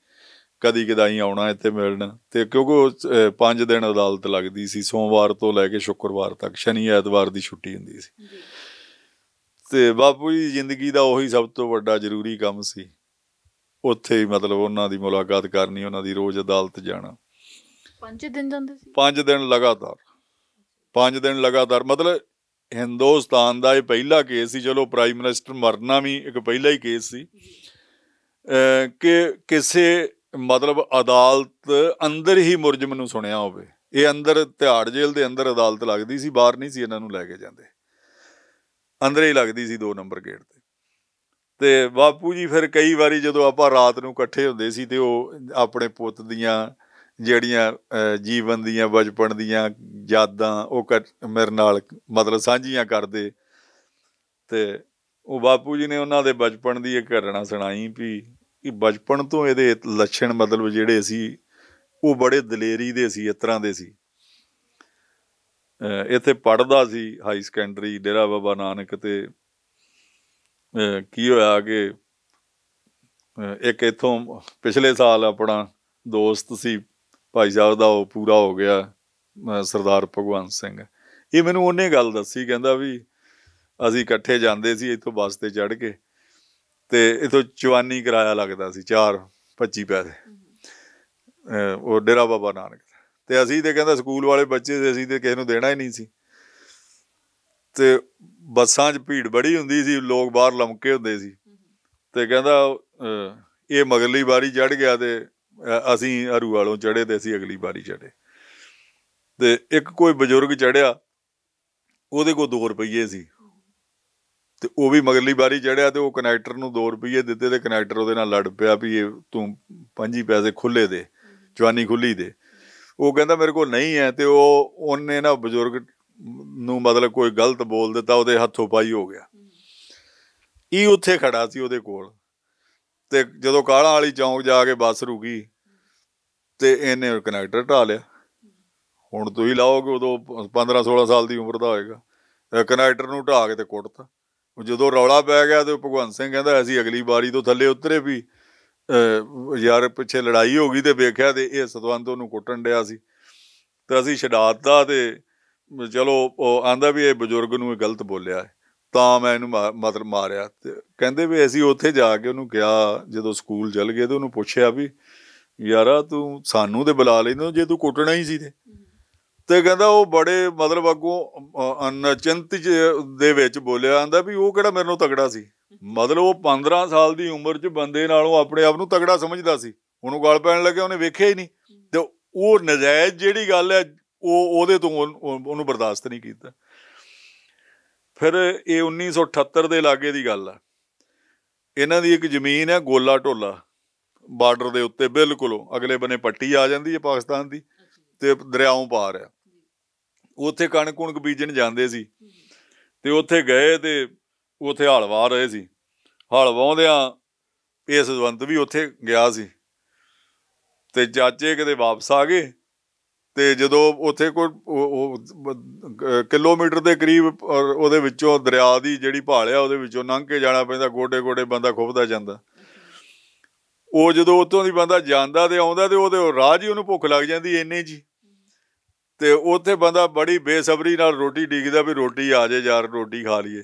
[SPEAKER 1] ਕਦੀ ਕਦਾਈ ਆਉਣਾ ਇੱਥੇ ਮਿਲਣ ਤੇ ਕਿਉਂਕਿ 5 ਦਿਨ ਅਦਾਲਤ ਲੱਗਦੀ ਸੀ ਸੋਮਵਾਰ ਤੋਂ ਲੈ ਕੇ ਸ਼ੁੱਕਰਵਾਰ ਤੱਕ ਸ਼ਨੀ ਐਤਵਾਰ ਦੀ ਛੁੱਟੀ ਹੁੰਦੀ ਸੀ ਤੇ ਬਾਪੂ ਜੀ ਜ਼ਿੰਦਗੀ ਦਾ ਉਹੀ ਸਭ ਤੋਂ ਵੱਡਾ ਜ਼ਰੂਰੀ ਕੰਮ ਸੀ ਉੱਥੇ ਹੀ ਮਤਲਬ ਉਹਨਾਂ ਦੀ ਮੁਲਾਕਾਤ ਕਰਨੀ ਉਹਨਾਂ ਦੀ ਰੋਜ਼ ਅਦਾਲਤ ਜਾਣਾ
[SPEAKER 2] 5 ਦਿਨ ਜਾਂਦੇ
[SPEAKER 1] ਸੀ 5 ਦਿਨ ਲਗਾਤਾਰ 5 ਦਿਨ ਲਗਾਤਾਰ ਮਤਲਬ ਹਿੰਦੁਸਤਾਨ ਦਾ ਇਹ ਪਹਿਲਾ ਕੇਸ ਸੀ ਚਲੋ ਪ੍ਰਾਈਮ ਮਿਨਿਸਟਰ ਮਰਨਾ ਵੀ ਇੱਕ ਪਹਿਲਾ ਹੀ ਕੇਸ ਸੀ ਕਿ ਕਿਸੇ ਮਤਲਬ ਅਦਾਲਤ ਅੰਦਰ ਹੀ ਮੁਰਜਮ ਨੂੰ ਸੁਣਿਆ ਹੋਵੇ ਇਹ ਅੰਦਰ ਤਿਹਾੜ ਜੇਲ੍ਹ ਦੇ ਅੰਦਰ ਅਦਾਲਤ ਲੱਗਦੀ ਸੀ ਬਾਹਰ ਨਹੀਂ ਸੀ ਇਹਨਾਂ ਨੂੰ ਲੈ ਕੇ ਜਾਂਦੇ ਅੰਦਰ ਹੀ ਲੱਗਦੀ ਸੀ 2 ਨੰਬਰ ਗੇਟ ਤੇ ਤੇ ਬਾਪੂ ਜੀ ਫਿਰ ਕਈ ਵਾਰੀ ਜਦੋਂ ਆਪਾਂ ਰਾਤ ਨੂੰ ਇਕੱਠੇ ਹੁੰਦੇ ਸੀ ਤੇ ਉਹ ਆਪਣੇ ਪੁੱਤ ਦੀਆਂ ਜਿਹੜੀਆਂ ਜੀਵਨ ਦੀਆਂ ਬਚਪਨ ਦੀਆਂ ਯਾਦਾਂ ਉਹ ਮੇਰੇ ਨਾਲ ਮਤਲਬ ਸਾਂਝੀਆਂ ਕਰਦੇ ਤੇ ਉਹ ਬਾਪੂ ਜੀ ਨੇ ਉਹਨਾਂ ਦੇ ਬਚਪਨ ਦੀ ਇੱਕ ਘਟਨਾ ਸੁਣਾਈ ਵੀ ਕਿ ਬਚਪਨ ਤੋਂ ਇਹਦੇ ਲੱਛਣ ਮਤਲਬ ਜਿਹੜੇ ਸੀ ਉਹ ਬੜੇ ਦਲੇਰੀ ਦੇ ਸੀ ਇਸ ਤਰ੍ਹਾਂ ਦੇ ਸੀ ਇੱਥੇ ਪੜਦਾ ਸੀ ਹਾਈ ਸੈਕੰਡਰੀ ਡੇਰਾ ਬਾਬਾ ਨਾਨਕ ਤੇ ਕੀ ਹੋਇਆ ਕਿ ਇੱਕ ਇਥੋਂ ਪਿਛਲੇ ਸਾਲ ਆਪਣਾ ਦੋਸਤ ਸੀ ਭਾਈ ਸਾਹਿਬ ਦਾ ਉਹ ਪੂਰਾ ਹੋ ਗਿਆ ਸਰਦਾਰ ਭਗਵੰਤ ਸਿੰਘ ਇਹ ਮੈਨੂੰ ਉਹਨੇ ਗੱਲ ਦੱਸੀ ਕਹਿੰਦਾ ਵੀ ਅਸੀਂ ਇਕੱਠੇ ਜਾਂਦੇ ਸੀ ਇੱਥੋਂ ਬੱਸ ਤੇ ਚੜ ਕੇ ਤੇ ਇਥੋਂ ਚਵਾਨੀ ਕਿਰਾਇਆ ਲੱਗਦਾ ਸੀ 4 25 ਪੈਸੇ ਉਹ ਡੇਰਾ ਬਾਬਾ ਨਾਨਕ ਤੇ ਅਸੀਂ ਤੇ ਕਹਿੰਦਾ ਸਕੂਲ ਵਾਲੇ ਬੱਚੇ ਸੀ ਅਸੀਂ ਤੇ ਕਿਸੇ ਨੂੰ ਦੇਣਾ ਹੀ ਨਹੀਂ ਸੀ ਤੇ ਬੱਸਾਂ 'ਚ ਭੀੜ ਬੜੀ ਹੁੰਦੀ ਸੀ ਲੋਕ ਬਾਹਰ ਲਮਕੇ ਹੁੰਦੇ ਸੀ ਤੇ ਕਹਿੰਦਾ ਇਹ ਮਗਲੀ ਵਾਰੀ ਚੜ ਗਿਆ ਤੇ ਅਸੀਂ ਅਰੂ ਵਾਲੋਂ ਚੜੇ ਤੇ ਅਸੀਂ ਅਗਲੀ ਵਾਰੀ ਚੜੇ ਤੇ ਇੱਕ ਕੋਈ ਬਜ਼ੁਰਗ ਚੜਿਆ ਉਹਦੇ ਕੋਲ 2 ਰੁਪਏ ਸੀ ਤੇ ਉਹ ਵੀ ਮਗਰਲੀ ਵਾਰੀ ਚੜਿਆ ਤੇ ਉਹ ਕਨੈਕਟਰ ਨੂੰ 2 ਰੁਪਏ ਦਿੱਤੇ ਤੇ ਕਨੈਕਟਰ ਉਹਦੇ ਨਾਲ ਲੜ ਪਿਆ ਵੀ ਇਹ ਤੂੰ 5 ਪੈਸੇ ਖੁੱਲੇ ਦੇ ਜਵਾਨੀ ਖੁੱਲੀ ਦੇ ਉਹ ਕਹਿੰਦਾ ਮੇਰੇ ਕੋਲ ਨਹੀਂ ਹੈ ਤੇ ਉਹ ਉਹਨੇ ਨਾ ਬਜ਼ੁਰਗ ਨੂੰ ਮਤਲਬ ਕੋਈ ਗਲਤ ਬੋਲ ਦਿੱਤਾ ਉਹਦੇ ਹੱਥੋਂ ਪਾਈ ਹੋ ਗਿਆ ਇਹ ਉੱਥੇ ਖੜਾ ਸੀ ਉਹਦੇ ਕੋਲ ਤੇ ਜਦੋਂ ਕਾਲਾ ਵਾਲੀ ਚੌਂਕ ਜਾ ਕੇ ਬੱਸ ਰੁਕੀ ਤੇ ਇਹਨੇ ਕਨੈਕਟਰ ਢਾ ਲਿਆ ਹੁਣ ਤੁਸੀਂ ਲਾਓਗੇ ਉਦੋਂ 15 16 ਸਾਲ ਦੀ ਉਮਰ ਦਾ ਹੋਏਗਾ ਕਨੈਕਟਰ ਨੂੰ ਢਾ ਕੇ ਤੇ ਕੁੱਟਤਾ ਜਦੋਂ ਰੌਲਾ ਪੈ ਗਿਆ ਤੇ ਭਗਵੰਤ ਸਿੰਘ ਕਹਿੰਦਾ ਅਸੀਂ ਅਗਲੀ ਵਾਰੀ ਤੋਂ ਥੱਲੇ ਉਤਰੇ ਵੀ ਯਾਰ ਪਿੱਛੇ ਲੜਾਈ ਹੋ ਗਈ ਤੇ ਵੇਖਿਆ ਤੇ ਇਹ ਸਤਵੰਤ ਉਹਨੂੰ ਕੁੱਟਣ ਡਿਆ ਸੀ ਤੇ ਅਸੀਂ ਛਡਾਤਾ ਤੇ ਚਲੋ ਆਂਦਾ ਵੀ ਇਹ ਬਜ਼ੁਰਗ ਨੂੰ ਇਹ ਗਲਤ ਬੋਲਿਆ ਤਾਂ ਮੈਂ ਇਹਨੂੰ ਮਤਲਬ ਮਾਰਿਆ ਤੇ ਕਹਿੰਦੇ ਵੀ ਅਸੀਂ ਉੱਥੇ ਜਾ ਕੇ ਉਹਨੂੰ ਗਿਆ ਜਦੋਂ ਸਕੂਲ ਚਲ ਗਏ ਤੇ ਉਹਨੂੰ ਪੁੱਛਿਆ ਵੀ ਯਾਰਾ ਤੂੰ ਸਾਨੂੰ ਤੇ ਬੁਲਾ ਲੈਂਦਾ ਜੇ ਤੂੰ ਕੁੱਟਣਾ ਹੀ ਸੀ ਤੇ ਤੇ ਕਹਿੰਦਾ ਉਹ ਬੜੇ ਮਤਲਬ ਅੱਗੋਂ ਅਨਚਿੰਤ ਦੇ ਵਿੱਚ ਬੋਲਿਆ ਆਂਦਾ ਵੀ ਉਹ ਕਿਹੜਾ ਮੇਰੇ ਨਾਲੋਂ ਤਗੜਾ ਸੀ ਮਤਲਬ ਉਹ 15 ਸਾਲ ਦੀ ਉਮਰ 'ਚ ਬੰਦੇ ਨਾਲੋਂ ਆਪਣੇ ਆਪ ਨੂੰ ਤਗੜਾ ਸਮਝਦਾ ਸੀ ਉਹਨੂੰ ਗਾਲ ਪੈਣ ਲੱਗੇ ਉਹਨੇ ਵੇਖਿਆ ਹੀ ਨਹੀਂ ਤੇ ਉਹ ਨਜਾਇਜ਼ ਜਿਹੜੀ ਗੱਲ ਹੈ ਉਹ ਉਹਦੇ ਤੋਂ ਉਹਨੂੰ ਬਰਦਾਸ਼ਤ ਨਹੀਂ ਕੀਤਾ ਫਿਰ ਇਹ 1978 ਦੇ ਲਾਗੇ ਦੀ ਗੱਲ ਆ ਇਹਨਾਂ ਦੀ ਇੱਕ ਜ਼ਮੀਨ ਹੈ ਗੋਲਾ ਢੋਲਾ ਬਾਰਡਰ ਦੇ ਉੱਤੇ ਬਿਲਕੁਲ ਅਗਲੇ ਬਨੇ ਪੱਟੀ ਆ ਜਾਂਦੀ ਹੈ ਪਾਕਿਸਤਾਨ ਦੀ ਤੇ ਦਰਿਆਉਂ ਪਾਰ ਆ ਉੱਥੇ ਕਣਕ ਕੁਣਕ ਬੀਜਣ ਜਾਂਦੇ ਸੀ ਤੇ ਉੱਥੇ ਗਏ ਤੇ ਉੱਥੇ ਹਲਵਾ ਰਹੇ ਸੀ ਹਲਵਾਉਂਦਿਆਂ ਇਹ ਜਵੰਤ ਵੀ ਉੱਥੇ ਗਿਆ ਸੀ ਤੇ ਚਾਚੇ ਕਿਤੇ ਵਾਪਸ ਆ ਗਏ ਤੇ ਜਦੋਂ ਉੱਥੇ ਕੋਈ ਕਿਲੋਮੀਟਰ ਦੇ ਕਰੀਬ ਉਹਦੇ ਵਿੱਚੋਂ ਦਰਿਆ ਦੀ ਜਿਹੜੀ ਭਾਲ ਆ ਉਹਦੇ ਵਿੱਚੋਂ ਲੰਘ ਕੇ ਜਾਣਾ ਪੈਂਦਾ ਗੋਡੇ ਗੋਡੇ ਬੰਦਾ ਖੁੱਬਦਾ ਜਾਂਦਾ ਉਹ ਜਦੋਂ ਉੱਥੋਂ ਦੀ ਬੰਦਾ ਜਾਂਦਾ ਤੇ ਆਉਂਦਾ ਤੇ ਉਹਦੇ ਰਾਹ ਜੀ ਉਹਨੂੰ ਭੁੱਖ ਲੱਗ ਜਾਂਦੀ ਇੰਨੇ ਜੀ ਤੇ ਉੱਥੇ ਬੰਦਾ ਬੜੀ ਬੇਸਬਰੀ ਨਾਲ ਰੋਟੀ ਡੀਕਦਾ ਵੀ ਰੋਟੀ ਆ ਜਾਏ ਯਾਰ ਰੋਟੀ ਖਾ ਲਈਏ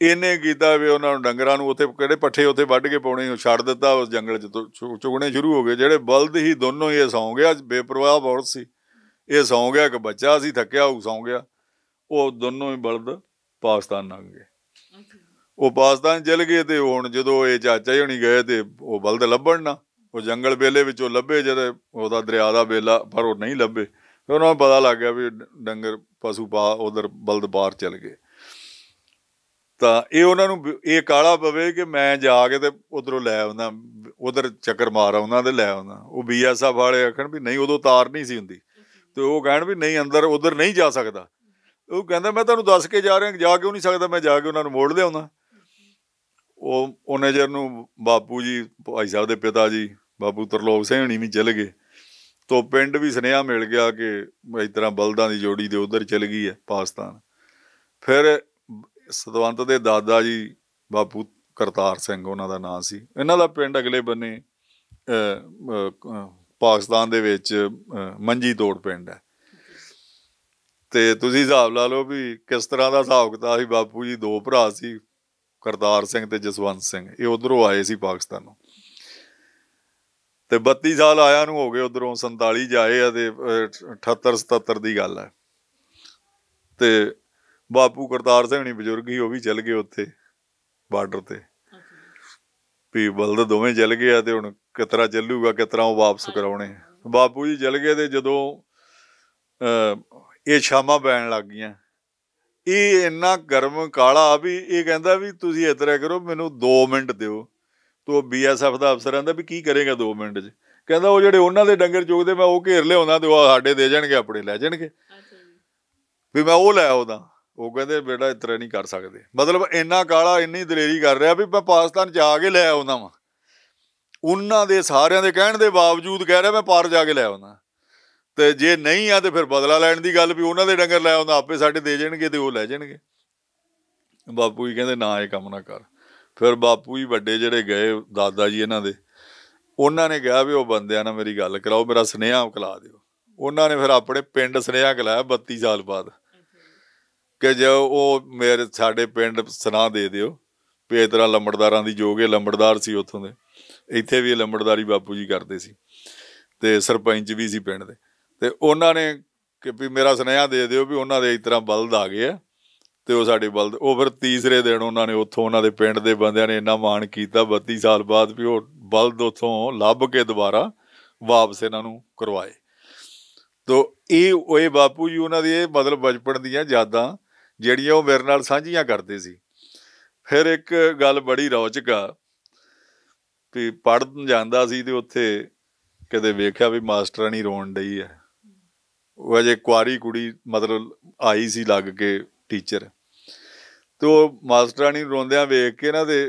[SPEAKER 1] ਇਹਨੇ ਕੀਤਾ ਵੀ ਉਹਨਾਂ ਨੂੰ ਡੰਗਰਾਂ ਨੂੰ ਉੱਥੇ ਕਿਹੜੇ ਪੱਠੇ ਉੱਥੇ ਵੱਢ ਕੇ ਪਾਉਣੇ ਛੱਡ ਦਿੱਤਾ ਉਸ ਜੰਗਲ 'ਚ ਚੁਗਣੇ ਸ਼ੁਰੂ ਹੋ ਗਏ ਜਿਹੜੇ ਬਲਦ ਹੀ ਦੋਨੋਂ ਹੀ ਸੌਂ ਗਿਆ ਬੇਪਰਵਾਹ ਬਹੁਤ ਸੀ ਇਹ ਸੌਂ ਗਿਆ ਕਿ ਬੱਚਾ ਸੀ ਥੱਕਿਆ ਉਹ ਸੌਂ ਗਿਆ ਉਹ ਦੋਨੋਂ ਹੀ ਬਲਦ ਪਾਕਿਸਤਾਨ ਲੰਘ ਗਏ ਉਹ ਪਾਕਿਸਤਾਨ ਚਲ ਗਏ ਤੇ ਹੁਣ ਜਦੋਂ ਇਹ ਚਾਚਾ ਹੀ ਹੁਣੀ ਗਏ ਤੇ ਉਹ ਬਲਦ ਲੱਭਣ ਨਾ ਉਹ ਜੰਗਲ ਬੇਲੇ ਵਿੱਚੋਂ ਲੱਭੇ ਜਦੋਂ ਉਹਦਾ ਦਰਿਆ ਦਾ ਬੇਲਾ ਪਰ ਉਹ ਨਹੀਂ ਲੱਭੇ ਫਿਰ ਉਹਨਾਂ ਨੂੰ ਪਤਾ ਲੱਗ ਗਿਆ ਵੀ ਡੰਗਰ ਪਸ਼ੂ ਪਾ ਉਧਰ ਬਲਦ ਬਾਹਰ ਚਲ ਗਏ ਤਾਂ ਇਹ ਉਹਨਾਂ ਨੂੰ ਇਹ ਕਾਲਾ ਪਵੇ ਕਿ ਮੈਂ ਜਾ ਕੇ ਤੇ ਉਧਰੋਂ ਲੈ ਆਉਂਦਾ ਉਧਰ ਚੱਕਰ ਮਾਰ ਆਉਂਦਾ ਤੇ ਲੈ ਆਉਂਦਾ ਉਹ ਬੀਐਸਐਫ ਵਾਲੇ ਆਖਣ ਵੀ ਨਹੀਂ ਉਦੋਂ ਤਾਰ ਨਹੀਂ ਸੀ ਹੁੰਦੀ ਤੇ ਉਹ ਕਹਿਣ ਵੀ ਨਹੀਂ ਅੰਦਰ ਉਧਰ ਨਹੀਂ ਜਾ ਸਕਦਾ ਉਹ ਕਹਿੰਦਾ ਮੈਂ ਤੁਹਾਨੂੰ ਦੱਸ ਕੇ ਜਾ ਰਿਹਾ ਜਾ ਕੇ ਉਹ ਨਹੀਂ ਸਕਦਾ ਮੈਂ ਜਾ ਕੇ ਉਹਨਾਂ ਨੂੰ ਮੋੜ ਲਿਆਉਣਾ ਉਹ ਉਹਨੇ ਜਰ ਨੂੰ ਬਾਪੂ ਜੀ ਭਾਈ ਸਾਹਿਬ ਦੇ ਪਿਤਾ ਜੀ ਬਾਪੂ ਤਰਲੋਕ ਸਿੰਘ ਹਣੀ ਵੀ ਚਲੇ ਗਏ ਤੋਂ ਪਿੰਡ ਵੀ ਸੁਨੇਹਾ ਮਿਲ ਗਿਆ ਕਿ ਇਸ ਤਰ੍ਹਾਂ ਬਲਦਾਂ ਦੀ ਜੋੜੀ ਦੇ ਉਧਰ ਚਲ ਗਈ ਹੈ ਪਾਕਿਸਤਾਨ ਫਿਰ ਸਤਵੰਤ ਦੇ ਦਾਦਾ ਜੀ ਬਾਪੂ ਕਰਤਾਰ ਸਿੰਘ ਉਹਨਾਂ ਦਾ ਨਾਂ ਸੀ ਇਹਨਾਂ ਦਾ ਪਿੰਡ ਅਗਲੇ ਬੰਨੇ ਪਾਕਿਸਤਾਨ ਦੇ ਵਿੱਚ ਮੰਜੀ ਤੋੜ ਪਿੰਡ ਹੈ ਤੇ ਤੁਸੀਂ ਹਿਸਾਬ ਲਾ ਲਓ ਵੀ ਕਿਸ ਤਰ੍ਹਾਂ ਦਾ ਹਿਸਾਬ ਕਿਤਾਬ ਸੀ ਬਾਪੂ ਜੀ ਦੋ ਭਰਾ ਸੀ ਕਰਤਾਰ ਸਿੰਘ ਤੇ ਜਸਵੰਤ ਸਿੰਘ ਇਹ ਉਧਰੋਂ ਆਏ ਸੀ ਪਾਕਿਸਤਾਨੋਂ ਤੇ 32 ਸਾਲ ਆਇਆ ਨੂੰ ਹੋ ਗਏ ਉਧਰੋਂ 47 ਜਾਏ ਆ ਤੇ 78 77 ਦੀ ਗੱਲ ਹੈ ਤੇ ਬਾਪੂ ਕਰਤਾਰ ਸਿੰਘ ਨਹੀਂ ਬਜ਼ੁਰਗ ਹੀ ਉਹ ਵੀ ਚੱਲ ਗਏ ਉੱਥੇ ਬਾਰਡਰ ਤੇ ਵੀ ਬਲਦ ਦੋਵੇਂ ਚੱਲ ਗਏ ਆ ਤੇ ਹੁਣ ਕਿਤਰਾ ਚੱਲੂਗਾ ਕਿਤਰਾ ਉਹ ਵਾਪਸ ਕਰਾਉਣੇ ਬਾਪੂ ਜੀ ਚਲ ਗਏ ਤੇ ਜਦੋਂ ਇਹ ਸ਼ਾਮਾਂ ਪੈਣ ਲੱਗ ਗਈਆਂ ਇਹ ਇੰਨਾ ਗਰਮ ਕਾਲਾ ਵੀ ਇਹ ਕਹਿੰਦਾ ਵੀ ਤੁਸੀਂ ਇਤਰਾ ਕਰੋ ਮੈਨੂੰ 2 ਮਿੰਟ ਦਿਓ ਤੋ ਬੀਐਸਐਫ ਦਾ ਅਫਸਰ ਆਂਦਾ ਵੀ ਕੀ ਕਰੇਗਾ 2 ਮਿੰਟ 'ਚ ਕਹਿੰਦਾ ਉਹ ਜਿਹੜੇ ਉਹਨਾਂ ਦੇ ਡੰਗਰ ਚੋਗਦੇ ਮੈਂ ਉਹ ਘੇਰ ਲਿਆਉਂਦਾ ਤੇ ਉਹ ਸਾਡੇ ਦੇ ਜਾਣਗੇ ਆਪਣੇ ਲੈ ਜਾਣਗੇ ਵੀ ਮੈਂ ਉਹ ਲੈ ਆਉਂਦਾ ਉਹ ਕਹਿੰਦੇ ਬੇੜਾ ਇਤਰਾ ਨਹੀਂ ਕਰ ਸਕਦੇ ਮਤਲਬ ਇੰਨਾ ਕਾਲਾ ਇੰਨੀ ਦਲੇਰੀ ਕਰ ਰਿਹਾ ਵੀ ਮੈਂ ਪਾਕਿਸਤਾਨ ਜਾ ਕੇ ਲੈ ਆਉਂਦਾ ਵਾਂ ਉਹਨਾਂ ਦੇ ਸਾਰਿਆਂ ਦੇ ਕਹਿਣ ਦੇ ਬਾਵਜੂਦ ਕਹਿ ਰਿਹਾ ਮੈਂ ਪਾਰ ਜਾ ਕੇ ਲੈ ਆਉਂਦਾ ਤੇ ਜੇ ਨਹੀਂ ਆ ਤੇ ਫਿਰ ਬਦਲਾ ਲੈਣ ਦੀ ਗੱਲ ਵੀ ਉਹਨਾਂ ਦੇ ਡੰਗਰ ਲੈ ਆਉਂਦਾ ਆਪੇ ਸਾਡੇ ਦੇ ਜਾਣਗੇ ਤੇ ਉਹ ਲੈ ਜਾਣਗੇ ਬਾਪੂ ਜੀ ਕਹਿੰਦੇ ਨਾ ਇਹ ਕੰਮ ਨਾ ਕਰ ਫਿਰ ਬਾਪੂ ਜੀ ਵੱਡੇ ਜਿਹੜੇ ਗਏ ਦਾਦਾ ਜੀ ਇਹਨਾਂ ਦੇ ਉਹਨਾਂ ਨੇ ਕਿਹਾ ਵੀ ਉਹ ਬੰਦਿਆਂ ਨਾਲ ਮੇਰੀ ਗੱਲ ਕਰਾਓ ਮੇਰਾ ਸਨੇਹਾ ਉਕਲਾ ਦਿਓ ਉਹਨਾਂ ਨੇ ਫਿਰ ਆਪਣੇ ਪਿੰਡ ਸਨੇਹਾ ਕਲਾਇਆ 32 ਸਾਲ ਬਾਅਦ ਕਿ ਜੋ ਉਹ ਮੇਰੇ ਸਾਡੇ ਪਿੰਡ ਸਨਾ ਦੇ ਦਿਓ ਵੀ ਇਸ ਤਰ੍ਹਾਂ ਲੰਬੜਦਾਰਾਂ ਦੀ ਜੋਗੇ ਲੰਬੜਦਾਰ ਸੀ ਉੱਥੋਂ ਦੇ ਇੱਥੇ ਵੀ ਲੰਬੜਦਾਰੀ ਬਾਪੂ ਜੀ ਕਰਦੇ ਸੀ ਤੇ ਸਰਪੰਚ ਵੀ ਸੀ ਪਿੰਡ ਦੇ ਤੇ ਉਹਨਾਂ ਨੇ ਕਿ ਵੀ ਮੇਰਾ ਸੁਨੇਹਾ ਦੇ ਦਿਓ ਵੀ ਉਹਨਾਂ ਦੇ ਇਸ ਤਰ੍ਹਾਂ ਬਲਦ ਆ ਗਏ ਆ ਤੇ ਉਹ ਸਾਡੇ ਬਲਦ ਉਹ ਫਿਰ ਤੀਸਰੇ ਦਿਨ ਉਹਨਾਂ ਨੇ ਉੱਥੋਂ ਉਹਨਾਂ ਦੇ ਪਿੰਡ ਦੇ ਬੰਦਿਆਂ ਨੇ ਇੰਨਾ ਮਾਣ ਕੀਤਾ 32 ਸਾਲ ਬਾਅਦ ਵੀ ਉਹ ਬਲਦ ਉੱਥੋਂ ਲੱਭ ਕੇ ਦੁਬਾਰਾ ਵਾਪਸ ਇਹਨਾਂ ਨੂੰ ਕਰਵਾਏ ਤੋ ਇਹ ਉਹ ਬਾਪੂ ਜੀ ਉਹਨਾਂ ਦੀ ਇਹ ਮਤਲਬ ਬਚਪਨ ਦੀਆਂ ਯਾਦਾਂ ਜਿਹੜੀਆਂ ਉਹ ਮੇਰੇ ਨਾਲ ਸਾਂਝੀਆਂ ਕਰਦੇ ਸੀ ਫਿਰ ਇੱਕ ਗੱਲ ਬੜੀ ਰੌਚਕ ਆ ਵੀ ਪੜਨ ਜਾਂਦਾ ਸੀ ਤੇ ਉੱਥੇ ਕਦੇ ਵੇਖਿਆ ਵੀ ਮਾਸਟਰਾਨੀ ਰੋਣ ਡਈ ਹੈ ਉਹ ਅਜੇ ਕੁਆਰੀ ਕੁੜੀ ਮਤਲਬ ਆਈ ਸੀ ਲੱਗ ਕੇ ਟੀਚਰ ਤੇ ਉਹ ਮਾਸਟਰਾਨੀ ਰੋਂਦਿਆਂ ਵੇਖ ਕੇ ਨਾ ਤੇ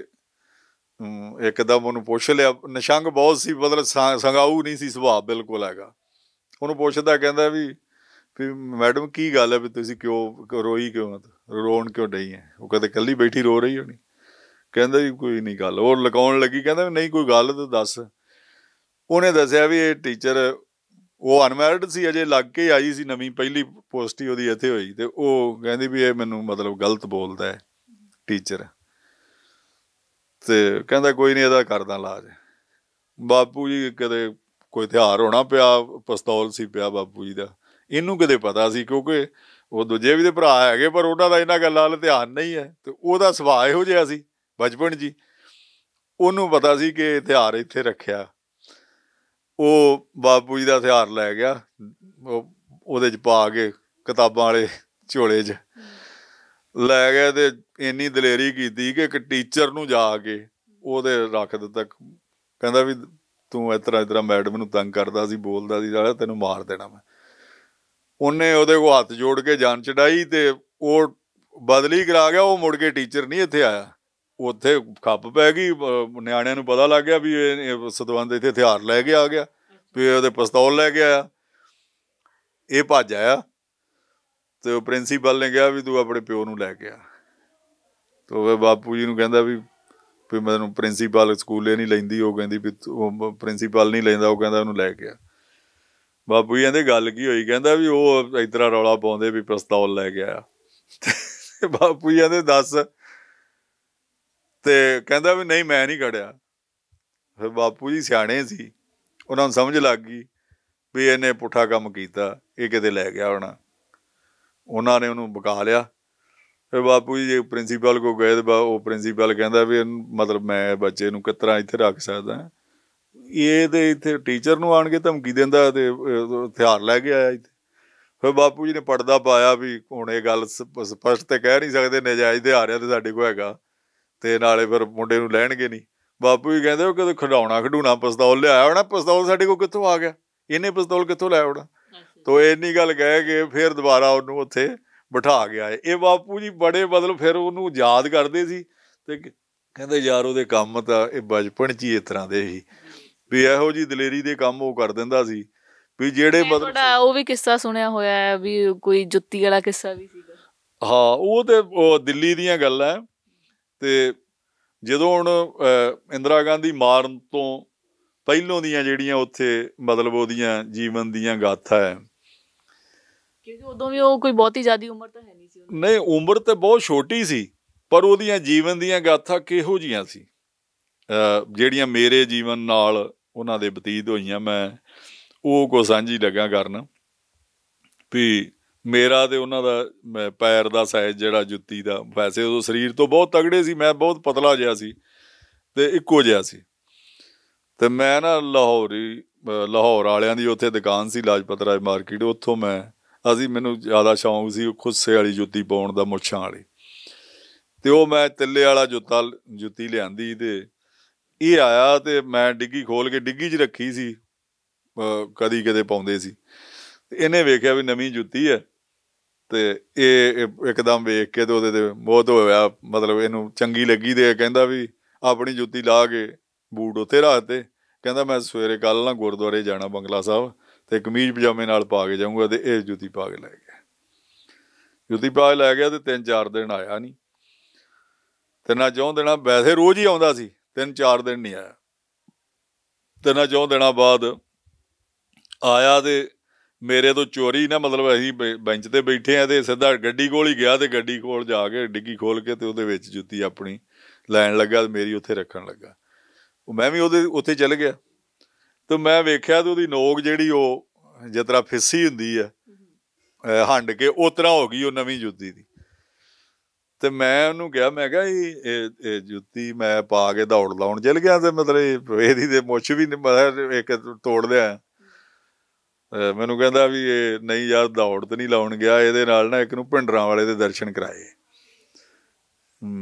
[SPEAKER 1] ਇੱਕਦਮ ਉਹਨੂੰ ਪੁੱਛ ਲਿਆ ਨਿਸ਼ੰਗ ਬਹੁਤ ਸੀ ਮਤਲਬ ਸੰਗਾਉ ਨਹੀਂ ਸੀ ਸੁਭਾਅ ਬਿਲਕੁਲ ਹੈਗਾ ਉਹਨੂੰ ਪੁੱਛਦਾ ਕਹਿੰਦਾ ਵੀ ਵੀ ਮੈਡਮ ਕੀ ਗੱਲ ਹੈ ਵੀ ਤੁਸੀਂ ਕਿਉਂ ਰੋਈ ਕਿਉਂ ਰੋਣ ਕਿਉਂ ਡਈ ਹੈ ਉਹ ਕਹਿੰਦੇ ਕੱਲੀ ਬੈਠੀ ਰੋ ਰਹੀ ਹੋਣੀ ਕਹਿੰਦਾ ਵੀ ਕੋਈ ਨਹੀਂ ਗੱਲ ਉਹ ਲਗਾਉਣ ਲੱਗੀ ਕਹਿੰਦਾ ਨਹੀਂ ਕੋਈ ਗੱਲ ਤਾਂ ਦੱਸ ਉਹਨੇ ਦੱਸਿਆ ਵੀ ਇਹ ਟੀਚਰ ਉਹ ਅਨਮੈਰਿਡ ਸੀ ਅਜੇ ਲੱਗ ਕੇ ਆਈ ਸੀ ਨਵੀਂ ਪਹਿਲੀ ਪੋਸਟ ਹੀ ਉਹਦੀ ਇੱਥੇ ਹੋਈ ਤੇ ਉਹ ਕਹਿੰਦੀ ਵੀ ਇਹ ਮੈਨੂੰ ਮਤਲਬ ਗਲਤ ਬੋਲਦਾ ਹੈ ਟੀਚਰ ਤੇ ਕਹਿੰਦਾ ਕੋਈ ਨਹੀਂ ਇਹਦਾ ਕਰਦਾ ਇਲਾਜ ਬਾਪੂ ਜੀ ਕਦੇ ਕੋਈ ਤਿਹਾਰ ਹੋਣਾ ਪਿਆ ਪਿਸਤੌਲ ਸੀ ਪਿਆ ਬਾਪੂ ਜੀ ਦਾ ਇਹਨੂੰ ਕਿਤੇ ਪਤਾ ਸੀ ਕਿਉਂਕਿ ਉਹ ਦੂਜੇ ਵੀ ਦੇ ਭਰਾ ਹੈਗੇ ਪਰ ਉਹਨਾਂ ਦਾ ਇਹਨਾਂ ਗੱਲਾਂ ਵੱਲ ਧਿਆਨ ਨਹੀਂ ਹੈ ਤੇ ਉਹਦਾ ਸੁਭਾਅ ਇਹੋ ਜਿਹਾ ਸੀ ਬਚਪਨ ਜੀ ਉਹਨੂੰ ਪਤਾ ਸੀ ਕਿ ਹਥਿਆਰ ਇੱਥੇ ਰੱਖਿਆ ਉਹ ਬਾਪੂ ਜੀ ਦਾ ਹਥਿਆਰ ਲੈ ਗਿਆ ਉਹਦੇ ਚ ਪਾ ਕੇ ਕਿਤਾਬਾਂ ਵਾਲੇ ਝੋਲੇ 'ਚ ਲੈ ਗਿਆ ਤੇ ਇੰਨੀ ਦਲੇਰੀ ਕੀਤੀ ਕਿ ਇੱਕ ਟੀਚਰ ਨੂੰ ਜਾ ਕੇ ਉਹਦੇ ਰੱਖ ਦਿੱਤਾ ਕਹਿੰਦਾ ਵੀ ਤੂੰ ਇਤਰਾ ਇਤਰਾ ਮੈਡਮ ਨੂੰ ਤੰਗ ਕਰਦਾ ਸੀ ਬੋਲਦਾ ਸੀ ਨਾਲ ਤੈਨੂੰ ਮਾਰ ਦੇਣਾ ਮੈਂ ਉਹਨੇ ਉਹਦੇ ਕੋ ਹੱਥ ਜੋੜ ਕੇ ਜਾਨ ਚੜਾਈ ਤੇ ਉਹ ਬਦਲੀ ਕਰਾ ਗਿਆ ਉਹ ਮੁੜ ਕੇ ਟੀਚਰ ਨਹੀਂ ਇੱਥੇ ਆਇਆ ਉੱਥੇ ਖੱਪ ਪੈ ਗਈ ਨਿਆਣਿਆਂ ਨੂੰ ਪਤਾ ਲੱਗ ਗਿਆ ਵੀ ਇਹ ਸਤਵੰਦ ਇੱਥੇ ਹਥਿਆਰ ਲੈ ਕੇ ਆ ਗਿਆ ਤੇ ਉਹਦੇ ਪਿਸਤੌਲ ਲੈ ਕੇ ਆਇਆ ਇਹ ਭੱਜ ਆਇਆ ਤੇ ਉਹ ਪ੍ਰਿੰਸੀਪਲ ਨੇ ਕਿਹਾ ਵੀ ਤੂੰ ਆਪਣੇ ਪਿਓ ਨੂੰ ਲੈ ਕੇ ਆ ਤੋ ਉਹ ਬਾਪੂ ਜੀ ਨੂੰ ਕਹਿੰਦਾ ਵੀ ਵੀ ਮੈਨੂੰ ਪ੍ਰਿੰਸੀਪਲ ਸਕੂਲੇ ਨਹੀਂ ਲੈਂਦੀ ਉਹ ਕਹਿੰਦੀ ਵੀ ਪ੍ਰਿੰਸੀਪਲ ਨਹੀਂ ਲੈਂਦਾ ਉਹ ਕਹਿੰਦਾ ਉਹਨੂੰ ਲੈ ਕੇ ਆ ਬਾਪੂ ਜੀ ਕਹਿੰਦੇ ਗੱਲ ਕੀ ਹੋਈ ਕਹਿੰਦਾ ਵੀ ਉਹ ਇਤਰਾ ਰੌਲਾ ਪਾਉਂਦੇ ਵੀ ਪਿਸਤੌਲ ਲੈ ਕੇ ਆਇਆ ਬਾਪੂ ਜੀ ਕਹਿੰਦੇ ਦੱਸ ਤੇ ਕਹਿੰਦਾ ਵੀ ਨਹੀਂ ਮੈਂ ਨਹੀਂ ਕੜਿਆ ਫਿਰ ਬਾਪੂ ਜੀ ਸਿਆਣੇ ਸੀ ਉਹਨਾਂ ਨੂੰ ਸਮਝ ਲੱਗ ਗਈ ਵੀ ਇਹਨੇ ਪੁੱਠਾ ਕੰਮ ਕੀਤਾ ਇਹ ਕਿਤੇ ਲੈ ਗਿਆ ਹੋਣਾ ਉਹਨਾਂ ਨੇ ਉਹਨੂੰ ਬਕਾ ਲਿਆ ਫਿਰ ਬਾਪੂ ਜੀ ਪ੍ਰਿੰਸੀਪਲ ਕੋ ਗਏ ਤੇ ਉਹ ਪ੍ਰਿੰਸੀਪਲ ਕਹਿੰਦਾ ਵੀ ਮਤਲਬ ਮੈਂ ਬੱਚੇ ਨੂੰ ਕਿਤਰਾ ਇੱਥੇ ਰੱਖ ਸਕਦਾ ਇਹਦੇ ਇੱਥੇ ਟੀਚਰ ਨੂੰ ਆਣ ਕੇ ਧਮਕੀ ਦਿੰਦਾ ਤੇ ਹਥਿਆਰ ਲੈ ਕੇ ਆਇਆ ਇੱਥੇ ਫਿਰ ਬਾਪੂ ਜੀ ਨੇ ਪਰਦਾ ਪਾਇਆ ਵੀ ਹੁਣ ਇਹ ਗੱਲ ਸਪਸ਼ਟ ਤੇ ਕਹਿ ਨਹੀਂ ਸਕਦੇ ਨਜਾਇਜ਼ ਦੇ ਹਾਰਿਆ ਤੇ ਸਾਡੇ ਕੋ ਹੈਗਾ ਤੇ ਨਾਲੇ ਫਿਰ ਮੁੰਡੇ ਨੂੰ ਲੈਣਗੇ ਨਹੀਂ ਬਾਪੂ ਜੀ ਕਹਿੰਦੇ ਉਹ ਕਦੋਂ ਖਡਾਉਣਾ ਖਡੂਣਾ ਪਿਸਤੌਲ ਲਿਆਇਆ ਹੋਣਾ ਪਿਸਤੌਲ ਸਾਡੇ ਕੋ ਕਿੱਥੋਂ ਆ ਗਿਆ ਇਹਨੇ ਪਿਸਤੌਲ ਕਿੱਥੋਂ ਲੈ ਆਉਣਾ ਤੋ ਇੰਨੀ ਗੱਲ ਕਹਿ ਕੇ ਫਿਰ ਦੁਬਾਰਾ ਉਹਨੂੰ ਉੱਥੇ ਬਿਠਾ ਗਿਆ ਇਹ ਬਾਪੂ ਜੀ ਬੜੇ ਮਤਲਬ ਫਿਰ ਉਹਨੂੰ ਯਾਦ ਕਰਦੇ ਸੀ ਤੇ ਕਹਿੰਦੇ ਯਾਰ ਉਹਦੇ ਕੰਮ ਤਾਂ ਇਹ ਬਚਪਨ 'ਚ ਹੀ ਇਸ ਤਰ੍ਹਾਂ ਦੇ ਸੀ ਵੀ ਇਹੋ ਜੀ ਦਲੇਰੀ ਦੇ ਕੰਮ ਉਹ ਕਰ ਦਿੰਦਾ ਸੀ ਵੀ ਜਿਹੜੇ ਮਤਲਬ
[SPEAKER 2] ਉਹ ਵੀ ਕਿੱਸਾ ਸੁਣਿਆ ਹੋਇਆ ਹੈ ਵੀ ਕੋਈ ਜੁੱਤੀ ਵਾਲਾ ਕਿੱਸਾ ਵੀ ਸੀਗਾ
[SPEAKER 1] ਹਾਂ ਉਹ ਤੇ ਉਹ ਦਿੱਲੀ ਦੀਆਂ ਗੱਲਾਂ ਤੇ ਜਦੋਂ ਹੁਣ ਇੰਦਰਾ ਗਾਂਧੀ ਮਾਰਨ ਤੋਂ ਪਹਿਲੋਂ ਦੀਆਂ ਜਿਹੜੀਆਂ ਉੱਥੇ ਮਤਲਬ ਉਹਦੀਆਂ ਜੀਵਨ ਦੀਆਂ ਗਾਥਾ ਹੈ
[SPEAKER 2] ਕਿਉਂਕਿ ਉਦੋਂ ਵੀ ਉਹ ਕੋਈ ਬਹੁਤੀ ਜ਼ਿਆਦੀ ਉਮਰ ਤਾਂ ਹੈ
[SPEAKER 1] ਨਹੀਂ ਸੀ ਨਹੀਂ ਉਮਰ ਤੇ ਬਹੁਤ ਛੋਟੀ ਸੀ ਪਰ ਉਹਦੀਆਂ ਜੀਵਨ ਦੀਆਂ ਗਾਥਾ ਕਿਹੋ ਜੀਆਂ ਸੀ ਜਿਹੜੀਆਂ ਮੇਰੇ ਜੀਵਨ ਨਾਲ ਉਹਨਾਂ ਦੇ ਬਤੀਤ ਹੋਈਆਂ ਮੈਂ ਉਹ ਕੋ ਸਾਂਝੀ ਲੱਗਾ ਕਰਨ ਵੀ ਮੇਰਾ ਤੇ ਉਹਨਾਂ ਦਾ ਪੈਰ ਦਾ ਸਾਈਜ਼ ਜਿਹੜਾ ਜੁੱਤੀ ਦਾ ਵੈਸੇ ਉਹ ਸਰੀਰ ਤੋਂ ਬਹੁਤ ਤਗੜੇ ਸੀ ਮੈਂ ਬਹੁਤ ਪਤਲਾ ਜਿਹਾ ਸੀ ਤੇ ਇੱਕੋ ਜਿਹਾ ਸੀ ਤੇ ਮੈਂ ਨਾ ਲਾਹੌਰੀ ਲਾਹੌਰ ਵਾਲਿਆਂ ਦੀ ਉੱਥੇ ਦੁਕਾਨ ਸੀ ਲਾਜਪਤ ਰਾਏ ਮਾਰਕੀਟ ਉੱਥੋਂ ਮੈਂ ਅਸੀਂ ਮੈਨੂੰ ਜ਼ਿਆਦਾ ਸ਼ੌਂਕ ਸੀ ਖੁੱਸੇ ਵਾਲੀ ਜੁੱਤੀ ਪਾਉਣ ਦਾ ਮੁੱਛਾਂ ਵਾਲੀ ਤੇ ਉਹ ਮੈਂ ਤਿੱਲੇ ਵਾਲਾ ਜੁੱਤਾ ਜੁੱਤੀ ਲਿਆਂਦੀ ਤੇ ਇਹ ਆਇਆ ਤੇ ਮੈਂ ਡਿੱਗੀ ਖੋਲ ਕੇ ਡਿੱਗੀ 'ਚ ਰੱਖੀ ਸੀ ਕਦੀ ਕਦੇ ਪਾਉਂਦੇ ਸੀ ਇਹਨੇ ਵੇਖਿਆ ਵੀ ਨਵੀਂ ਜੁੱਤੀ ਹੈ ਤੇ ਇਹ ਇੱਕਦਮ ਵੇਖ ਕੇ ਤੇ ਉਹਦੇ ਤੇ ਬਹੁਤ ਹੋਇਆ ਮਤਲਬ ਇਹਨੂੰ ਚੰਗੀ ਲੱਗੀ ਤੇ ਕਹਿੰਦਾ ਵੀ ਆਪਣੀ ਜੁੱਤੀ ਲਾ ਕੇ ਬੂਟ ਉੱਤੇ ਰੱਖ ਤੇ ਕਹਿੰਦਾ ਮੈਂ ਸਵੇਰੇ ਕੱਲ ਨਾ ਗੁਰਦੁਆਰੇ ਜਾਣਾ ਬੰਗਲਾ ਸਾਹਿਬ ਤੇ ਕਮੀਜ਼ ਪਜਾਮੇ ਨਾਲ ਪਾ ਕੇ ਜਾਊਂਗਾ ਤੇ ਇਹ ਜੁੱਤੀ ਪਾ ਕੇ ਲੈ ਗਿਆ ਜੁੱਤੀ ਪਾ ਕੇ ਲੈ ਗਿਆ ਤੇ ਤਿੰਨ ਚਾਰ ਦਿਨ ਆਇਆ ਨਹੀਂ ਤੇ ਨਾ ਜਿਉਂ ਦੇਣਾ ਵੈਸੇ ਰੋਜ਼ ਹੀ ਆਉਂਦਾ ਸੀ ਤਿੰਨ ਚਾਰ ਦਿਨ ਨਹੀਂ ਆਇਆ ਤਿੰਨਾਂ ਚੋਂ ਦਿਨਾਂ ਬਾਅਦ ਆਇਆ ਤੇ ਮੇਰੇ ਤੋਂ ਚੋਰੀ ਨਾ ਮਤਲਬ ਅਸੀਂ ਬੈਂਚ ਤੇ ਬੈਠੇ ਆ ਤੇ ਸਿੱਧਾ ਗੱਡੀ ਕੋਲ ਹੀ ਗਿਆ ਤੇ ਗੱਡੀ ਕੋਲ ਜਾ ਕੇ ਡਿੱਗੀ ਖੋਲ ਕੇ ਤੇ ਉਹਦੇ ਵਿੱਚ ਜੁੱਤੀ ਆਪਣੀ ਲੈਣ ਲੱਗਾ ਤੇ ਮੇਰੀ ਉੱਥੇ ਰੱਖਣ ਲੱਗਾ ਉਹ ਮੈਂ ਵੀ ਉਹਦੇ ਉੱਥੇ ਚੱਲ ਗਿਆ ਤੇ ਮੈਂ ਵੇਖਿਆ ਤੇ ਉਹਦੀ ਨੋਕ ਜਿਹੜੀ ਉਹ ਜਿਤਰਾ ਫਿੱਸੀ ਹੁੰਦੀ ਆ ਹੰਡ ਕੇ ਉਤਰਾ ਹੋ ਗਈ ਉਹ ਨਵੀਂ ਜੁੱਤੀ ਦੀ ਤੇ ਮੈਂ ਉਹਨੂੰ ਕਿਹਾ ਮੈਂ ਕਿਹਾ ਇਹ ਇਹ ਜੁੱਤੀ ਮੈਂ ਪਾ ਕੇ ਦੌੜ ਲਾਉਣ ਚਲ ਗਿਆ ਤੇ ਮਤਲਬ ਇਹਦੀ ਦੇ ਮੁੱਛ ਵੀ ਨਹੀਂ ਮਤਲਬ ਇੱਕ ਤੋੜ ਲਿਆ ਮੈਨੂੰ ਕਹਿੰਦਾ ਵੀ ਇਹ ਨਹੀਂ ਯਾਰ ਦੌੜ ਤੇ ਨਹੀਂ ਲਾਉਣ ਗਿਆ ਇਹਦੇ ਨਾਲ ਨਾ ਇੱਕ ਨੂੰ ਭਿੰਡਰਾਂ ਵਾਲੇ ਦੇ ਦਰਸ਼ਨ ਕਰਾਏ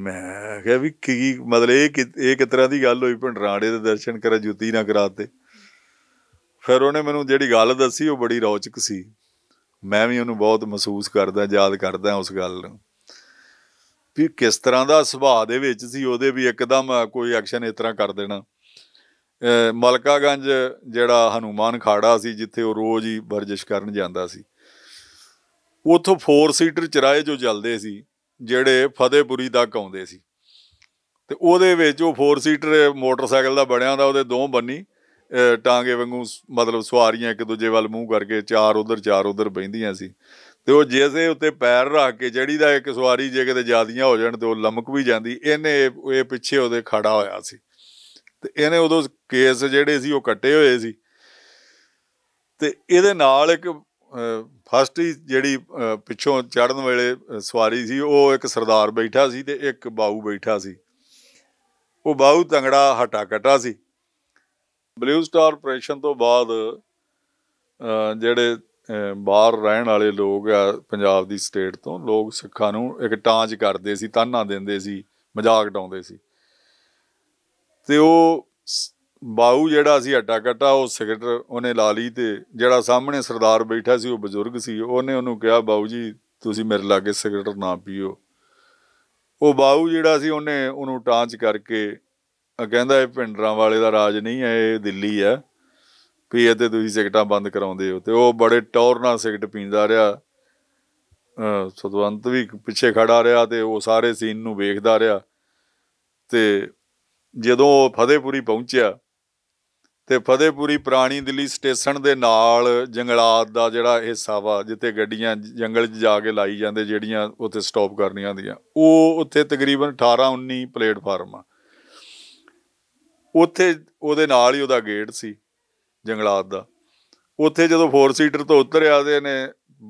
[SPEAKER 1] ਮੈਂ ਕਿਹਾ ਵੀ ਕੀ ਮਤਲਬ ਇਹ ਇਹ ਕਿ ਤਰ੍ਹਾਂ ਦੀ ਗੱਲ ਹੋਈ ਭਿੰਡਰਾਂ ਵਾਲੇ ਦੇ ਦਰਸ਼ਨ ਕਰਾ ਜੁੱਤੀ ਨਾ ਕਰਾਤੇ ਫਿਰ ਉਹਨੇ ਮੈਨੂੰ ਜਿਹੜੀ ਗੱਲ ਦੱਸੀ ਉਹ ਬੜੀ ਰੌਚਕ ਸੀ ਮੈਂ ਵੀ ਉਹਨੂੰ ਬਹੁਤ ਮਹਿਸੂਸ ਕਰਦਾ ਯਾਦ ਕਰਦਾ ਉਸ ਗੱਲ ਨੂੰ ਵੀ ਕਿਸ ਤਰ੍ਹਾਂ ਦਾ ਸੁਭਾਅ ਦੇ ਵਿੱਚ ਸੀ ਉਹਦੇ ਵੀ ਇੱਕਦਮ ਕੋਈ ਐਕਸ਼ਨ ਇਸ ਤਰ੍ਹਾਂ ਕਰ ਦੇਣਾ ਮਲਕਾਗੰਜ ਜਿਹੜਾ ਹਨੂਮਾਨ ਖਾੜਾ ਸੀ ਜਿੱਥੇ ਉਹ ਰੋਜ਼ ਹੀ ਵਰਜਿਸ਼ ਕਰਨ ਜਾਂਦਾ ਸੀ ਉਥੋਂ 4 ਸੀਟਰ ਚਰਾਏ ਜੋ ਚੱਲਦੇ ਸੀ ਜਿਹੜੇ ਫਤਿਹਪੁਰੀ ਤੱਕ ਆਉਂਦੇ ਸੀ ਤੇ ਉਹਦੇ ਵਿੱਚ ਉਹ 4 ਸੀਟਰ ਮੋਟਰਸਾਈਕਲ ਦਾ ਬਣਿਆ ਹੁੰਦਾ ਉਹਦੇ ਦੋ ਬੰਨੀ ਟਾਂਗੇ ਵਾਂਗੂ ਮਤਲਬ ਸਵਾਰੀਆਂ ਇੱਕ ਦੂਜੇ ਵੱਲ ਮੂੰਹ ਕਰਕੇ ਚਾਰ ਉਧਰ ਚਾਰ ਉਧਰ ਬੈਂਦੀਆਂ ਸੀ ਤੇ ਉਹ ਜਿਸਦੇ ਉੱਤੇ ਪੈਰ ਰੱਖ ਕੇ ਜਿਹੜੀ ਦਾ ਇੱਕ ਸਵਾਰੀ ਜੇ ਕਿਤੇ ਜਿਆਦੀਆਂ ਹੋ ਜਾਣ ਤੇ ਉਹ ਲਮਕ ਵੀ ਜਾਂਦੀ ਇਹਨੇ ਇਹ ਪਿੱਛੇ ਉਹਦੇ ਖੜਾ ਹੋਇਆ ਸੀ ਤੇ ਇਹਨੇ ਉਦੋਂ ਕੇਸ ਜਿਹੜੇ ਸੀ ਉਹ ਕੱਟੇ ਹੋਏ ਸੀ ਤੇ ਇਹਦੇ ਨਾਲ ਇੱਕ ਫਸਟ ਹੀ ਜਿਹੜੀ ਪਿੱਛੋਂ ਚੜਨ ਵੇਲੇ ਸਵਾਰੀ ਸੀ ਉਹ ਇੱਕ ਸਰਦਾਰ ਬੈਠਾ ਸੀ ਤੇ ਇੱਕ ਬਾਊ ਬੈਠਾ ਸੀ ਉਹ ਬਾਊ ਤੰਗੜਾ ਹਟਾ ਕਟਾ ਸੀ ਬਲੂ ਸਟਾਰ ਆਪਰੇਸ਼ਨ ਤੋਂ ਬਾਅਦ ਜਿਹੜੇ ਬਾਹਰ ਰਹਿਣ ਵਾਲੇ ਲੋਕ ਆ ਪੰਜਾਬ ਦੀ ਸਟੇਟ ਤੋਂ ਲੋਕ ਸਿੱਖਾਂ ਨੂੰ ਇੱਕ ਟਾਂਚ ਕਰਦੇ ਸੀ ਤਾਨਾ ਦਿੰਦੇ ਸੀ ਮਜ਼ਾਕ ਡਾਉਂਦੇ ਸੀ ਤੇ ਉਹ ਬਾਉ ਜਿਹੜਾ ਸੀ ਅੱਡਾ ਕੱਟਾ ਉਹ ਸਿਗਰਟ ਉਹਨੇ ਲਾ ਲਈ ਤੇ ਜਿਹੜਾ ਸਾਹਮਣੇ ਸਰਦਾਰ ਬੈਠਾ ਸੀ ਉਹ ਬਜ਼ੁਰਗ ਸੀ ਉਹਨੇ ਉਹਨੂੰ ਕਿਹਾ ਬਾਉ ਜੀ ਤੁਸੀਂ ਮੇਰੇ ਲਾਗੇ ਸਿਗਰਟ ਨਾ ਪੀਓ ਉਹ ਬਾਉ ਜਿਹੜਾ ਸੀ ਉਹਨੇ ਉਹਨੂੰ ਟਾਂਚ ਕਰਕੇ ਕਹਿੰਦਾ ਇਹ ਪਿੰਡਰਾਂ ਵਾਲੇ ਦਾ ਰਾਜ ਨਹੀਂ ਹੈ ਇਹ ਦਿੱਲੀ ਹੈ ਵੀ ਇਹ ਤੇ ਤੁਸੀਂ ਸਿਗਰਟਾਂ ਬੰਦ ਕਰਾਉਂਦੇ ਹੋ ਤੇ ਉਹ ਬੜੇ ਟੌਰ ਨਾਲ ਸਿਗਰਟ ਪੀਂਦਾ ਰਿਹਾ ਸਤਵੰਤ ਵੀ ਪਿੱਛੇ ਖੜਾ ਰਿਹਾ ਤੇ ਉਹ ਸਾਰੇ ਸੀਨ ਨੂੰ ਵੇਖਦਾ ਰਿਹਾ ਤੇ ਜਦੋਂ ਉਹ ਫਦੇਪੁਰੀ ਪਹੁੰਚਿਆ ਤੇ ਫਦੇਪੁਰੀ ਪ੍ਰਾਣੀ ਦਿੱਲੀ ਸਟੇਸ਼ਨ ਦੇ ਨਾਲ ਜੰਗਲਾਤ ਦਾ ਜਿਹੜਾ ਹਿੱਸਾ ਵਾ ਜਿੱਥੇ ਗੱਡੀਆਂ ਜੰਗਲ 'ਚ ਜਾ ਕੇ ਲਾਈ ਜਾਂਦੇ ਜਿਹੜੀਆਂ ਉੱਥੇ ਸਟਾਪ ਕਰਨੀਆਂ ਹੁੰਦੀਆਂ ਉਹ ਉੱਥੇ ਤਕਰੀਬਨ 18 19 ਪਲੇਟਫਾਰਮ ਆ ਉੱਥੇ ਉਹਦੇ ਨਾਲ ਹੀ ਉਹਦਾ ਗੇਟ ਸੀ ਜੰਗਲਾਤ ਦਾ ਉੱਥੇ ਜਦੋਂ ਫੋਰ ਸੀਟਰ ਤੋਂ ਉਤਰਿਆ ਤੇ ਨੇ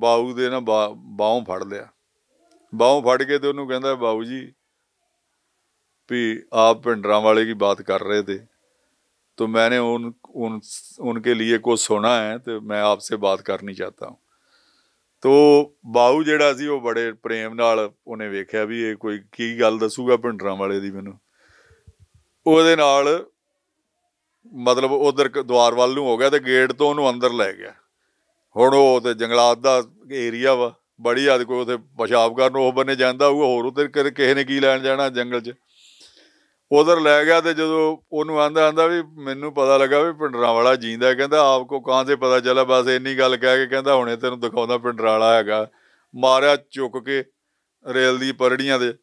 [SPEAKER 1] ਬਾਉ ਦੇ ਨਾ ਬਾਉ ਫੜ ਲਿਆ ਬਾਉ ਫੜ ਕੇ ਤੇ ਉਹਨੂੰ ਕਹਿੰਦਾ ਬਾਉ ਜੀ ਵੀ ਆਪ ਭਿੰਡਰਾਂ ਵਾਲੇ ਕੀ ਬਾਤ ਕਰ ਰਹੇ ਤੇ तो ਮੈਨੇ ਉਹਨ ਉਹਨ उनके लिए ਕੋ सुना ਹੈ ਤੇ ਮੈਂ ਆਪਸੇ ਬਾਤ ਕਰਨੀ ਚਾਹਤਾ ਹੂੰ ਤੋ ਬਾਉ ਜਿਹੜਾ ਸੀ ਉਹ ਬੜੇ ਪ੍ਰੇਮ ਨਾਲ ਉਹਨੇ ਵੇਖਿਆ ਵੀ ਇਹ ਕੋਈ ਕੀ ਗੱਲ ਦੱਸੂਗਾ ਭਿੰਡਰਾਂ ਵਾਲੇ ਦੀ ਮੈਨੂੰ ਉਹਦੇ ਨਾਲ ਮਤਲਬ ਉਧਰ ਦੁਆਰ ਵੱਲ ਨੂੰ ਹੋ ਗਿਆ ਤੇ ਗੇਟ ਤੋਂ ਉਹਨੂੰ ਅੰਦਰ ਲੈ ਗਿਆ ਹੁਣ ਉਹ ਤੇ ਜੰਗਲਾਤ ਦਾ ਏਰੀਆ ਵਾ ਬੜੀ ਆਦ ਕੋਈ ਉਥੇ ਪਸ਼ਾਬ ਕਰਨ ਉਹ ਬੰਨੇ ਜਾਂਦਾ ਹੋਊਗਾ ਹੋਰ ਉਧਰ ਕਿਸੇ ਨੇ ਕੀ ਲੈਣ ਜਾਣਾ ਜੰਗਲ 'ਚ ਉਧਰ ਲੈ ਗਿਆ ਤੇ ਜਦੋਂ ਉਹਨੂੰ ਆਂਦਾ ਆਂਦਾ ਵੀ ਮੈਨੂੰ ਪਤਾ ਲੱਗਾ ਵੀ ਪਿੰਡਰਾ ਵਾਲਾ ਜੀਂਦਾ ਕਹਿੰਦਾ ਆਪ ਕੋ ਕਾਂ ਤੇ ਪਤਾ ਚੱਲਾ ਬਸ ਇੰਨੀ ਗੱਲ ਕਹਿ ਕੇ ਕਹਿੰਦਾ ਹੁਣੇ ਤੈਨੂੰ ਦਿਖਾਉਂਦਾ ਪਿੰਡਰਾ ਵਾਲਾ ਹੈਗਾ ਮਾਰਿਆ ਚੁੱਕ ਕੇ ਰੇਲ ਦੀ ਪਰੜੀਆਂ ਦੇ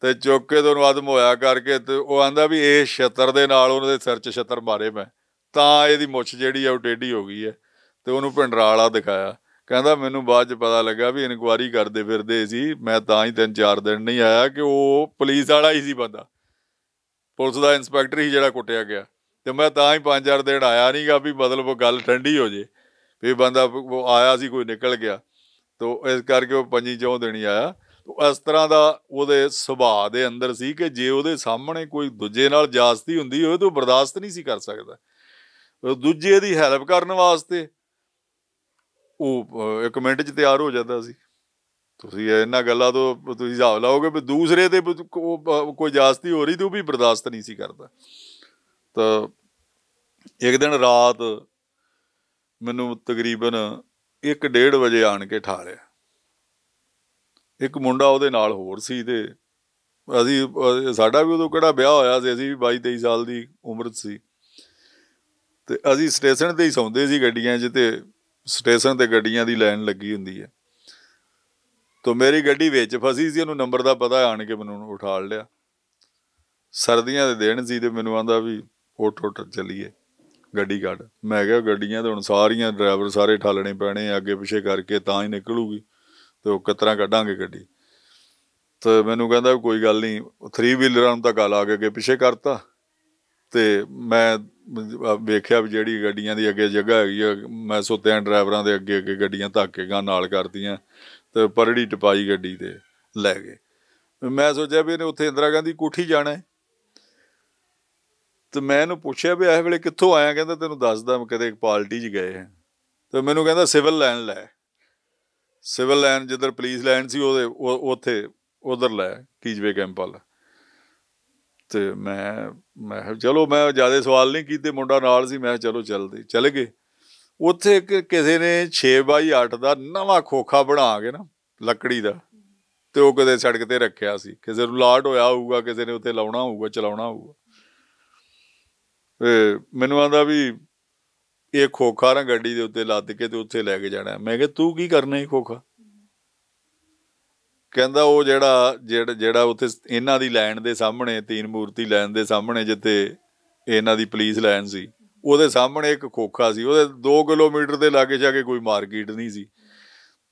[SPEAKER 1] ਤੇ ਚੁੱਕ ਕੇ ਤੁਹਾਨੂੰ ਆਦਮ ਹੋਇਆ ਕਰਕੇ ਤੇ ਉਹ ਆਂਦਾ ਵੀ ਇਹ ਛਤਰ ਦੇ ਨਾਲ ਉਹਨਾਂ ਦੇ ਸਿਰ 'ਚ ਛਤਰ ਮਾਰੇ ਮੈਂ ਤਾਂ ਇਹਦੀ ਮੁੱਛ ਜਿਹੜੀ ਆ ਉਹ ਟੇਢੀ ਹੋ ਗਈ ਹੈ ਤੇ ਉਹਨੂੰ ਪਿੰਡਰਾਲਾ ਦਿਖਾਇਆ ਕਹਿੰਦਾ ਮੈਨੂੰ ਬਾਅਦ 'ਚ ਪਤਾ ਲੱਗਾ ਵੀ ਇਨਕੁਆਰੀ ਕਰਦੇ ਫਿਰਦੇ ਸੀ ਮੈਂ ਤਾਂ ਹੀ ਤਿੰਨ ਚਾਰ ਦਿਨ ਨਹੀਂ ਆਇਆ ਕਿ ਉਹ ਪੁਲਿਸ ਵਾਲਾ ਹੀ ਸੀ ਬੰਦਾ ਪੁਲਿਸ ਦਾ ਇਨਸਪੈਕਟਰ ਹੀ ਜਿਹੜਾ ਕੁੱਟਿਆ ਗਿਆ ਤੇ ਮੈਂ ਤਾਂ ਹੀ ਪੰਜ ਚਾਰ ਦਿਨ ਆਇਆ ਨਹੀਂਗਾ ਵੀ ਮਤਲਬ ਉਹ ਗੱਲ ਠੰਡੀ ਹੋ ਜੇ ਵੀ ਬੰਦਾ ਉਹ ਆਇਆ ਸੀ ਕੋਈ ਨਿਕਲ ਗਿਆ ਤੋ ਇਸ ਕਰਕੇ ਉਹ ਪੰਜੀ ਚੌਂ ਦੇਣੀ ਆਇਆ ਇਸ ਤਰ੍ਹਾਂ ਦਾ ਉਹਦੇ ਸੁਭਾਅ ਦੇ ਅੰਦਰ ਸੀ ਕਿ ਜੇ ਉਹਦੇ ਸਾਹਮਣੇ ਕੋਈ ਦੂਜੇ ਨਾਲ ਜਾਸਤੀ ਹੁੰਦੀ ਹੋਵੇ ਤਾਂ ਬਰਦਾਸ਼ਤ ਨਹੀਂ ਸੀ ਕਰ ਸਕਦਾ ਦੂਜੇ ਦੀ ਹੈਲਪ ਕਰਨ ਵਾਸਤੇ ਉਹ ਇੱਕ ਮਿੰਟ 'ਚ ਤਿਆਰ ਹੋ ਜਾਂਦਾ ਸੀ ਤੁਸੀਂ ਇਹਨਾਂ ਗੱਲਾਂ ਤੋਂ ਤੁਸੀਂ ਹਿਸਾਬ ਲਾਓਗੇ ਵੀ ਦੂਸਰੇ ਤੇ ਕੋਈ ਜਾਸਤੀ ਹੋ ਰਹੀ ਤੇ ਉਹ ਵੀ ਬਰਦਾਸ਼ਤ ਨਹੀਂ ਸੀ ਕਰਦਾ ਤਾਂ ਇੱਕ ਦਿਨ ਰਾਤ ਮੈਨੂੰ ਤਕਰੀਬਨ 1:30 ਵਜੇ ਆਣ ਕੇ ਠਾਲਿਆ ਇੱਕ ਮੁੰਡਾ ਉਹਦੇ ਨਾਲ ਹੋਰ ਸੀ ਤੇ ਅਸੀਂ ਸਾਡਾ ਵੀ ਉਦੋਂ ਕਿਹੜਾ ਵਿਆਹ ਹੋਇਆ ਸੀ ਅਸੀਂ ਵੀ 22 23 ਸਾਲ ਦੀ ਉਮਰ ਸੀ ਤੇ ਅਸੀਂ ਸਟੇਸ਼ਨ ਤੇ ਹੀ ਸੌਂਦੇ ਸੀ ਗੱਡੀਆਂ 'ਚ ਤੇ ਸਟੇਸ਼ਨ ਤੇ ਗੱਡੀਆਂ ਦੀ ਲਾਈਨ ਲੱਗੀ ਹੁੰਦੀ ਹੈ ਤੋਂ ਮੇਰੀ ਗੱਡੀ ਵਿੱਚ ਫਸੀ ਸੀ ਉਹਨੂੰ ਨੰਬਰ ਦਾ ਪਤਾ ਆਣ ਕੇ ਮੈਨੂੰ ਉਠਾਲ ਲਿਆ ਸਰਦੀਆਂ ਦੇ ਦਿਨ ਸੀ ਤੇ ਮੈਨੂੰ ਆਂਦਾ ਵੀ ਓਟ ਓਟ ਚੱਲੀਏ ਗੱਡੀ ਘੜ ਮੈਂ ਕਿਹਾ ਗੱਡੀਆਂ ਤੇ ਹੁਣ ਸਾਰੀਆਂ ਡਰਾਈਵਰ ਸਾਰੇ ਠਾਲਣੇ ਪੈਣੇ ਅੱਗੇ ਪਿੱਛੇ ਕਰਕੇ ਤਾਂ ਹੀ ਨਿਕਲੂਗੀ ਤੇ ਉਹ ਕਿਤਰਾ ਕੱਢਾਂਗੇ ਗੱਡੀ ਤੇ ਮੈਨੂੰ ਕਹਿੰਦਾ ਕੋਈ ਗੱਲ ਨਹੀਂ 3 ਵੀਲਰਾਂ ਨੂੰ ਤਾਂ ਗੱਲ ਆ ਕੇ ਪਿੱਛੇ ਕਰਤਾ ਤੇ ਮੈਂ ਵੇਖਿਆ ਵੀ ਜਿਹੜੀ ਗੱਡੀਆਂ ਦੀ ਅੱਗੇ ਜਗ੍ਹਾ ਹੈਗੀ ਆ ਮੈਂ ਆ ਡਰਾਈਵਰਾਂ ਦੇ ਅੱਗੇ ਅੱਗੇ ਗੱਡੀਆਂ ਧੱਕ ਕੇ ਗਾਂ ਨਾਲ ਕਰਦੀਆਂ ਤੇ ਪਰੜੀ ਟਪਾਈ ਗੱਡੀ ਤੇ ਲੈ ਗਏ ਮੈਂ ਸੋਚਿਆ ਵੀ ਇਹਨੇ ਉੱਥੇ ਇੰਦਰਾ ਗਾਂਧੀ ਕੋਠੀ ਜਾਣਾ ਹੈ ਤੇ ਮੈਂ ਇਹਨੂੰ ਪੁੱਛਿਆ ਵੀ ਇਸ ਵੇਲੇ ਕਿੱਥੋਂ ਆਇਆ ਕਹਿੰਦਾ ਤੈਨੂੰ ਦੱਸਦਾ ਮੈਂ ਕਦੇ ਪਾਰਟੀ 'ਚ ਗਏ ਤੇ ਮੈਨੂੰ ਕਹਿੰਦਾ ਸਿਵਲ ਲੈਣ ਲੈ ਸਿਵਲ ਲਾਈਨ ਜਿੱਧਰ ਪੁਲਿਸ ਲਾਈਨ ਸੀ ਉਹਦੇ ਉੱਥੇ ਉਧਰ ਲੈ ਕੀਜਵੇ ਕੈਂਪ ਵਾਲਾ ਤੇ ਮੈਂ ਮੈਂ ਚਲੋ ਮੈਂ ਜਿਆਦਾ ਸਵਾਲ ਨਹੀਂ ਕੀਤੇ ਮੁੰਡਾ ਨਾਲ ਸੀ ਮੈਂ ਚਲੋ ਚੱਲਦੇ ਚਲੇ ਗਏ ਉੱਥੇ ਇੱਕ ਕਿਸੇ ਨੇ 6 ਬਾਈ 8 ਦਾ ਨਵਾਂ ਖੋਖਾ ਬਣਾ ਕੇ ਨਾ ਲੱਕੜੀ ਦਾ ਤੇ ਉਹ ਕਦੇ ਸੜਕ ਤੇ ਰੱਖਿਆ ਸੀ ਕਿਸੇ ਨੂੰ ਲਾਟ ਹੋਇਆ ਹੋਊਗਾ ਕਿਸੇ ਨੇ ਉੱਤੇ ਲਾਉਣਾ ਹੋਊਗਾ ਚਲਾਉਣਾ ਹੋਊਗਾ ਮੈਨੂੰ ਆਂਦਾ ਵੀ ਇਹ ਖੋਖਾ ਨਾ ਗੱਡੀ ਦੇ ਉੱਤੇ ਲੱਦ ਕੇ ਤੇ ਉੱਥੇ ਲੈ ਕੇ ਜਾਣਾ ਮੈਂ ਕਿਹਾ ਤੂੰ ਕੀ ਕਰਨਾ ਹੈ ਖੋਖਾ ਕਹਿੰਦਾ ਉਹ ਜਿਹੜਾ ਜਿਹੜਾ ਉੱਥੇ ਇਹਨਾਂ ਦੀ ਲਾਈਨ ਦੇ ਸਾਹਮਣੇ ਤੀਨ ਮੂਰਤੀ ਲਾਈਨ ਦੇ ਸਾਹਮਣੇ ਜਿੱਥੇ ਇਹਨਾਂ ਦੀ ਪੁਲਿਸ ਲਾਈਨ ਸੀ ਉਹਦੇ ਸਾਹਮਣੇ ਇੱਕ ਖੋਖਾ ਸੀ ਉਹਦੇ 2 ਕਿਲੋਮੀਟਰ ਦੇ ਲਾਗੇ ਜਾ ਕੇ ਕੋਈ ਮਾਰਕੀਟ ਨਹੀਂ ਸੀ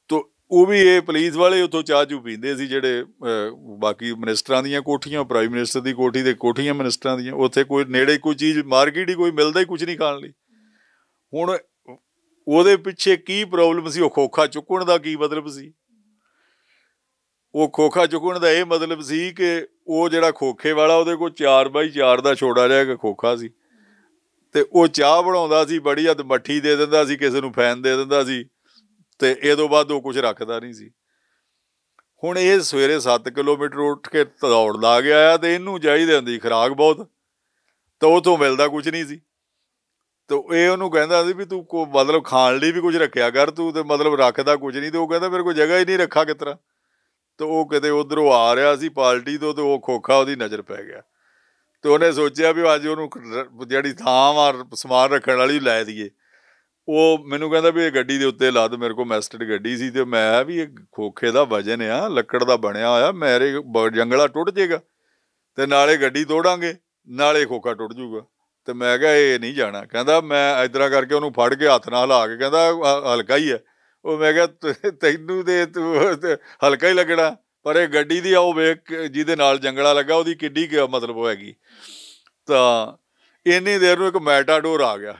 [SPEAKER 1] ਤੋ ਉਹ ਵੀ ਇਹ ਪੁਲਿਸ ਵਾਲੇ ਚਾਹ ਚਾਹਜੂ ਪੀਂਦੇ ਸੀ ਜਿਹੜੇ ਬਾਕੀ ਮਿਨਿਸਟਰਾਂ ਦੀਆਂ ਕੋਠੀਆਂ ਪ੍ਰਾਈਮ ਮਿਨਿਸਟਰ ਦੀ ਕੋਠੀ ਦੇ ਕੋਠੀਆਂ ਮਿਨਿਸਟਰਾਂ ਦੀਆਂ ਉੱਥੇ ਕੋਈ ਨੇੜੇ ਕੋਈ ਚੀਜ਼ ਮਾਰਕੀਟ ਹੀ ਕੋਈ ਮਿਲਦਾ ਹੀ ਕੁਝ ਨਹੀਂ ਖਾਣ ਲਈ ਹੁਣ ਉਹਦੇ ਪਿੱਛੇ ਕੀ ਪ੍ਰੋਬਲਮ ਸੀ ਉਹ ਖੋਖਾ ਚੁੱਕਣ ਦਾ ਕੀ ਮਤਲਬ ਸੀ ਉਹ ਖੋਖਾ ਚੁੱਕਣ ਦਾ ਇਹ ਮਤਲਬ ਸੀ ਕਿ ਉਹ ਜਿਹੜਾ ਖੋਖੇ ਵਾਲਾ ਉਹਦੇ ਕੋਲ 4x4 ਦਾ ਛੋੜਾ ਰਿਹਾ ਕਿ ਖੋਖਾ ਸੀ ਤੇ ਉਹ ਚਾਹ ਬਣਾਉਂਦਾ ਸੀ ਬੜੀ ਹੱਦ ਮੱਠੀ ਦੇ ਦਿੰਦਾ ਸੀ ਕਿਸੇ ਨੂੰ ਫੈਨ ਦੇ ਦਿੰਦਾ ਸੀ ਤੇ ਇਹ ਤੋਂ ਬਾਅਦ ਉਹ ਕੁਝ ਰੱਖਦਾ ਨਹੀਂ ਸੀ ਹੁਣ ਇਹ ਸਵੇਰੇ 7 ਕਿਲੋਮੀਟਰ ਉੱਠ ਕੇ ਦੌੜ ਲਾ ਗਿਆ ਆ ਤੇ ਇਹਨੂੰ ਚਾਹੀਦੀ ਹੁੰਦੀ ਖਰਾਕ ਬਹੁਤ ਤਾਂ ਉਹ ਤੋਂ ਮਿਲਦਾ ਕੁਝ ਨਹੀਂ ਸੀ ਤੇ ਇਹ ਉਹਨੂੰ ਕਹਿੰਦਾ ਸੀ ਵੀ ਤੂੰ ਕੋ ਮਤਲਬ ਖਾਣ ਲਈ ਵੀ ਕੁਝ ਰੱਖਿਆ ਕਰ ਤੂੰ ਤੇ ਮਤਲਬ ਰੱਖਦਾ ਕੁਝ ਨਹੀਂ ਤੇ ਉਹ ਕਹਿੰਦਾ ਮੇਰੇ ਕੋ ਜਗ੍ਹਾ ਹੀ ਨਹੀਂ ਰੱਖਾ ਕਿਤਰਾ ਤੇ ਉਹ ਕਿਤੇ ਉਧਰੋਂ ਆ ਰਿਹਾ ਸੀ ਪਾਰਟੀ ਤੋਂ ਤੇ ਉਹ ਖੋਖਾ ਉਹਦੀ ਨਜ਼ਰ ਪੈ ਗਿਆ ਤੇ ਉਹਨੇ ਸੋਚਿਆ ਵੀ ਅੱਜ ਉਹਨੂੰ ਜਿਹੜੀ ਥਾਂ ਮਾਰ ਸਮਾਨ ਰੱਖਣ ਵਾਲੀ ਲੈ ਦਈਏ ਉਹ ਮੈਨੂੰ ਕਹਿੰਦਾ ਵੀ ਇਹ ਗੱਡੀ ਦੇ ਉੱਤੇ ਲਾ ਦੇ ਮੇਰੇ ਕੋ ਮੈਸਟਡ ਗੱਡੀ ਸੀ ਤੇ ਮੈਂ ਵੀ ਇਹ ਖੋਖੇ ਦਾ ਵਜਨ ਆ ਲੱਕੜ ਦਾ ਬਣਿਆ ਹੋਇਆ ਮੇਰੇ ਜੰਗਲਾ ਟੁੱਟ ਜੇਗਾ ਤੇ ਨਾਲੇ ਗੱਡੀ ਤੋੜਾਂਗੇ ਨਾਲੇ ਖੋਖਾ ਟੁੱਟ ਜੂਗਾ ਤੇ ਮੈਂ ਕਿਹਾ ਇਹ ਨਹੀਂ ਜਾਣਾ ਕਹਿੰਦਾ ਮੈਂ ਇਦਾਂ ਕਰਕੇ ਉਹਨੂੰ ਫੜ ਕੇ ਹੱਥ ਨਾਲ ਲਾ ਕੇ ਕਹਿੰਦਾ ਹਲਕਾ ਹੀ ਹੈ ਉਹ ਮੈਂ ਕਿਹਾ ਤੈਨੂੰ ਦੇ ਤੂੰ ਹਲਕਾ ਹੀ ਲੱਗਣਾ ਪਰ ਇਹ ਗੱਡੀ ਦੀ ਆਉ ਉਹ ਵੇਖ ਜਿਹਦੇ ਨਾਲ ਜੰਗਲਾ ਲੱਗਾ ਉਹਦੀ ਕਿੱਡੀ ਕੀ ਮਤਲਬ ਹੋਏਗੀ ਤਾਂ ਇੰਨੀ ਦੇਰ ਨੂੰ ਇੱਕ ਮੈਟਾਡੋਰ ਆ ਗਿਆ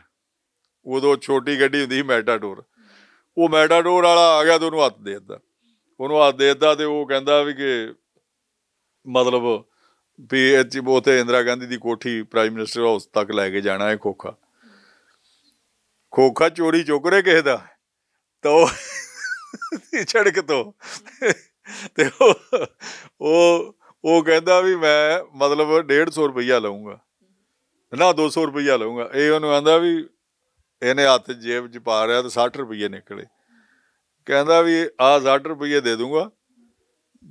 [SPEAKER 1] ਉਦੋਂ ਛੋਟੀ ਗੱਡੀ ਹੁੰਦੀ ਸੀ ਮੈਟਾਡੋਰ ਉਹ ਮੈਟਾਡੋਰ ਵਾਲਾ ਆ ਗਿਆ ਤੇ ਉਹਨੂੰ ਹੱਥ ਦੇ ਦਿੱਤਾ ਉਹਨੂੰ ਹੱਥ ਦੇ ਦਿੱਤਾ ਤੇ ਉਹ ਕਹਿੰਦਾ ਵੀ ਕਿ ਮਤਲਬ ਪੀਐਚ ਉਥੇ ਇੰਦਰਾ ਗਾਂਧੀ ਦੀ ਕੋਠੀ ਪ੍ਰਾਈਮ ਮਿਨਿਸਟਰ ਹਾਊਸ ਤੱਕ ਲੈ ਕੇ ਜਾਣਾ ਹੈ ਖੋਖਾ ਖੋਖਾ ਚੋਰੀ ਚੋਕਰੇ ਕਿਸ ਕਿਸੇ ਦਾ ਤੋ ਛੜਕ ਤੋ ਤੇ ਉਹ ਉਹ ਕਹਿੰਦਾ ਵੀ ਮੈਂ ਮਤਲਬ 150 ਰੁਪਈਆ ਲਵਾਂਗਾ ਨਾ 200 ਰੁਪਈਆ ਲਵਾਂਗਾ ਇਹ ਉਹਨੂੰ ਆਂਦਾ ਵੀ ਇਹਨੇ ਹੱਥ ਜੇਬ 'ਚ ਪਾ ਰਿਆ ਤੇ 60 ਰੁਪਈਏ ਨਿਕਲੇ ਕਹਿੰਦਾ ਵੀ ਆ 60 ਰੁਪਈਏ ਦੇ ਦੂੰਗਾ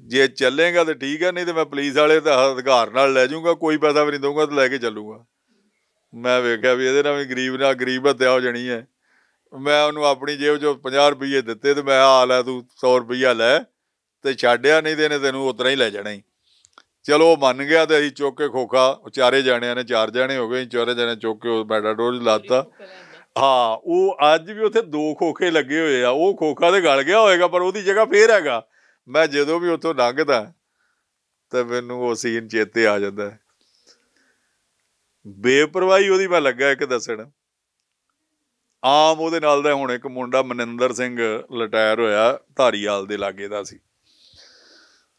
[SPEAKER 1] ਜੇ ਚੱਲੇਗਾ ਤੇ ਠੀਕ ਹੈ ਨਹੀਂ ਤੇ ਮੈਂ ਪੁਲਿਸ ਵਾਲੇ ਤਾਂ ਅਧਿਕਾਰ ਨਾਲ ਲੈ ਜਾਊਂਗਾ ਕੋਈ ਪੈਸਾ ਵੀ ਨਹੀਂ ਦਊਂਗਾ ਤੇ ਲੈ ਕੇ ਚੱਲੂਗਾ ਮੈਂ ਵੇਖਿਆ ਵੀ ਇਹਦੇ ਨਾਲ ਵੀ ਗਰੀਬ ਨਾਲ ਗਰੀਬ ਹੱਤਿਆ ਹੋ ਜਾਣੀ ਹੈ ਮੈਂ ਉਹਨੂੰ ਆਪਣੀ ਜੇਬ ਚੋਂ 50 ਰੁਪਏ ਦਿੱਤੇ ਤੇ ਮੈਂ ਹਾਲ ਹੈ ਤੂੰ 100 ਰੁਪਇਆ ਲੈ ਤੇ ਛੱਡਿਆ ਨਹੀਂ ਦੇਨੇ ਤੈਨੂੰ ਉਤਰਾ ਹੀ ਲੈ ਜਾਣਾ ਹੀ ਚਲੋ ਮੰਨ ਗਿਆ ਤੇ ਅਸੀਂ ਚੁੱਕ ਕੇ ਖੋਖਾ ਚਾਰੇ ਜਾਣਿਆਂ ਨੇ ਚਾਰ ਜਾਣੇ ਹੋ ਗਏ ਚਾਰੇ ਜਾਣੇ ਚੁੱਕ ਕੇ ਉਹ ਬੈਡਾ ਡੋਰ ਲਾਤਾ ਹਾਂ ਉਹ ਅੱਜ ਵੀ ਉੱਥੇ ਦੋ ਖੋਖੇ ਲੱਗੇ ਹੋਏ ਆ ਉਹ ਖੋਖਾ ਤੇ ਗਲ ਗਿਆ ਹੋਏਗਾ ਪਰ ਉਹਦੀ ਜਗ੍ਹਾ ਫੇਰ ਹੈਗਾ ਮੈਂ ਜਦੋਂ ਵੀ ਉੱਥੋਂ ਲੰਘਦਾ ਤਾਂ ਮੈਨੂੰ ਉਹ ਸੀਨ ਚੇਤੇ ਆ ਜਾਂਦਾ ਹੈ ਬੇਪਰਵਾਹੀ ਉਹਦੀ ਮੈਂ ਲੱਗਾ ਇੱਕ ਦੱਸਣ ਆਮ ਉਹਦੇ ਨਾਲ ਦਾ ਹੁਣ ਇੱਕ ਮੁੰਡਾ ਮਨਿੰਦਰ ਸਿੰਘ ਲਟਾਇਰ ਹੋਇਆ ਧਾਰੀਵਾਲ ਦੇ ਲਾਗੇ ਦਾ ਸੀ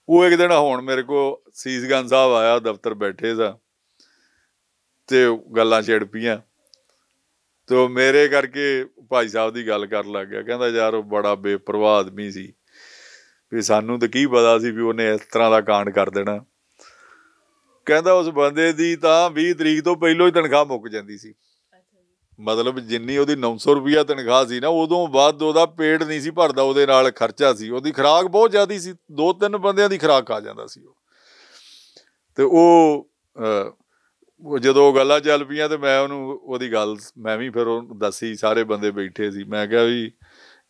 [SPEAKER 1] ਉਹ ਇੱਕ ਦਿਨ ਹੁਣ ਮੇਰੇ ਕੋ ਸੀਸਗੰਜ ਸਾਹਿਬ ਆਇਆ ਦਫ਼ਤਰ ਬੈਠੇ ਦਾ ਤੇ ਗੱਲਾਂ ਛੇੜ ਪੀਆਂ ਤੋ ਮੇਰੇ ਕਰਕੇ ਭਾਈ ਸਾਹਿਬ ਦੀ ਗੱਲ ਕਰਨ ਲੱਗ ਗਿਆ ਕਹਿੰਦਾ ਯਾਰ ਉਹ ਬੜਾ ਬੇਪਰਵਾਹ ਆਦਮੀ ਸੀ ਵੀ ਸਾਨੂੰ ਤਾਂ ਕੀ ਪਤਾ ਸੀ ਵੀ ਉਹਨੇ ਇਸ ਤਰ੍ਹਾਂ ਦਾ ਕਾਂਡ ਕਰ ਦੇਣਾ ਕਹਿੰਦਾ ਉਸ ਬੰਦੇ ਦੀ ਤਾਂ 20 ਤਰੀਕ ਤੋਂ ਪਹਿਲਾਂ ਹੀ ਤਨਖਾਹ ਮੁੱਕ ਜਾਂਦੀ ਸੀ ਮਤਲਬ ਜਿੰਨੀ ਉਹਦੀ 900 ਰੁਪਿਆ ਤਨਖਾਹ ਸੀ ਨਾ ਉਦੋਂ ਬਾਅਦ ਉਹਦਾ ਪੇਟ ਨਹੀਂ ਸੀ ਭਰਦਾ ਉਹਦੇ ਨਾਲ ਖਰਚਾ ਸੀ ਉਹਦੀ ਖਰਾਕ ਬਹੁਤ ਜ਼ਿਆਦੀ ਸੀ ਦੋ ਤਿੰਨ ਬੰਦਿਆਂ ਦੀ ਖਰਾਕ ਆ ਜਾਂਦਾ ਸੀ ਉਹ ਤੇ ਉਹ ਜਦੋਂ ਗੱਲਾਂ ਚੱਲ ਪਈਆਂ ਤੇ ਮੈਂ ਉਹਨੂੰ ਉਹਦੀ ਗੱਲ ਮੈਂ ਵੀ ਫਿਰ ਉਹ ਦੱਸੀ ਸਾਰੇ ਬੰਦੇ ਬੈਠੇ ਸੀ ਮੈਂ ਕਿਹਾ ਵੀ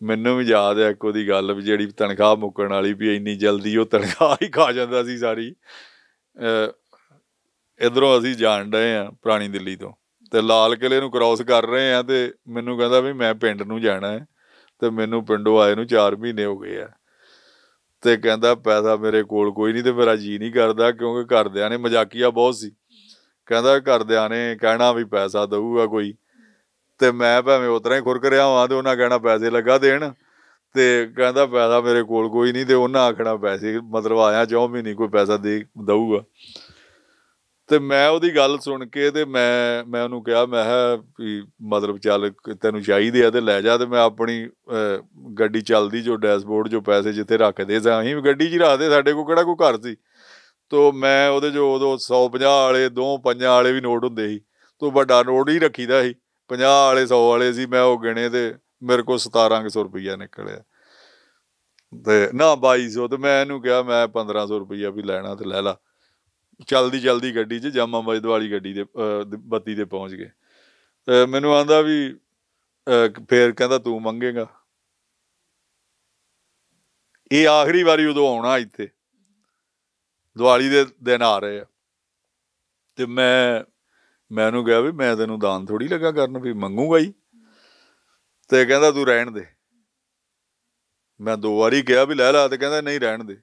[SPEAKER 1] ਮੈਨੂੰ ਵੀ ਯਾਦ ਹੈ ਇੱਕ ਦੀ ਗੱਲ ਵੀ ਜਿਹੜੀ ਤਨਖਾਹ ਮੁੱਕਣ ਵਾਲੀ ਵੀ ਇੰਨੀ ਜਲਦੀ ਉਹ ਤਨਖਾਹ ਹੀ ਖਾ ਜਾਂਦਾ ਸੀ ਸਾਰੀ ਇਧਰੋਂ ਅਸੀਂ ਜਾਣ ਰਹੇ ਆ ਪੁਰਾਣੀ ਦਿੱਲੀ ਤੋਂ ਤੇ ਲਾਲ ਕਿਲੇ ਨੂੰ ਕ੍ਰਾਸ ਕਰ ਰਹੇ ਆ ਤੇ ਮੈਨੂੰ ਕਹਿੰਦਾ ਵੀ ਮੈਂ ਪਿੰਡ ਨੂੰ ਜਾਣਾ ਹੈ ਤੇ ਮੈਨੂੰ ਪਿੰਡੋਂ ਆਏ ਨੂੰ 4 ਮਹੀਨੇ ਹੋ ਗਏ ਆ ਤੇ ਕਹਿੰਦਾ ਪੈਸਾ ਮੇਰੇ ਕੋਲ ਕੋਈ ਨਹੀਂ ਤੇ ਮੇਰਾ ਜੀ ਨਹੀਂ ਕਰਦਾ ਕਿਉਂਕਿ ਘਰਦਿਆਂ ਨੇ ਮਜ਼ਾਕੀਆ ਬਹੁਤ ਸੀ ਕਹਿੰਦਾ ਘਰਦਿਆਂ ਨੇ ਕਹਿਣਾ ਵੀ ਪੈਸਾ ਦਊਗਾ ਕੋਈ ਤੇ ਮੈਂ ਭਾਵੇਂ ਉਤਰਾ ਹੀ ਖੁਰਕ ਰਿਹਾ ਹਾਂ ਤੇ ਉਹਨਾਂ ਕਹਿਣਾ ਪੈਸੇ ਲੱਗਾ ਦੇਣ ਤੇ ਕਹਿੰਦਾ ਪੈਸਾ ਮੇਰੇ ਕੋਲ ਕੋਈ ਨਹੀਂ ਤੇ ਉਹਨਾਂ ਆਖਣਾ ਪੈਸੇ ਮਤਲਬ ਆਇਆ ਵੀ ਨਹੀਂ ਕੋਈ ਪੈਸਾ ਦੇ ਦਊਗਾ ਤੇ ਮੈਂ ਉਹਦੀ ਗੱਲ ਸੁਣ ਕੇ ਤੇ ਮੈਂ ਮੈਂ ਉਹਨੂੰ ਕਿਹਾ ਮੈਂ ਹੈ ਵੀ ਮਤਲਬ ਚੱਲ ਤੈਨੂੰ ਚਾਹੀਦੇ ਆ ਤੇ ਲੈ ਜਾ ਤੇ ਮੈਂ ਆਪਣੀ ਗੱਡੀ ਚੱਲਦੀ ਜੋ ਡੈਸ਼ਬੋਰਡ ਜੋ ਪੈਸੇ ਜਿੱਥੇ ਰੱਖਦੇ ਸਾਂ ਅਸੀਂ ਗੱਡੀ 'ਚ ਹੀ ਰੱਖਦੇ ਸਾਡੇ ਕੋਲ ਕਿਹੜਾ ਕੋਈ ਘਰ ਸੀ ਤੋ ਮੈਂ ਉਹਦੇ ਜੋ ਉਦੋਂ 150 ਵਾਲੇ ਦੋ ਪੰਜਾਂ ਵਾਲੇ ਵੀ ਨੋਟ ਹੁੰਦੇ ਸੀ ਤੋ ਵੱਡਾ ਨੋਟ ਹੀ ਰੱਖੀਦਾ ਸੀ 50 ਵਾਲੇ 100 ਵਾਲੇ ਸੀ ਮੈਂ ਉਹ ਗਿਣੇ ਤੇ ਮੇਰੇ ਕੋਲ 1700 ਰੁਪਈਆ ਨਿਕਲਿਆ ਤੇ ਨਾ 2200 ਤੇ ਮੈਂ ਇਹਨੂੰ ਕਿਹਾ ਮੈਂ 1500 ਰੁਪਈਆ ਵੀ ਲੈਣਾ ਤੇ ਲੈ ਲਾ ਜਲਦੀ ਜਲਦੀ ਗੱਡੀ 'ਚ ਜਾਮਾ ਮਜਦ ਵਾਲੀ ਗੱਡੀ ਦੇ ਬੱਤੀ ਤੇ ਪਹੁੰਚ ਗਏ ਤੇ ਮੈਨੂੰ ਆਂਦਾ ਵੀ ਫੇਰ ਕਹਿੰਦਾ ਤੂੰ ਮੰਗੇਗਾ ਇਹ ਆਖਰੀ ਵਾਰੀ ਉਦੋਂ ਆਉਣਾ ਇੱਥੇ ਦੀਵਾਲੀ ਦੇ ਦਿਨ ਆ ਰਹੇ ਆ ਤੇ ਮੈਂ ਮੈਂ ਉਹਨੂੰ ਕਿਹਾ ਵੀ ਮੈਂ ਤੈਨੂੰ ਦਾਨ ਥੋੜੀ ਲੱਗਾ ਕਰਨ ਵੀ ਮੰਗੂਗਾ ਹੀ ਤੇ ਕਹਿੰਦਾ ਤੂੰ ਰਹਿਣ ਦੇ ਮੈਂ ਦੋ ਵਾਰੀ ਕਿਹਾ ਵੀ ਲੈ ਲਾ ਤੇ ਕਹਿੰਦਾ ਨਹੀਂ ਰਹਿਣ ਦੇ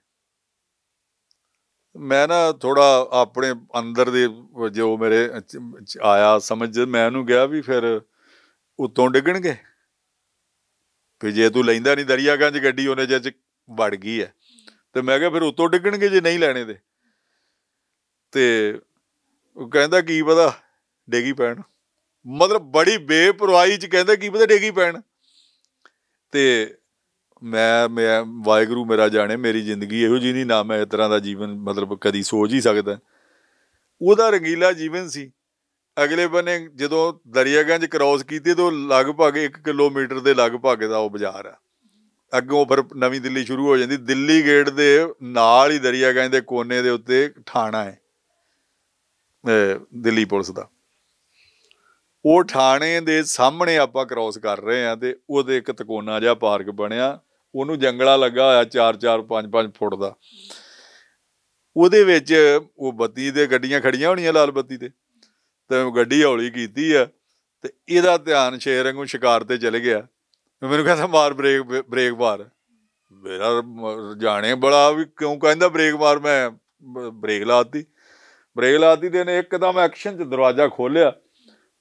[SPEAKER 1] ਮੈਂ ਨਾ ਥੋੜਾ ਆਪਣੇ ਅੰਦਰ ਦੇ ਜੋ ਮੇਰੇ ਆਇਆ ਸਮਝ ਮੈਂ ਉਹਨੂੰ ਕਿਹਾ ਵੀ ਫਿਰ ਉਤੋਂ ਡਿੱਗਣਗੇ ਵੀ ਜੇ ਤੂੰ ਲੈਂਦਾ ਨਹੀਂ ਦਰਿਆਗੰਜ ਗੱਡੀ ਉਹਨੇ ਜੇ ਵੜ ਗਈ ਹੈ ਤੇ ਮੈਂ ਕਿਹਾ ਫਿਰ ਉਤੋਂ ਡਿੱਗਣਗੇ ਜੇ ਨਹੀਂ ਲੈਣੇ ਤੇ ਤੇ ਉਹ ਕਹਿੰਦਾ ਕੀ ਪਤਾ ਡੇਗੀ ਪੈਣ ਮਤਲਬ ਬੜੀ ਬੇਪਰਵਾਹੀ ਚ ਕਹਿੰਦੇ ਕੀ ਪਤਾ ਡੇਗੀ ਪੈਣ ਤੇ ਮੈਂ ਮੈਂ ਵਾਇਗਰੂ ਮੇਰਾ ਜਾਣੇ ਮੇਰੀ ਜ਼ਿੰਦਗੀ ਇਹੋ ਜੀ ਨਹੀਂ ਨਾ ਮੈਂ ਇਸ ਤਰ੍ਹਾਂ ਦਾ ਜੀਵਨ ਮਤਲਬ ਕਦੀ ਸੋਚ ਹੀ ਸਕਦਾ ਉਹਦਾ ਰੰਗੀਲਾ ਜੀਵਨ ਸੀ ਅਗਲੇ ਬੰਨੇ ਜਦੋਂ ਦਰਿਆਗੰਜ ਕੀਤੀ ਤੇ ਤੋਂ ਲਗਭਗ 1 ਕਿਲੋਮੀਟਰ ਦੇ ਲਗਭਗ ਦਾ ਉਹ ਬਾਜ਼ਾਰ ਆ ਅੱਗੋਂ ਫਿਰ ਨਵੀਂ ਦਿੱਲੀ ਸ਼ੁਰੂ ਹੋ ਜਾਂਦੀ ਦਿੱਲੀ ਗੇਟ ਦੇ ਨਾਲ ਹੀ ਦਰਿਆਗੰਜ ਦੇ ਕੋਨੇ ਦੇ ਉੱਤੇ ਥਾਣਾ ਹੈ ਦਿੱਲੀ ਪੁਲਿਸ ਦਾ ਉਹ ਥਾਣੇ ਦੇ ਸਾਹਮਣੇ ਆਪਾਂ ਕ੍ਰੋਸ ਕਰ ਰਹੇ ਆ ਤੇ ਉਹਦੇ ਇੱਕ ਤਕੋਨਾ ਜਿਹਾ ਪਾਰਕ ਬਣਿਆ ਉਹਨੂੰ ਜੰਗਲਾ ਲੱਗਾ ਹੋਇਆ 4-4 5-5 ਫੁੱਟ ਦਾ ਉਹਦੇ ਵਿੱਚ ਉਹ ਬੱਤੀ ਦੇ ਗੱਡੀਆਂ ਖੜੀਆਂ ਹੋਣੀਆਂ ਲਾਲ ਬੱਤੀ ਤੇ ਤੇ ਗੱਡੀ ਹੌਲੀ ਕੀਤੀ ਆ ਤੇ ਇਹਦਾ ਧਿਆਨ ਸ਼ੇਰ ਵਾਂਗੂ ਸ਼ਿਕਾਰ ਤੇ ਚਲੇ ਗਿਆ ਮੈਨੂੰ ਕਹਿੰਦਾ ਮਾਰ ਬ੍ਰੇਕ ਬ੍ਰੇਕ ਮਾਰ ਮੇਰਾ ਜਾਣੇ ਬੜਾ ਵੀ ਕਿਉਂ ਕਹਿੰਦਾ ਬ੍ਰੇਕ ਮਾਰ ਮੈਂ ਬ੍ਰੇਕ ਲਾਤੀ ਬ੍ਰੇਕ ਲਾਤੀ ਤੇ ਨੇ ਇੱਕਦਮ ਐਕਸ਼ਨ ਚ ਦਰਵਾਜ਼ਾ ਖੋਲਿਆ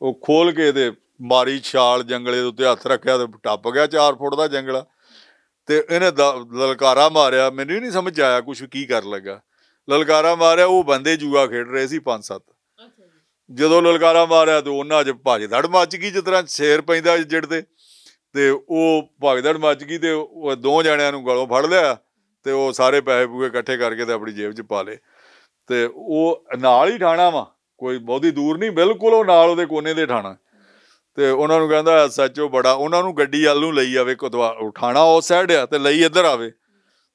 [SPEAKER 1] ਉਹ ਖੋਲ ਕੇ ਤੇ ਮਾਰੀ ਛਾਲ ਜੰਗਲੇ ਦੇ ਉੱਤੇ ਹੱਥ ਰੱਖਿਆ ਤੇ ਟੱਪ ਗਿਆ 4 ਫੁੱਟ ਦਾ ਜੰਗਲਾ ਤੇ ਇਹਨੇ ਲਲਕਾਰਾ ਮਾਰਿਆ ਮੈਨੂੰ ਨਹੀਂ ਸਮਝ ਆਇਆ ਕੁਝ ਕੀ ਕਰ ਲੱਗਾ ਲਲਕਾਰਾ ਮਾਰਿਆ ਉਹ ਬੰਦੇ ਜੂਆ ਖੇਡ ਰਹੇ ਸੀ 5-7 ਜਦੋਂ ਲਲਕਾਰਾ ਮਾਰਿਆ ਤੇ ਉਹਨਾਂ 'ਚ ਧੜ ਮੱਚ ਗਈ ਜਿਸ ਤਰ੍ਹਾਂ ਸ਼ੇਰ ਪੈਂਦਾ ਜਿੜ ਤੇ ਤੇ ਉਹ ਧੜ ਮੱਚ ਗਈ ਤੇ ਉਹ ਦੋ ਜਣਿਆਂ ਨੂੰ ਗਲੋਂ ਫੜ ਲਿਆ ਤੇ ਉਹ ਸਾਰੇ ਪੈਸੇ ਪੂਏ ਇਕੱਠੇ ਕਰਕੇ ਤੇ ਆਪਣੀ ਜੇਬ 'ਚ ਪਾ ਲਏ ਤੇ ਉਹ ਨਾਲ ਹੀ ਠਾਣਾ ਵਾ ਕੋਈ ਬਹੁਤੀ ਦੂਰ ਨਹੀਂ ਬਿਲਕੁਲ ਉਹ ਨਾਲ ਉਹਦੇ ਕੋਨੇ ਦੇ ਠਾਣਾ ਤੇ ਉਹਨਾਂ ਨੂੰ ਕਹਿੰਦਾ ਐਸਐਚਓ ਬੜਾ ਉਹਨਾਂ ਨੂੰ ਗੱਡੀ ਵੱਲ ਨੂੰ ਲਈ ਆਵੇ ਉਠਾਣਾ ਉਸ ਸਾਈਡ ਆ ਤੇ ਲਈ ਇੱਧਰ ਆਵੇ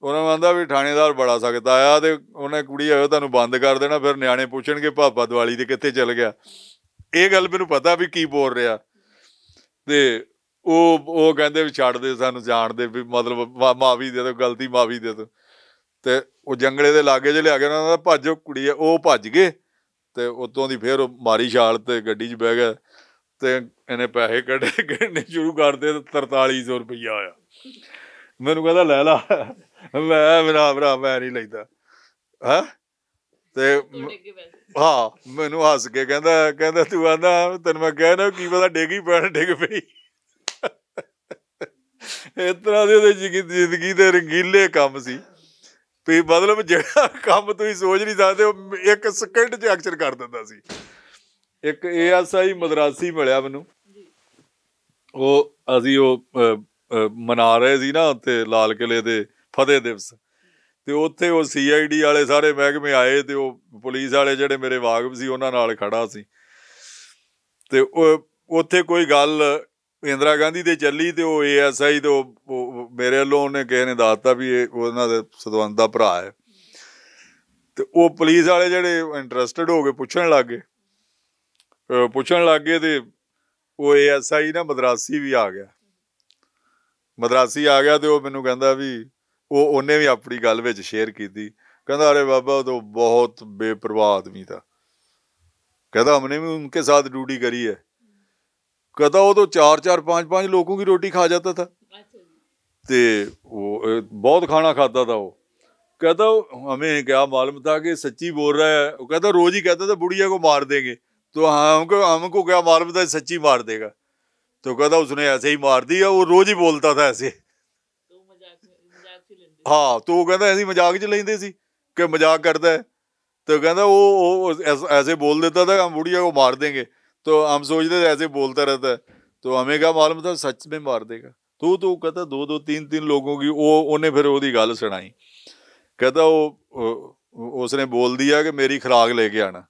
[SPEAKER 1] ਉਹਨਾਂ ਨੂੰ ਆਂਦਾ ਵੀ ਥਾਣੇਦਾਰ ਬੜਾ ਸਕਦਾ ਆਇਆ ਤੇ ਉਹਨੇ ਕੁੜੀ ਆਇਓ ਤੁਹਾਨੂੰ ਬੰਦ ਕਰ ਦੇਣਾ ਫਿਰ ਨਿਆਣੇ ਪੁੱਛਣਗੇ ਪਾਪਾ ਦਿਵਾਲੀ ਦੇ ਕਿੱਥੇ ਚਲ ਗਿਆ ਇਹ ਗੱਲ ਮੈਨੂੰ ਪਤਾ ਵੀ ਕੀ ਬੋਲ ਰਿਹਾ ਤੇ ਉਹ ਉਹ ਕਹਿੰਦੇ ਵੀ ਛੱਡ ਦੇ ਸਾਨੂੰ ਜਾਣ ਦੇ ਵੀ ਮਤਲਬ ਮਾਫੀ ਦੇ ਦੋ ਗਲਤੀ ਮਾਫੀ ਦੇ ਦੋ ਤੇ ਉਹ ਜੰਗਲੇ ਦੇ ਲਾਗੇ ਜੇ ਲਿਆ ਗਏ ਉਹਨਾਂ ਦਾ ਭੱਜੋ ਕੁੜੀ ਉਹ ਭੱਜ ਗਏ ਤੇ ਉਤੋਂ ਦੀ ਫੇਰ ਮਾਰੀ ਛਾਲ ਤੇ ਗੱਡੀ 'ਚ ਬਹਿ ਗਿਆ ਤੇ ਇਹਨੇ ਪੈਸੇ ਕੱਢੇ ਗਿਣਨੇ ਸ਼ੁਰੂ ਕਰਦੇ ਤੇ 4300 ਰੁਪਇਆ ਆਇਆ ਮੈਨੂੰ ਕਹਿੰਦਾ ਲੈ ਲਾ ਮੈਂ ਮੇਰਾ ਭਰਾ ਮੈਂ ਨਹੀਂ ਲੈਂਦਾ ਹਾਂ ਤੇ ਹਾਂ ਮੈਨੂੰ ਹੱਸ ਕੇ ਕਹਿੰਦਾ ਕਹਿੰਦਾ ਤੂੰ ਆਂਦਾ ਤੈਨੂੰ ਮੈਂ ਕਹਿ ਨਾ ਕੀ ਪਤਾ ਡੇਗੀ ਪੈਣ ਡਿੱਗ ਪਈ ਇਤਰਾ ਦੇ ਜ਼ਿੰਦਗੀ ਦੇ ਰੰਗੀਲੇ ਕੰਮ ਸੀ ਵੀ ਮਤਲਬ ਜਿਹੜਾ ਕੰਮ ਤੁਸੀਂ ਸੋਚ ਨਹੀਂ ਸਕਦੇ ਉਹ ਇੱਕ ਸਕਿੰਟ 'ਚ ਐਕਸ਼ਨ ਕਰ ਦਿੰਦਾ ਸੀ ਇੱਕ ਏਐਸਆਈ ਮਦਰਾਸੀ ਮਿਲਿਆ ਮੈਨੂੰ ਉਹ ਅਸੀਂ ਉਹ ਮਨਾ ਰਹੇ ਸੀ ਨਾ ਉੱਤੇ ਲਾਲ ਕਿਲੇ ਦੇ ਫਤਿਹ ਦਿਵਸ ਤੇ ਉੱਥੇ ਉਹ ਸੀਆਈਡੀ ਵਾਲੇ ਸਾਰੇ ਮਹਿਕਮੇ ਆਏ ਤੇ ਉਹ ਪੁਲਿਸ ਵਾਲੇ ਜਿਹੜੇ ਮੇਰੇ ਵਾਕਬ ਸੀ ਉਹਨਾਂ ਨਾਲ ਖੜਾ ਸੀ ਤੇ ਉਹ ਉੱਥੇ ਕੋਈ ਗੱਲ ਇੰਦਰਾ ਗਾਂਧੀ ਦੇ ਚੱਲੀ ਤੇ ਉਹ ਏਐਸਆਈ ਤੇ ਉਹ ਮੇਰੇ ਵੱਲੋਂ ਉਹਨੇ ਕਿਸੇ ਨੇ ਦੱਸਤਾ ਵੀ ਇਹ ਉਹਨਾਂ ਦੇ ਸਦਵੰਦ ਦਾ ਭਰਾ ਹੈ ਤੇ ਉਹ ਪੁਲਿਸ ਵਾਲੇ ਜਿਹੜੇ ਇੰਟਰਸਟਡ ਹੋ ਗਏ ਪੁੱਛਣ ਲੱਗੇ ਪੁੱਛਣ ਲੱਗੇ ਤੇ ਉਹ ਏਐਸਆਈ ਨਾ ਮਦਰਾਸੀ ਵੀ ਆ ਗਿਆ ਮਦਰਾਸੀ ਆ ਗਿਆ ਤੇ ਉਹ ਮੈਨੂੰ ਕਹਿੰਦਾ ਵੀ ਉਹ ਉਹਨੇ ਵੀ ਆਪਣੀ ਗੱਲ ਵਿੱਚ ਸ਼ੇਅਰ ਕੀਤੀ ਕਹਿੰਦਾ ਅਰੇ ਬਾਬਾ ਉਹ ਤਾਂ ਬਹੁਤ ਬੇਪਰਵਾਹ ਆਦਮੀ ਦਾ ਕਹਿੰਦਾ ਹਮਨੇ ਵੀ ਉਨਕੇ ਸਾਥ ਡਿਊਟੀ ਕਰੀ ਹੈ ਕਹਦਾ ਉਹ ਤੋਂ ਚਾਰ ਚਾਰ ਪੰਜ ਪੰਜ ਲੋਕਾਂ ਦੀ ਰੋਟੀ ਖਾ ਜਾਂਦਾ ਤਾਂ ਤੇ ਉਹ ਬਹੁਤ ਖਾਣਾ ਖਾਦਾ ਥਾ ਉਹ ਕਹਦਾ ਹਮੇ ਕਿਹਾ ਮਾਲਮ ਤਾਂ ਕਿ ਸੱਚੀ ਬੋਲ ਰਹਾ ਹੈ ਉਹ ਕਹਦਾ ਰੋਜ਼ ਹੀ ਕਹਦਾ ਤਾਂ ਬੁੜੀਆ ਕੋ ਮਾਰ ਦੇਗੇ ਤੋ ਹਮ ਕੋ ਹਮ ਕੋ ਕਿਹਾ ਮਾਲਮ ਥਾ ਸੱਚੀ ਮਾਰ ਦੇਗਾ ਤੋ ਕਹਦਾ ਉਸਨੇ ਐਸੇ ਹੀ ਮਾਰਦੀ ਆ ਉਹ ਰੋਜ਼ ਹੀ ਬੋਲਦਾ ਥਾ ਐਸੇ ਹਾਂ ਤੂੰ ਕਹਿੰਦਾ ਐਸੀ ਮਜ਼ਾਕ ਚ ਲੈਂਦੇ ਸੀ ਕਿ ਮਜ਼ਾਕ ਕਰਦਾ ਤੇ ਕਹਿੰਦਾ ਉਹ ਐਸੇ ਬੋਲ ਦਿੰਦਾ ਤਾਂ ਬੁੜੀਆ ਕੋ ਮਾਰ ਦੇਗੇ तो हम सोचते थे ऐसे बोलता रहता है तो हमें क्या मालूम था सच में मार देगा तो तो कहता दो दो तीन तीन लोगों की वो उन्हें फिर ओदी गल सुनाई कहता वो उसने बोल दिया ਕਿ ਮੇਰੀ ਖਰਾਕ ਲੈ ਕੇ ਆਣਾ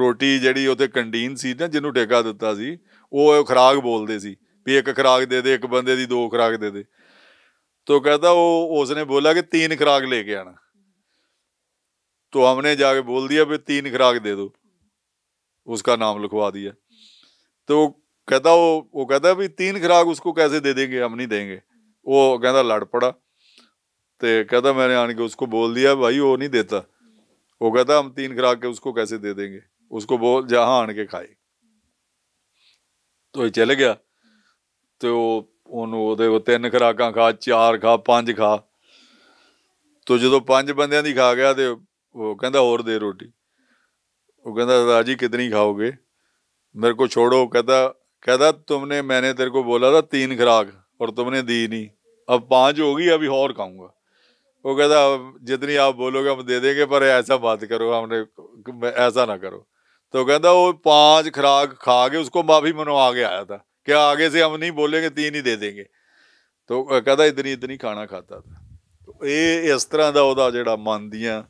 [SPEAKER 1] ਰੋਟੀ ਜਿਹੜੀ ਉਥੇ ਕੰਟੀਨ ਸੀ ਨਾ ਜਿਹਨੂੰ ਠੇਕਾ ਦਿੱਤਾ ਸੀ ਉਹ ਖਰਾਕ ਬੋਲਦੇ ਸੀ ਵੀ ਇੱਕ ਖਰਾਕ ਦੇ ਦੇ ਇੱਕ ਬੰਦੇ ਦੀ ਦੋ ਖਰਾਕ ਦੇ ਦੇ तो कहता वो उसने बोला कि तीन खुराक लेके आना तो हमने जाके बोल दिया भाई तीन खुराक दे दो ਉਸ ਦਾ ਨਾਮ ਲਿਖਵਾ ਦਿਆ ਤੇ ਉਹ ਕਹਿੰਦਾ ਉਹ ਉਹ ਕਹਿੰਦਾ ਵੀ ਤੀਨ ਖਰਾਕ ਉਸਕੋ ਕੈਸੇ ਦੇ ਦੇਗੇ ਹਮ ਨਹੀਂ ਦੇਗੇ ਉਹ ਕਹਿੰਦਾ ਲੜ ਪੜਾ ਤੇ ਕਹਿੰਦਾ ਮੈਂ ਆਣ ਕੇ ਉਸ ਉਸਕੋ ਬੋਲ ਦਿਆ ਭਾਈ ਉਹ ਨਹੀਂ ਦੇਤਾ ਉਹ ਕਹਿੰਦਾ ਹਮ ਤਿੰਨ ਖਰਾਕ ਕੇ ਉਸ ਉਸਕੋ ਕੈਸੇ ਦੇ ਦੇਗੇ ਉਸਕੋ ਬੋਲ ਜਹਾਂ ਆਣ ਕੇ ਖਾਏ ਤੋ ਇਹ ਚਲ ਗਿਆ ਤੇ ਉਹ ਉਹਨੂੰ ਉਹਦੇ ਉਹ ਤਿੰਨ ਖਰਾਕਾਂ ਖਾ ਚਾਰ ਖਾ ਪੰਜ ਖਾ ਤੋ ਜਦੋਂ ਪੰਜ ਬੰਦਿਆਂ ਦੀ ਖਾ ਗਿਆ ਤੇ ਉਹ ਕਹਿੰਦਾ ਹੋਰ ਦੇ ਰੋਟੀ ਉਹ ਕਹਿੰਦਾ ਦਾਦਾ ਜੀ ਕਿਤਨੀ ਖਾਓਗੇ ਮੇਰੇ ਕੋ ਛੋੜੋ ਕਹਿੰਦਾ ਕਹਿੰਦਾ ਤੁਮਨੇ ਮੈਨੇ ਤੇਰੇ ਕੋ ਬੋਲਾ ਦਾ ਤੀਨ ਖਰਾਕ ਔਰ ਤੁਮਨੇ ਦੀ ਨਹੀਂ ਅਬ ਪਾਂਚ ਹੋ ਗਈ ਅਭੀ ਹੋਰ ਖਾਉਂਗਾ ਉਹ ਕਹਿੰਦਾ ਜਿਤਨੀ ਆਪ ਬੋਲੋਗੇ ਮੈਂ ਦੇ ਦੇਗੇ ਪਰ ਐਸਾ ਬਾਤ ਕਰੋ ਹਮਨੇ ਐਸਾ ਨਾ ਕਰੋ ਤੋ ਕਹਿੰਦਾ ਉਹ ਪਾਂਚ ਖਰਾਕ ਖਾ ਕੇ ਉਸ ਕੋ ਮਾਫੀ ਮਨੋ ਆ ਗਿਆ ਆਇਆ ਤਾਂ ਕਿ ਆਗੇ ਸੇ ਸੀ ਅਬ ਨਹੀਂ ਬੋਲੇਗੇ ਤੀਨ ਹੀ ਦੇ ਦੇਗੇ ਤੋ ਕਹਿੰਦਾ ਇਤਨੀ ਇਤਨੀ ਖਾਣਾ ਖਾਤਾ ਤਾ ਇਹ ਇਸ ਤਰ੍ਹਾਂ ਦਾ ਉਹਦਾ ਜਿਹੜਾ ਮਨ ਦੀਆਂ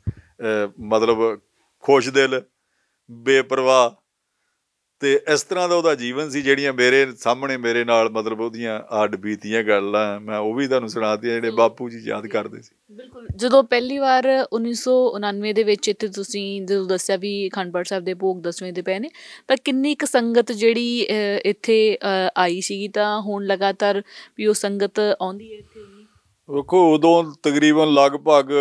[SPEAKER 1] ਮਤਲਬ ਖੁਸ਼ ਦਿਲ ਬੇਪਰਵਾਹ ਤੇ ਇਸ ਤਰ੍ਹਾਂ ਦਾ ਉਹਦਾ ਜੀਵਨ ਸੀ ਜਿਹੜੀਆਂ ਮੇਰੇ ਸਾਹਮਣੇ ਮੇਰੇ ਨਾਲ ਮਤਲਬ ਉਹਦੀਆਂ ਆਡ ਬੀਤੀਆਂ ਗੱਲਾਂ ਮੈਂ ਉਹ ਵੀ ਤੁਹਾਨੂੰ ਸੁਣਾਤੀਆਂ ਜਿਹੜੇ ਬਾਪੂ ਜੀ ਯਾਦ ਕਰਦੇ ਸੀ
[SPEAKER 2] ਬਿਲਕੁਲ ਜਦੋਂ ਪਹਿਲੀ ਵਾਰ 1999 ਦੇ ਵਿੱਚ ਇੱਥੇ ਤੁਸੀਂ ਜਦੋਂ ਦੱਸਿਆ ਵੀ ਖੰਡਪੜ ਸਾਹਿਬ ਦੇ ਭੋਗ ਦਸਵੇਂ ਦੇ ਪਏ ਨੇ ਤਾਂ ਕਿੰਨੀ ਇੱਕ ਸੰਗਤ ਜਿਹੜੀ ਇੱਥੇ ਆਈ ਸੀਗੀ ਤਾਂ ਹੁਣ ਲਗਾਤਾਰ ਵੀ ਉਹ ਸੰਗਤ ਆਉਂਦੀ ਹੈ ਇੱਥੇ
[SPEAKER 1] ਵੇਖੋ ਉਦੋਂ ਤਕਰੀਬਨ ਲਗਭਗ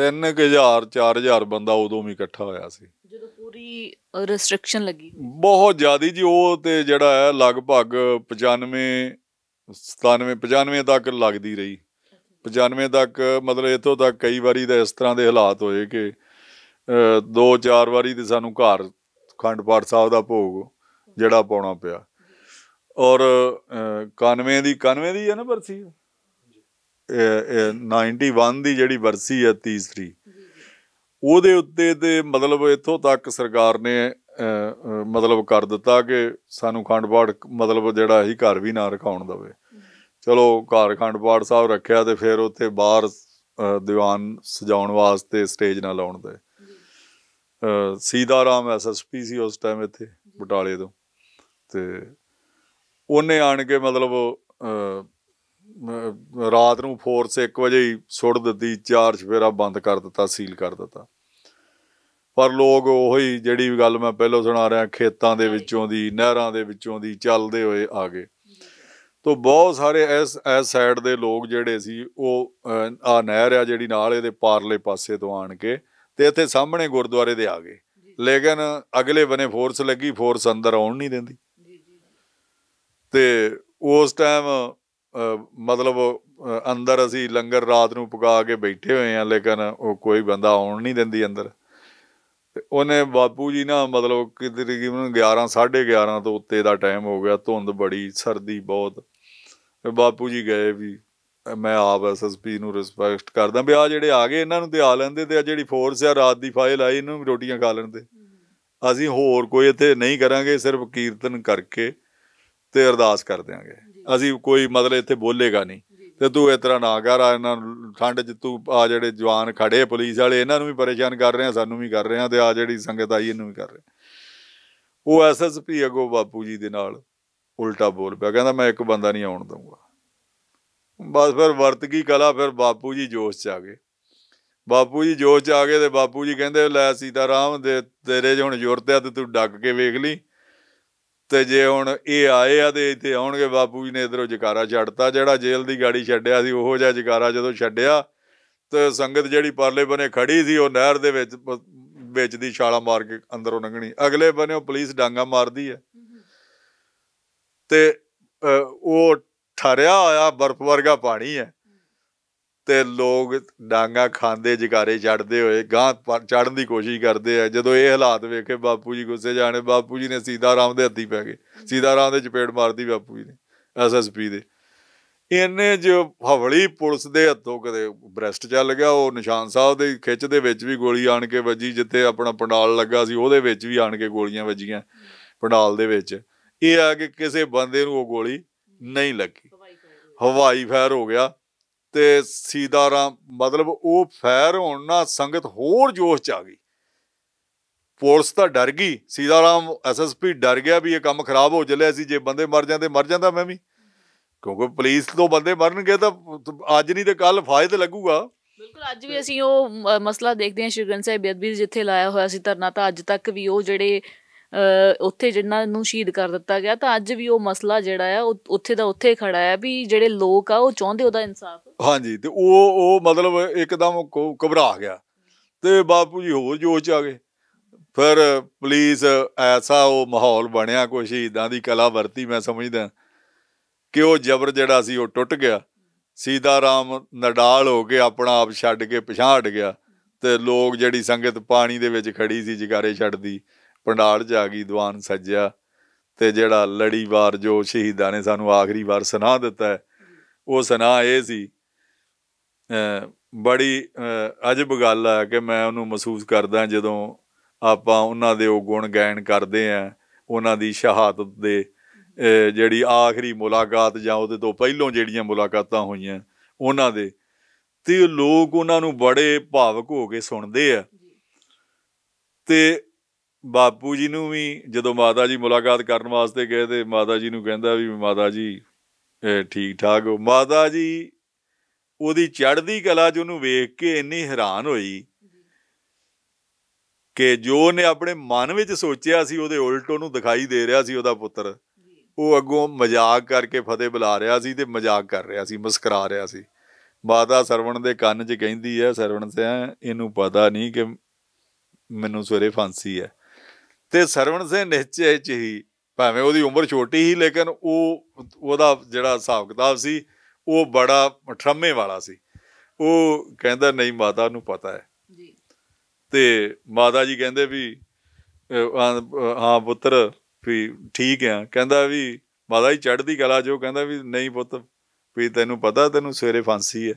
[SPEAKER 1] 3000 4000 ਬੰਦਾ ਉਦੋਂ ਵੀ ਇਕੱਠਾ ਹੋਇਆ ਸੀ ਜਦੋਂ
[SPEAKER 2] ਪੂਰੀ ਰੈਸਟ੍ਰਿਕਸ਼ਨ ਲੱਗੀ
[SPEAKER 1] ਬਹੁਤ ਜ਼ਿਆਦੀ ਜੀ ਉਹ ਤੇ ਜਿਹੜਾ ਹੈ ਲਗਭਗ 95 97 95 ਤੱਕ ਲੱਗਦੀ ਰਹੀ 95 ਤੱਕ ਮਤਲਬ ਇਥੋਂ ਤੱਕ ਕਈ ਵਾਰੀ ਤਾਂ ਇਸ ਤਰ੍ਹਾਂ ਦੇ ਹਾਲਾਤ ਹੋਏ ਕਿ ਦੋ ਚਾਰ ਵਾਰੀ ਤੇ ਸਾਨੂੰ ਘਰ ਖੰਡ ਸਾਹਿਬ ਦਾ ਭੋਗ ਜਿਹੜਾ ਪਾਉਣਾ ਪਿਆ ਔਰ 91 ਦੀ 91 ਦੀ ਹੈ ਨਾ ਬਰਸੀ 91 ਦੀ ਜਿਹੜੀ ਵਰਸੀ ਹੈ ਤੀਸਰੀ ਉਹਦੇ ਉੱਤੇ ਤੇ ਮਤਲਬ ਇੱਥੋਂ ਤੱਕ ਸਰਕਾਰ ਨੇ ਮਤਲਬ ਕਰ ਦਿੱਤਾ ਕਿ ਸਾਨੂੰ ਖੰਡ ਮਤਲਬ ਜਿਹੜਾ ਹੀ ਘਰ ਵੀ ਨਾ ਰਖਾਉਣ ਦਵੇ ਚਲੋ ਘਰ ਖੰਡ ਪਾਠ ਸਾਹਿਬ ਰੱਖਿਆ ਤੇ ਫਿਰ ਉੱਥੇ ਬਾਹਰ ਦੀਵਾਨ ਸਜਾਉਣ ਵਾਸਤੇ ਸਟੇਜ ਨਾ ਲਾਉਣ ਦੇ ਸੀਦਾ ਰਾਮ ਐਸਐਸਪੀ ਸੀ ਉਸ ਟਾਈਮ ਇੱਥੇ ਬਟਾਲੇ ਤੋਂ ਤੇ ਉਹਨੇ ਆਣ ਕੇ ਮਤਲਬ ਰਾਤ ਨੂੰ ਫੋਰਸ 1 ਵਜੇ ਹੀ ਸੁੱਟ ਦਿੱਤੀ ਚਾਰ ਚਫੇਰਾ ਬੰਦ ਕਰ ਦਿੱਤਾ ਸੀਲ ਕਰ ਦਿੱਤਾ ਪਰ ਲੋਕ ਉਹੀ ਜਿਹੜੀ ਗੱਲ ਮੈਂ ਪਹਿਲਾਂ ਸੁਣਾ ਰਿਹਾ ਖੇਤਾਂ ਦੇ ਵਿੱਚੋਂ ਦੀ ਨਹਿਰਾਂ ਦੇ ਵਿੱਚੋਂ ਦੀ ਚੱਲਦੇ ਹੋਏ ਆ ਗਏ ਤੋਂ ਬਹੁਤ ਸਾਰੇ ਇਸ ਇਸ ਸਾਈਡ ਦੇ ਲੋਕ ਜਿਹੜੇ ਸੀ ਉਹ ਆ ਨਹਿਰ ਆ ਜਿਹੜੀ ਨਾਲ ਇਹਦੇ ਪਾਰਲੇ ਪਾਸੇ ਤੋਂ ਆਣ ਕੇ ਤੇ ਇੱਥੇ ਸਾਹਮਣੇ ਗੁਰਦੁਆਰੇ ਦੇ ਆ ਗਏ ਲੇਕਿਨ ਅਗਲੇ ਬਨੇ ਫੋਰਸ ਲੱਗੀ ਫੋਰਸ ਅੰਦਰ ਆਉਣ ਨਹੀਂ ਦਿੰਦੀ ਤੇ ਉਸ ਟਾਈਮ ਮਤਲਬ ਅੰਦਰ ਅਸੀਂ ਲੰਗਰ ਰਾਤ ਨੂੰ ਪਕਾ ਕੇ ਬੈਠੇ ਹੋਏ ਆ ਲੇਕਿਨ ਉਹ ਕੋਈ ਬੰਦਾ ਆਉਣ ਨਹੀਂ ਦਿੰਦੀ ਅੰਦਰ ਉਹਨੇ ਬਾਪੂ ਜੀ ਨਾ ਮਤਲਬ ਕਿਤੇ 11 11:30 ਤੋਂ ਉੱਤੇ ਦਾ ਟਾਈਮ ਹੋ ਗਿਆ ਧੁੰਦ ਬੜੀ ਸਰਦੀ ਬਹੁਤ ਬਾਪੂ ਜੀ ਗਏ ਵੀ ਮੈਂ ਆਪ ਐਸਐਸਪੀ ਨੂੰ ਰਿਸਪੈਕਟ ਕਰਦਾ ਵੀ ਆ ਜਿਹੜੇ ਆ ਗਏ ਇਹਨਾਂ ਨੂੰ ਤੇ ਆ ਲੈਂਦੇ ਤੇ ਆ ਜਿਹੜੀ ਫੋਰਸ ਆ ਰਾਤ ਦੀ ਫਾਈਲ ਆਈ ਇਹਨੂੰ ਰੋਟੀਆਂ ਖਾ ਲੈਣ ਤੇ ਅਸੀਂ ਹੋਰ ਕੋਈ ਇੱਥੇ ਨਹੀਂ ਕਰਾਂਗੇ ਸਿਰਫ ਕੀਰਤਨ ਕਰਕੇ ਤੇ ਅਰਦਾਸ ਕਰ ਦਿਆਂਗੇ ਅਸੀਂ ਕੋਈ ਮਤਲਬ ਇੱਥੇ ਬੋਲੇਗਾ ਨਹੀਂ ਤੇ ਤੂੰ ਇਸ ਤਰ੍ਹਾਂ ਨਾ ਕਰ ਇਹਨਾਂ ਨੂੰ ਠੰਡ 'ਚ ਤੂੰ ਆ ਜਿਹੜੇ ਜਵਾਨ ਖੜੇ ਪੁਲਿਸ ਵਾਲੇ ਇਹਨਾਂ ਨੂੰ ਵੀ ਪਰੇਸ਼ਾਨ ਕਰ ਰਹੇ ਆ ਸਾਨੂੰ ਵੀ ਕਰ ਰਹੇ ਆ ਤੇ ਆ ਜਿਹੜੀ ਸੰਗਤ ਆਈ ਇਹਨੂੰ ਵੀ ਕਰ ਰਹੇ ਉਹ ਐਸਐਸਪੀ ਅਗੋ ਬਾਪੂ ਜੀ ਦੇ ਨਾਲ ਉਲਟਾ ਬੋਲ ਪਿਆ ਕਹਿੰਦਾ ਮੈਂ ਇੱਕ ਬੰਦਾ ਨਹੀਂ ਆਉਣ ਦਊਗਾ ਬਸ ਫਿਰ ਵਰਤਗੀ ਕਲਾ ਫਿਰ ਬਾਪੂ ਜੀ ਜੋਸ਼ 'ਚ ਆ ਗਏ ਬਾਪੂ ਜੀ ਜੋਸ਼ 'ਚ ਆ ਗਏ ਤੇ ਬਾਪੂ ਜੀ ਕਹਿੰਦੇ ਲੈ ਸੀਤਾ ਰਾਮ ਦੇ ਤੇਰੇ 'ਚ ਹੁਣ ਜ਼ੋਰ ਆ ਤੇ ਤੂੰ ਡੱਕ ਕੇ ਵੇਖ ਲਈ ਤੇ ਜੇ ਹੁਣ ਇਹ ਆਏ ਆ ਤੇ ਇੱਥੇ ਆਉਣਗੇ ਬਾਪੂ ਜੀ ਨੇ ਇਧਰੋਂ ਜਕਾਰਾ ਛੱਡਤਾ ਜਿਹੜਾ ਜੇਲ੍ਹ ਦੀ ਗਾੜੀ ਛੱਡਿਆ ਸੀ ਉਹੋ ਜਿਹਾ ਜਕਾਰਾ ਜਦੋਂ ਛੱਡਿਆ ਤੇ ਸੰਗਤ ਜਿਹੜੀ ਪਰਲੇ ਬਨੇ ਖੜੀ ਸੀ ਉਹ ਨਹਿਰ ਦੇ ਵਿੱਚ ਵਿੱਚ ਦੀ ਛਾਲਾ ਮਾਰ ਕੇ ਅੰਦਰੋਂ ਲੰਘਣੀ ਅਗਲੇ ਬਨੇ ਪੁਲਿਸ ਡਾਂਗਾ ਮਾਰਦੀ ਹੈ ਤੇ ਉਹ ਠਰਿਆ ਆ ਬਰਫ਼ ਵਰਗਾ ਪਾਣੀ ਹੈ ਤੇ ਲੋਕ ਡਾਂਗਾ ਖਾਂਦੇ ਜਗਾਰੇ ਚੜਦੇ ਹੋਏ ਗਾਂ ਚੜਨ ਦੀ ਕੋਸ਼ਿਸ਼ ਕਰਦੇ ਆ ਜਦੋਂ ਇਹ ਹਾਲਾਤ ਵੇਖੇ ਬਾਪੂ ਜੀ ਗੁੱਸੇ ਜਾਣੇ ਬਾਪੂ ਜੀ ਨੇ ਸਿੱਧਾ ਰਾਮ ਦੇ ਹੱਥੀ ਪੈ ਗਏ ਸਿੱਧਾ ਰਾਮ ਦੇ ਚਪੇੜ ਮਾਰਦੀ ਬਾਪੂ ਜੀ ਨੇ ਐਸਐਸਪੀ ਦੇ ਇਹਨੇ ਜੋ ਹਵਲੀ ਪੁਲਿਸ ਦੇ ਹੱਥੋਂ ਕਦੇ ਬ੍ਰੈਸਟ ਚੱਲ ਗਿਆ ਉਹ ਨਿਸ਼ਾਨ ਸਾਹਿਬ ਦੇ ਖਿੱਚ ਦੇ ਵਿੱਚ ਵੀ ਗੋਲੀ ਆਣ ਕੇ ਵੱਜੀ ਜਿੱਥੇ ਆਪਣਾ ਪੰਡਾਲ ਲੱਗਾ ਸੀ ਉਹਦੇ ਵਿੱਚ ਵੀ ਆਣ ਕੇ ਗੋਲੀਆਂ ਵੱਜੀਆਂ ਪੰਡਾਲ ਦੇ ਵਿੱਚ ਇਹ ਆ ਕਿ ਕਿਸੇ ਬੰਦੇ ਨੂੰ ਉਹ ਗੋਲੀ ਨਹੀਂ ਲੱਗੀ ਹਵਾਈ ਫਾਇਰ ਹੋ ਗਿਆ ਤੇ ਸੀਦਾਰਾਂ ਮਤਲਬ ਉਹ ਫੈਰ ਹੋਣ ਨਾਲ ਸੰਗਤ ਹੋਰ ਜੋਸ਼ ਚ ਆ ਗਈ ਪੁਲਿਸ ਤਾਂ ਡਰ ਗਈ ਸੀਦਾਰਾਮ ਐਸਐਸਪੀ ਡਰ ਗਿਆ ਵੀ ਇਹ ਕੰਮ ਖਰਾਬ ਹੋ ਜਲੇ ਸੀ ਜੇ ਬੰਦੇ ਮਰ ਜਾਂਦੇ ਮਰ ਜਾਂਦਾ ਮੈਂ ਵੀ ਕਿਉਂਕਿ ਪੁਲਿਸ ਤੋਂ ਬੰਦੇ ਮਰਨਗੇ ਤਾਂ ਅੱਜ ਨਹੀਂ ਤੇ ਕੱਲ ਫਾਇਦ ਲੱਗੂਗਾ
[SPEAKER 2] ਬਿਲਕੁਲ ਅੱਜ ਵੀ ਅਸੀਂ ਉਹ ਮਸਲਾ ਦੇਖਦੇ ਹਾਂ ਸ਼੍ਰੀ ਸਾਹਿਬ ਬੇਦਬੀ ਜਿੱਥੇ ਲਾਇਆ ਹੋਇਆ ਸੀ ਧਰਨਾ ਤਾਂ ਅੱਜ ਤੱਕ ਵੀ ਉਹ ਜਿਹੜੇ ਉੱਥੇ ਜਿੰਨਾ ਨੂੰ ਸ਼ਹੀਦ ਕਰ ਦਿੱਤਾ ਗਿਆ ਤਾਂ ਅੱਜ ਵੀ ਉਹ ਮਸਲਾ ਜਿਹੜਾ ਆ ਉਹ ਉੱਥੇ ਦਾ ਉੱਥੇ ਖੜਾ ਆ ਵੀ ਜਿਹੜੇ ਲੋਕ ਆ ਉਹ ਚਾਹੁੰਦੇ ਉਹਦਾ ਇਨਸਾਫ
[SPEAKER 1] ਹਾਂਜੀ ਤੇ ਉਹ ਉਹ ਮਤਲਬ ਇੱਕਦਮ ਘਬਰਾ ਗਿਆ ਤੇ ਬਾਪੂ ਜੀ ਹੋਰ ਜੋਸ਼ ਆ ਗਏ ਫਿਰ ਪੁਲਿਸ ਐਸਾ ਉਹ ਮਾਹੌਲ ਬਣਿਆ ਕੋਈ ਸ਼ਹੀਦਾਂ ਦੀ ਕਲਾ ਵਰਤੀ ਮੈਂ ਸਮਝਦਾ ਕਿ ਉਹ ਜ਼ਬਰ ਜਿਹੜਾ ਸੀ ਉਹ ਟੁੱਟ ਗਿਆ ਸੀਦਾ ਰਾਮ ਨਡਾਲ ਹੋ ਕੇ ਆਪਣਾ ਆਪ ਛੱਡ ਕੇ ਪਛਾੜ ਗਿਆ ਤੇ ਲੋਕ ਜਿਹੜੀ ਸੰਗਤ ਪਾਣੀ ਦੇ ਵਿੱਚ ਖੜੀ ਸੀ ਜਿਗਾਰੇ ਛੱਡਦੀ ਪੰਡਾਲ ਗਈ ਦੀਵਾਨ ਸੱਜਿਆ ਤੇ ਜਿਹੜਾ ਲੜੀਵਾਰ ਜੋ ਸ਼ਹੀਦਾਂ ਨੇ ਸਾਨੂੰ ਆਖਰੀ ਵਾਰ ਸੁਣਾ ਦਿੱਤਾ ਉਹ ਸੁਨਾ ਇਹ ਸੀ ਬੜੀ ਅਜਬ ਗੱਲ ਆ ਕਿ ਮੈਂ ਉਹਨੂੰ ਮਹਿਸੂਸ ਕਰਦਾ ਜਦੋਂ ਆਪਾਂ ਉਹਨਾਂ ਦੇ ਉਹ ਗੁਣ ਗਾਇਨ ਕਰਦੇ ਆ ਉਹਨਾਂ ਦੀ ਸ਼ਹਾਦਤ ਦੇ ਜਿਹੜੀ ਆਖਰੀ ਮੁਲਾਕਾਤ ਜਾਂ ਉਹਦੇ ਤੋਂ ਪਹਿਲਾਂ ਜਿਹੜੀਆਂ ਮੁਲਾਕਾਤਾਂ ਹੋਈਆਂ ਉਹਨਾਂ ਦੇ ਤੇ ਲੋਕ ਉਹਨਾਂ ਨੂੰ ਬੜੇ ਭਾਵਕ ਹੋ ਕੇ ਸੁਣਦੇ ਆ ਤੇ ਬਾਪੂ ਜੀ ਨੂੰ ਵੀ ਜਦੋਂ ਮਾਤਾ ਜੀ ਮੁਲਾਕਾਤ ਕਰਨ ਵਾਸਤੇ ਗਏ ਤੇ ਮਾਤਾ ਜੀ ਨੂੰ ਕਹਿੰਦਾ ਵੀ ਮਾਤਾ ਜੀ ਠੀਕ ਠਾਕ ਹੋ ਮਾਤਾ ਜੀ ਉਹਦੀ ਚੜ੍ਹਦੀ ਕਲਾ ਚ ਉਹਨੂੰ ਵੇਖ ਕੇ ਇੰਨੀ ਹੈਰਾਨ ਹੋਈ ਕਿ ਜੋ ਨੇ ਆਪਣੇ ਮਨ ਵਿੱਚ ਸੋਚਿਆ ਸੀ ਉਹਦੇ ਉਲਟ ਉਹਨੂੰ ਦਿਖਾਈ ਦੇ ਰਿਹਾ ਸੀ ਉਹਦਾ ਪੁੱਤਰ ਉਹ ਅੱਗੋਂ ਮਜ਼ਾਕ ਕਰਕੇ ਫਤਿਹ ਬੁਲਾ ਰਿਹਾ ਸੀ ਤੇ ਮਜ਼ਾਕ ਕਰ ਰਿਹਾ ਸੀ ਮੁਸਕਰਾ ਰਿਹਾ ਸੀ ਮਾਤਾ ਸਰਵਣ ਦੇ ਕੰਨ 'ਚ ਕਹਿੰਦੀ ਹੈ ਸਰਵਣ ਸਿਆ ਇਹਨੂੰ ਪਤਾ ਨਹੀਂ ਕਿ ਮੈਨੂੰ ਸਵੇਰੇ ਫਾਂਸੀ ਹੈ ਤੇ ਸਰਵਣ ਸਿੰਘ ਨਿਚੇ ਚ ਹੀ ਭਾਵੇਂ ਉਹਦੀ ਉਮਰ ਛੋਟੀ ਹੀ ਲੇਕਿਨ ਉਹ ਉਹਦਾ ਜਿਹੜਾ ਹਿਸਾਬ ਕਿਤਾਬ ਸੀ ਉਹ ਬੜਾ ਠਰਮੇ ਵਾਲਾ ਸੀ ਉਹ ਕਹਿੰਦਾ ਨਹੀਂ ਮਾਤਾ ਨੂੰ ਪਤਾ ਹੈ ਜੀ ਤੇ ਮਾਤਾ ਜੀ ਕਹਿੰਦੇ ਵੀ ਹਾਂ ਪੁੱਤਰ ਵੀ ਠੀਕ ਆ ਕਹਿੰਦਾ ਵੀ ਮਾਤਾ ਜੀ ਚੜ੍ਹਦੀ ਕਲਾ ਜੋ ਕਹਿੰਦਾ ਵੀ ਨਹੀਂ ਪੁੱਤ ਵੀ ਤੈਨੂੰ ਪਤਾ ਤੈਨੂੰ ਸਵੇਰੇ ਫਾਂਸੀ ਹੈ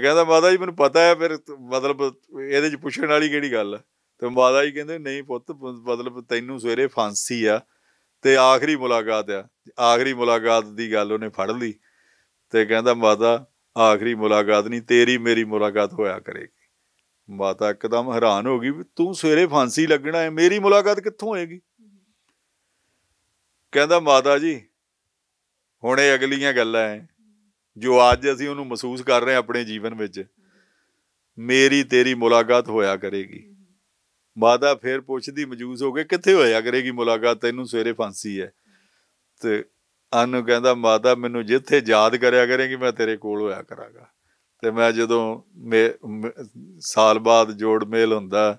[SPEAKER 1] ਕਹਿੰਦਾ ਮਾਤਾ ਜੀ ਮੈਨੂੰ ਪਤਾ ਹੈ ਫਿਰ ਮਤਲਬ ਇਹਦੇ ਚ ਪੁੱਛਣ ਵਾਲੀ ਕਿਹੜੀ ਗੱਲ ਹੈ ਤੇ ਮਾਤਾ ਜੀ ਕਹਿੰਦੇ ਨਹੀਂ ਪੁੱਤ ਮਤਲਬ ਤੈਨੂੰ ਸਵੇਰੇ ਫਾਂਸੀ ਆ ਤੇ ਆਖਰੀ ਮੁਲਾਕਾਤ ਆ ਆਖਰੀ ਮੁਲਾਕਾਤ ਦੀ ਗੱਲ ਉਹਨੇ ਫੜ ਲਈ ਤੇ ਕਹਿੰਦਾ ਮਾਤਾ ਆਖਰੀ ਮੁਲਾਕਾਤ ਨਹੀਂ ਤੇਰੀ ਮੇਰੀ ਮੁਲਾਕਾਤ ਹੋਇਆ ਕਰੇਗੀ ਮਾਤਾ ਇੱਕਦਮ ਹੈਰਾਨ ਹੋ ਗਈ ਵੀ ਤੂੰ ਸਵੇਰੇ ਫਾਂਸੀ ਲੱਗਣਾ ਹੈ ਮੇਰੀ ਮੁਲਾਕਾਤ ਕਿੱਥੋਂ ਹੋਏਗੀ ਕਹਿੰਦਾ ਮਾਤਾ ਜੀ ਹੁਣ ਇਹ ਅਗਲੀਆਂ ਗੱਲਾਂ ਐ ਜੋ ਅੱਜ ਅਸੀਂ ਉਹਨੂੰ ਮਹਿਸੂਸ ਕਰ ਰਹੇ ਆਪਣੇ ਜੀਵਨ ਵਿੱਚ ਮੇਰੀ ਤੇਰੀ ਮੁਲਾਕਾਤ ਹੋਇਆ ਕਰੇਗੀ ਮਾਦਾ ਫੇਰ ਪੁੱਛਦੀ ਮਜੂਸ ਹੋ ਕੇ ਕਿੱਥੇ ਹੋਇਆ ਕਰੇਗੀ ਮੁਲਾਕਾਤ ਤੈਨੂੰ ਸਵੇਰੇ ਫਾਂਸੀ ਹੈ ਤੇ ਅਨੂ ਕਹਿੰਦਾ ਮਾਦਾ ਮੈਨੂੰ ਜਿੱਥੇ ਯਾਦ ਕਰਿਆ ਕਰੇਗੀ ਮੈਂ ਤੇਰੇ ਕੋਲ ਹੋਇਆ ਕਰਾਂਗਾ ਤੇ ਮੈਂ ਜਦੋਂ ਸਾਲ ਬਾਅਦ ਜੋੜ ਮੇਲ ਹੁੰਦਾ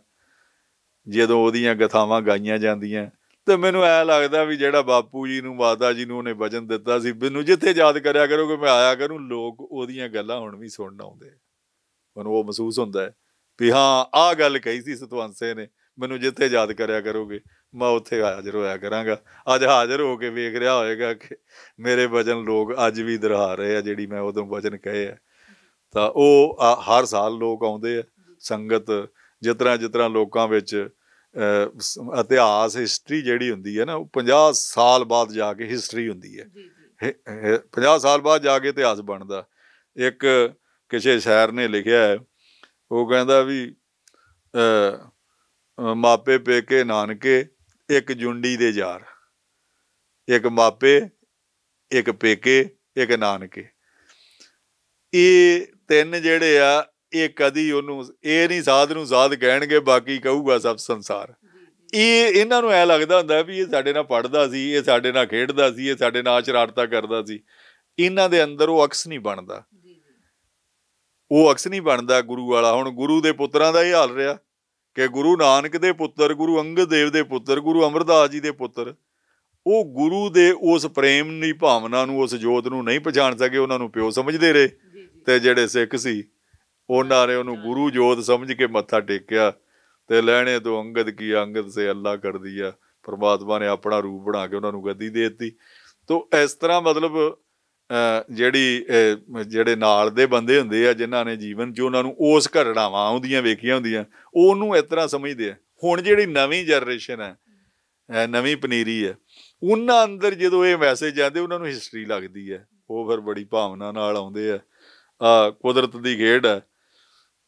[SPEAKER 1] ਜਦੋਂ ਉਹਦੀਆਂ ਗਥਾਵਾਂ ਗਾਈਆਂ ਜਾਂਦੀਆਂ ਤੇ ਮੈਨੂੰ ਐ ਲੱਗਦਾ ਵੀ ਜਿਹੜਾ ਬਾਪੂ ਜੀ ਨੂੰ ਮਾਦਾ ਜੀ ਨੂੰ ਉਹਨੇ ਵਜਨ ਦਿੱਤਾ ਸੀ ਮੈਨੂੰ ਜਿੱਥੇ ਯਾਦ ਕਰਿਆ ਕਰੋ ਕਿ ਮੈਂ ਆਇਆ ਕਰੂੰ ਲੋਕ ਉਹਦੀਆਂ ਗੱਲਾਂ ਹੁਣ ਵੀ ਸੁਣਨ ਆਉਂਦੇ ਮੈਨੂੰ ਉਹ ਮਹਿਸੂਸ ਹੁੰਦਾ ਹੈ ਵੀ ਹਾਂ ਆਹ ਗੱਲ ਕਹੀ ਸੀ ਸਤਵੰਤ ਸਿੰਘ ਨੇ ਮੈਨੂੰ ਜਿੱਥੇ ਯਾਦ ਕਰਿਆ ਕਰੋਗੇ ਮੈਂ ਉੱਥੇ ਹਾਜ਼ਰ ਹੋਇਆ ਕਰਾਂਗਾ ਅੱਜ ਹਾਜ਼ਰ ਹੋ ਕੇ ਵੇਖ ਰਿਹਾ ਹੋਏਗਾ ਕਿ ਮੇਰੇ ਵਜਨ ਲੋਕ ਅੱਜ ਵੀ ਦਰਹਾ ਰਹੇ ਆ ਜਿਹੜੀ ਮੈਂ ਉਦੋਂ ਵਚਨ ਕਹੇ ਆ ਤਾਂ ਉਹ ਹਰ ਸਾਲ ਲੋਕ ਆਉਂਦੇ ਆ ਸੰਗਤ ਜਿਤਨਾ ਜਿਤਨਾ ਲੋਕਾਂ ਵਿੱਚ ਇਤਿਹਾਸ ਹਿਸਟਰੀ ਜਿਹੜੀ ਹੁੰਦੀ ਹੈ ਨਾ ਉਹ 50 ਸਾਲ ਬਾਅਦ ਜਾ ਕੇ ਹਿਸਟਰੀ ਹੁੰਦੀ ਹੈ 50 ਸਾਲ ਬਾਅਦ ਜਾ ਕੇ ਇਤਿਹਾਸ ਬਣਦਾ ਇੱਕ ਕਿਸੇ ਸ਼ਾਇਰ ਨੇ ਲਿਖਿਆ ਹੈ ਉਹ ਕਹਿੰਦਾ ਵੀ ਅ ਮਾਪੇ ਪੇਕੇ ਨਾਨਕੇ ਇੱਕ ਜੁੰਡੀ ਦੇ ਯਾਰ ਇੱਕ ਮਾਪੇ ਇੱਕ ਪੇਕੇ ਇੱਕ ਨਾਨਕੇ ਇਹ ਤਿੰਨ ਜਿਹੜੇ ਆ ਇਹ ਕਦੀ ਉਹਨੂੰ ਇਹ ਨਹੀਂ ਸਾਧ ਨੂੰ ਸਾਧ ਕਹਿਣਗੇ ਬਾਕੀ ਕਹੂਗਾ ਸਭ ਸੰਸਾਰ ਇਹ ਇਹਨਾਂ ਨੂੰ ਐ ਲੱਗਦਾ ਹੁੰਦਾ ਵੀ ਇਹ ਸਾਡੇ ਨਾਲ ਪੜਦਾ ਸੀ ਇਹ ਸਾਡੇ ਨਾਲ ਖੇਡਦਾ ਸੀ ਇਹ ਸਾਡੇ ਨਾਲ ਸ਼ਰਾਰਤਾਂ ਕਰਦਾ ਸੀ ਇਹਨਾਂ ਦੇ ਅੰਦਰ ਉਹ ਅਕਸ ਨਹੀਂ ਬਣਦਾ ਉਹ ਅਕਸ ਨਹੀਂ ਬਣਦਾ ਗੁਰੂ ਵਾਲਾ ਹੁਣ ਗੁਰੂ ਦੇ ਪੁੱਤਰਾਂ ਦਾ ਹੀ ਹਾਲ ਰਿਹਾ ਕਿ ਗੁਰੂ ਨਾਨਕ ਦੇ ਪੁੱਤਰ ਗੁਰੂ ਅੰਗਦ ਦੇਵ ਦੇ ਪੁੱਤਰ ਗੁਰੂ ਅਮਰਦਾਸ ਜੀ ਦੇ ਪੁੱਤਰ ਉਹ ਗੁਰੂ ਦੇ ਉਸ ਪ੍ਰੇਮ ਦੀ ਭਾਵਨਾ ਨੂੰ ਉਸ ਜੋਤ ਨੂੰ ਨਹੀਂ ਪਛਾਣ ਸਕੇ ਉਹਨਾਂ ਨੂੰ ਪਿਓ ਸਮਝਦੇ ਰਹੇ ਤੇ ਜਿਹੜੇ ਸਿੱਖ ਸੀ ਉਹਨਾਂ ਨੇ ਉਹਨੂੰ ਗੁਰੂ ਜੋਤ ਸਮਝ ਕੇ ਮੱਥਾ ਟੇਕਿਆ ਤੇ ਲੈਣੇ ਤੋਂ ਅੰਗਦ ਕੀ ਅੰਗਦ ਸੇ ਅੱਲਾ ਕਰ ਦਿਆ ਪਰਮਾਤਮਾ ਨੇ ਆਪਣਾ ਰੂਪ ਬਣਾ ਕੇ ਉਹਨਾਂ ਨੂੰ ਗੱਦੀ ਦੇ ਦਿੱਤੀ ਤੋਂ ਇਸ ਤਰ੍ਹਾਂ ਮਤਲਬ ਜਿਹੜੀ ਜਿਹੜੇ ਨਾਲ ਦੇ ਬੰਦੇ ਹੁੰਦੇ ਆ ਜਿਨ੍ਹਾਂ ਨੇ ਜੀਵਨ 'ਚ ਉਹਨਾਂ ਨੂੰ ਉਸ ਘਟਨਾਵਾਂ ਆਉਂਦੀਆਂ ਵੇਖੀਆਂ ਹੁੰਦੀਆਂ ਉਹਨੂੰ ਇਸ ਤਰ੍ਹਾਂ ਸਮਝਦੇ ਆ ਹੁਣ ਜਿਹੜੀ ਨਵੀਂ ਜਨਰੇਸ਼ਨ ਹੈ ਨਵੀਂ ਪਨੀਰੀ ਹੈ ਉਹਨਾਂ ਅੰਦਰ ਜਦੋਂ ਇਹ ਮੈਸੇਜ ਆਉਂਦੇ ਉਹਨਾਂ ਨੂੰ ਹਿਸਟਰੀ ਲੱਗਦੀ ਹੈ ਉਹ ਫਿਰ ਬੜੀ ਭਾਵਨਾ ਨਾਲ ਆਉਂਦੇ ਆ ਆ ਕੁਦਰਤ ਦੀ ਖੇਡ ਹੈ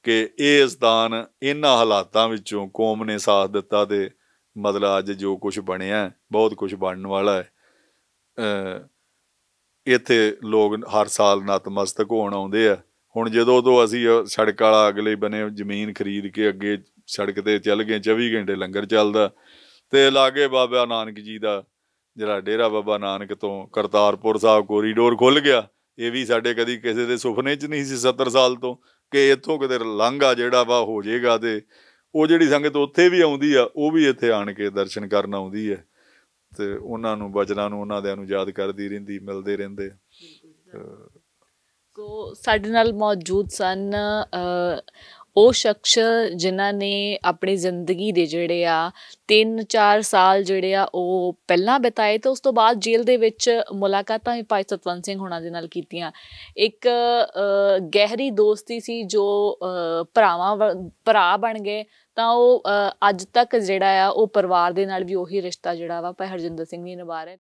[SPEAKER 1] ਕਿ ਇਹ ਇਸਦਾਨ ਇਹਨਾਂ ਹਾਲਾਤਾਂ ਵਿੱਚੋਂ ਕੌਮ ਨੇ ਸਾਥ ਦਿੱਤਾ ਤੇ ਮਤਲਬ ਅੱਜ ਜੋ ਕੁਝ ਬਣਿਆ ਬਹੁਤ ਕੁਝ ਬਣਨ ਵਾਲਾ ਹੈ ਇੱਥੇ ਲੋਕ ਹਰ ਸਾਲ ਨਤਮਸਤਕ ਹੋਣ ਆਉਂਦੇ ਆ ਹੁਣ ਜਦੋਂ ਤੋਂ ਅਸੀਂ ਸੜਕ ਵਾਲਾ ਅਗਲੇ ਬਨੇ ਜ਼ਮੀਨ ਖਰੀਦ ਕੇ ਅੱਗੇ ਸੜਕ ਤੇ ਚੱਲ ਗਏ 24 ਘੰਟੇ ਲੰਗਰ ਚੱਲਦਾ ਤੇ ਲਾਗੇ ਬਾਬਾ ਨਾਨਕ ਜੀ ਦਾ ਜਿਹੜਾ ਡੇਰਾ ਬਾਬਾ ਨਾਨਕ ਤੋਂ ਕਰਤਾਰਪੁਰ ਸਾਹਿਬ ਕੋਰੀਡੋਰ ਖੁੱਲ ਗਿਆ ਇਹ ਵੀ ਸਾਡੇ ਕਦੀ ਕਿਸੇ ਦੇ ਸੁਪਨੇ 'ਚ ਨਹੀਂ ਸੀ 70 ਸਾਲ ਤੋਂ ਕਿ ਇੱਥੋਂ ਕਿਤੇ ਲੰਘਾ ਜਿਹੜਾ ਵਾ ਹੋ ਜਾਏਗਾ ਤੇ ਉਹ ਜਿਹੜੀ ਸੰਗਤ ਉੱਥੇ ਵੀ ਆਉਂਦੀ ਆ ਉਹ ਵੀ ਇੱਥੇ ਆਣ ਕੇ ਦਰਸ਼ਨ ਕਰਨ ਆਉਂਦੀ ਹੈ ਤੇ ਉਹਨਾਂ ਨੂੰ ਬਚਨਾਂ ਨੂੰ ਉਹਨਾਂ ਦੇ ਨੂੰ ਯਾਦ ਕਰਦੀ ਰਹਿੰਦੀ ਮਿਲਦੇ ਰਹਿੰਦੇ
[SPEAKER 2] ਸੋ ਸਾਡੇ ਨਾਲ ਮੌਜੂਦ ਸਨ ਉਹ ਸ਼ਖਸ ਜਿਨ੍ਹਾਂ ਨੇ ਆਪਣੀ ਜ਼ਿੰਦਗੀ ਦੇ ਜਿਹੜੇ ਆ 3-4 ਸਾਲ ਜਿਹੜੇ ਆ ਉਹ ਪਹਿਲਾਂ ਬਿਤਾਏ ਤੇ ਉਸ ਤੋਂ ਬਾਅਦ ਜੇਲ੍ਹ ਦੇ ਵਿੱਚ ਮੁਲਾਕਾਤਾਂ ਵੀ ਭਾਈ ਸਤਵੰਤ ਸਿੰਘ ਹੋਣਾ ਦੇ ਨਾਲ ਕੀਤੀਆਂ ਇੱਕ ਗਹਿਰੀ ਦੋਸਤੀ ਸੀ ਜੋ ਭਰਾਵਾਂ ਭਰਾ ਬਣ ਗਏ ਤਾਂ ਉਹ ਅੱਜ ਤੱਕ ਜਿਹੜਾ ਆ ਉਹ ਪਰਿਵਾਰ ਦੇ ਨਾਲ ਵੀ ਉਹੀ ਰਿਸ਼ਤਾ ਜਿਹੜਾ ਵਾ ਭਾਈ ਹਰਜਿੰਦਰ ਸਿੰਘ ਜੀ ਨਿਭਾ ਰਹੇ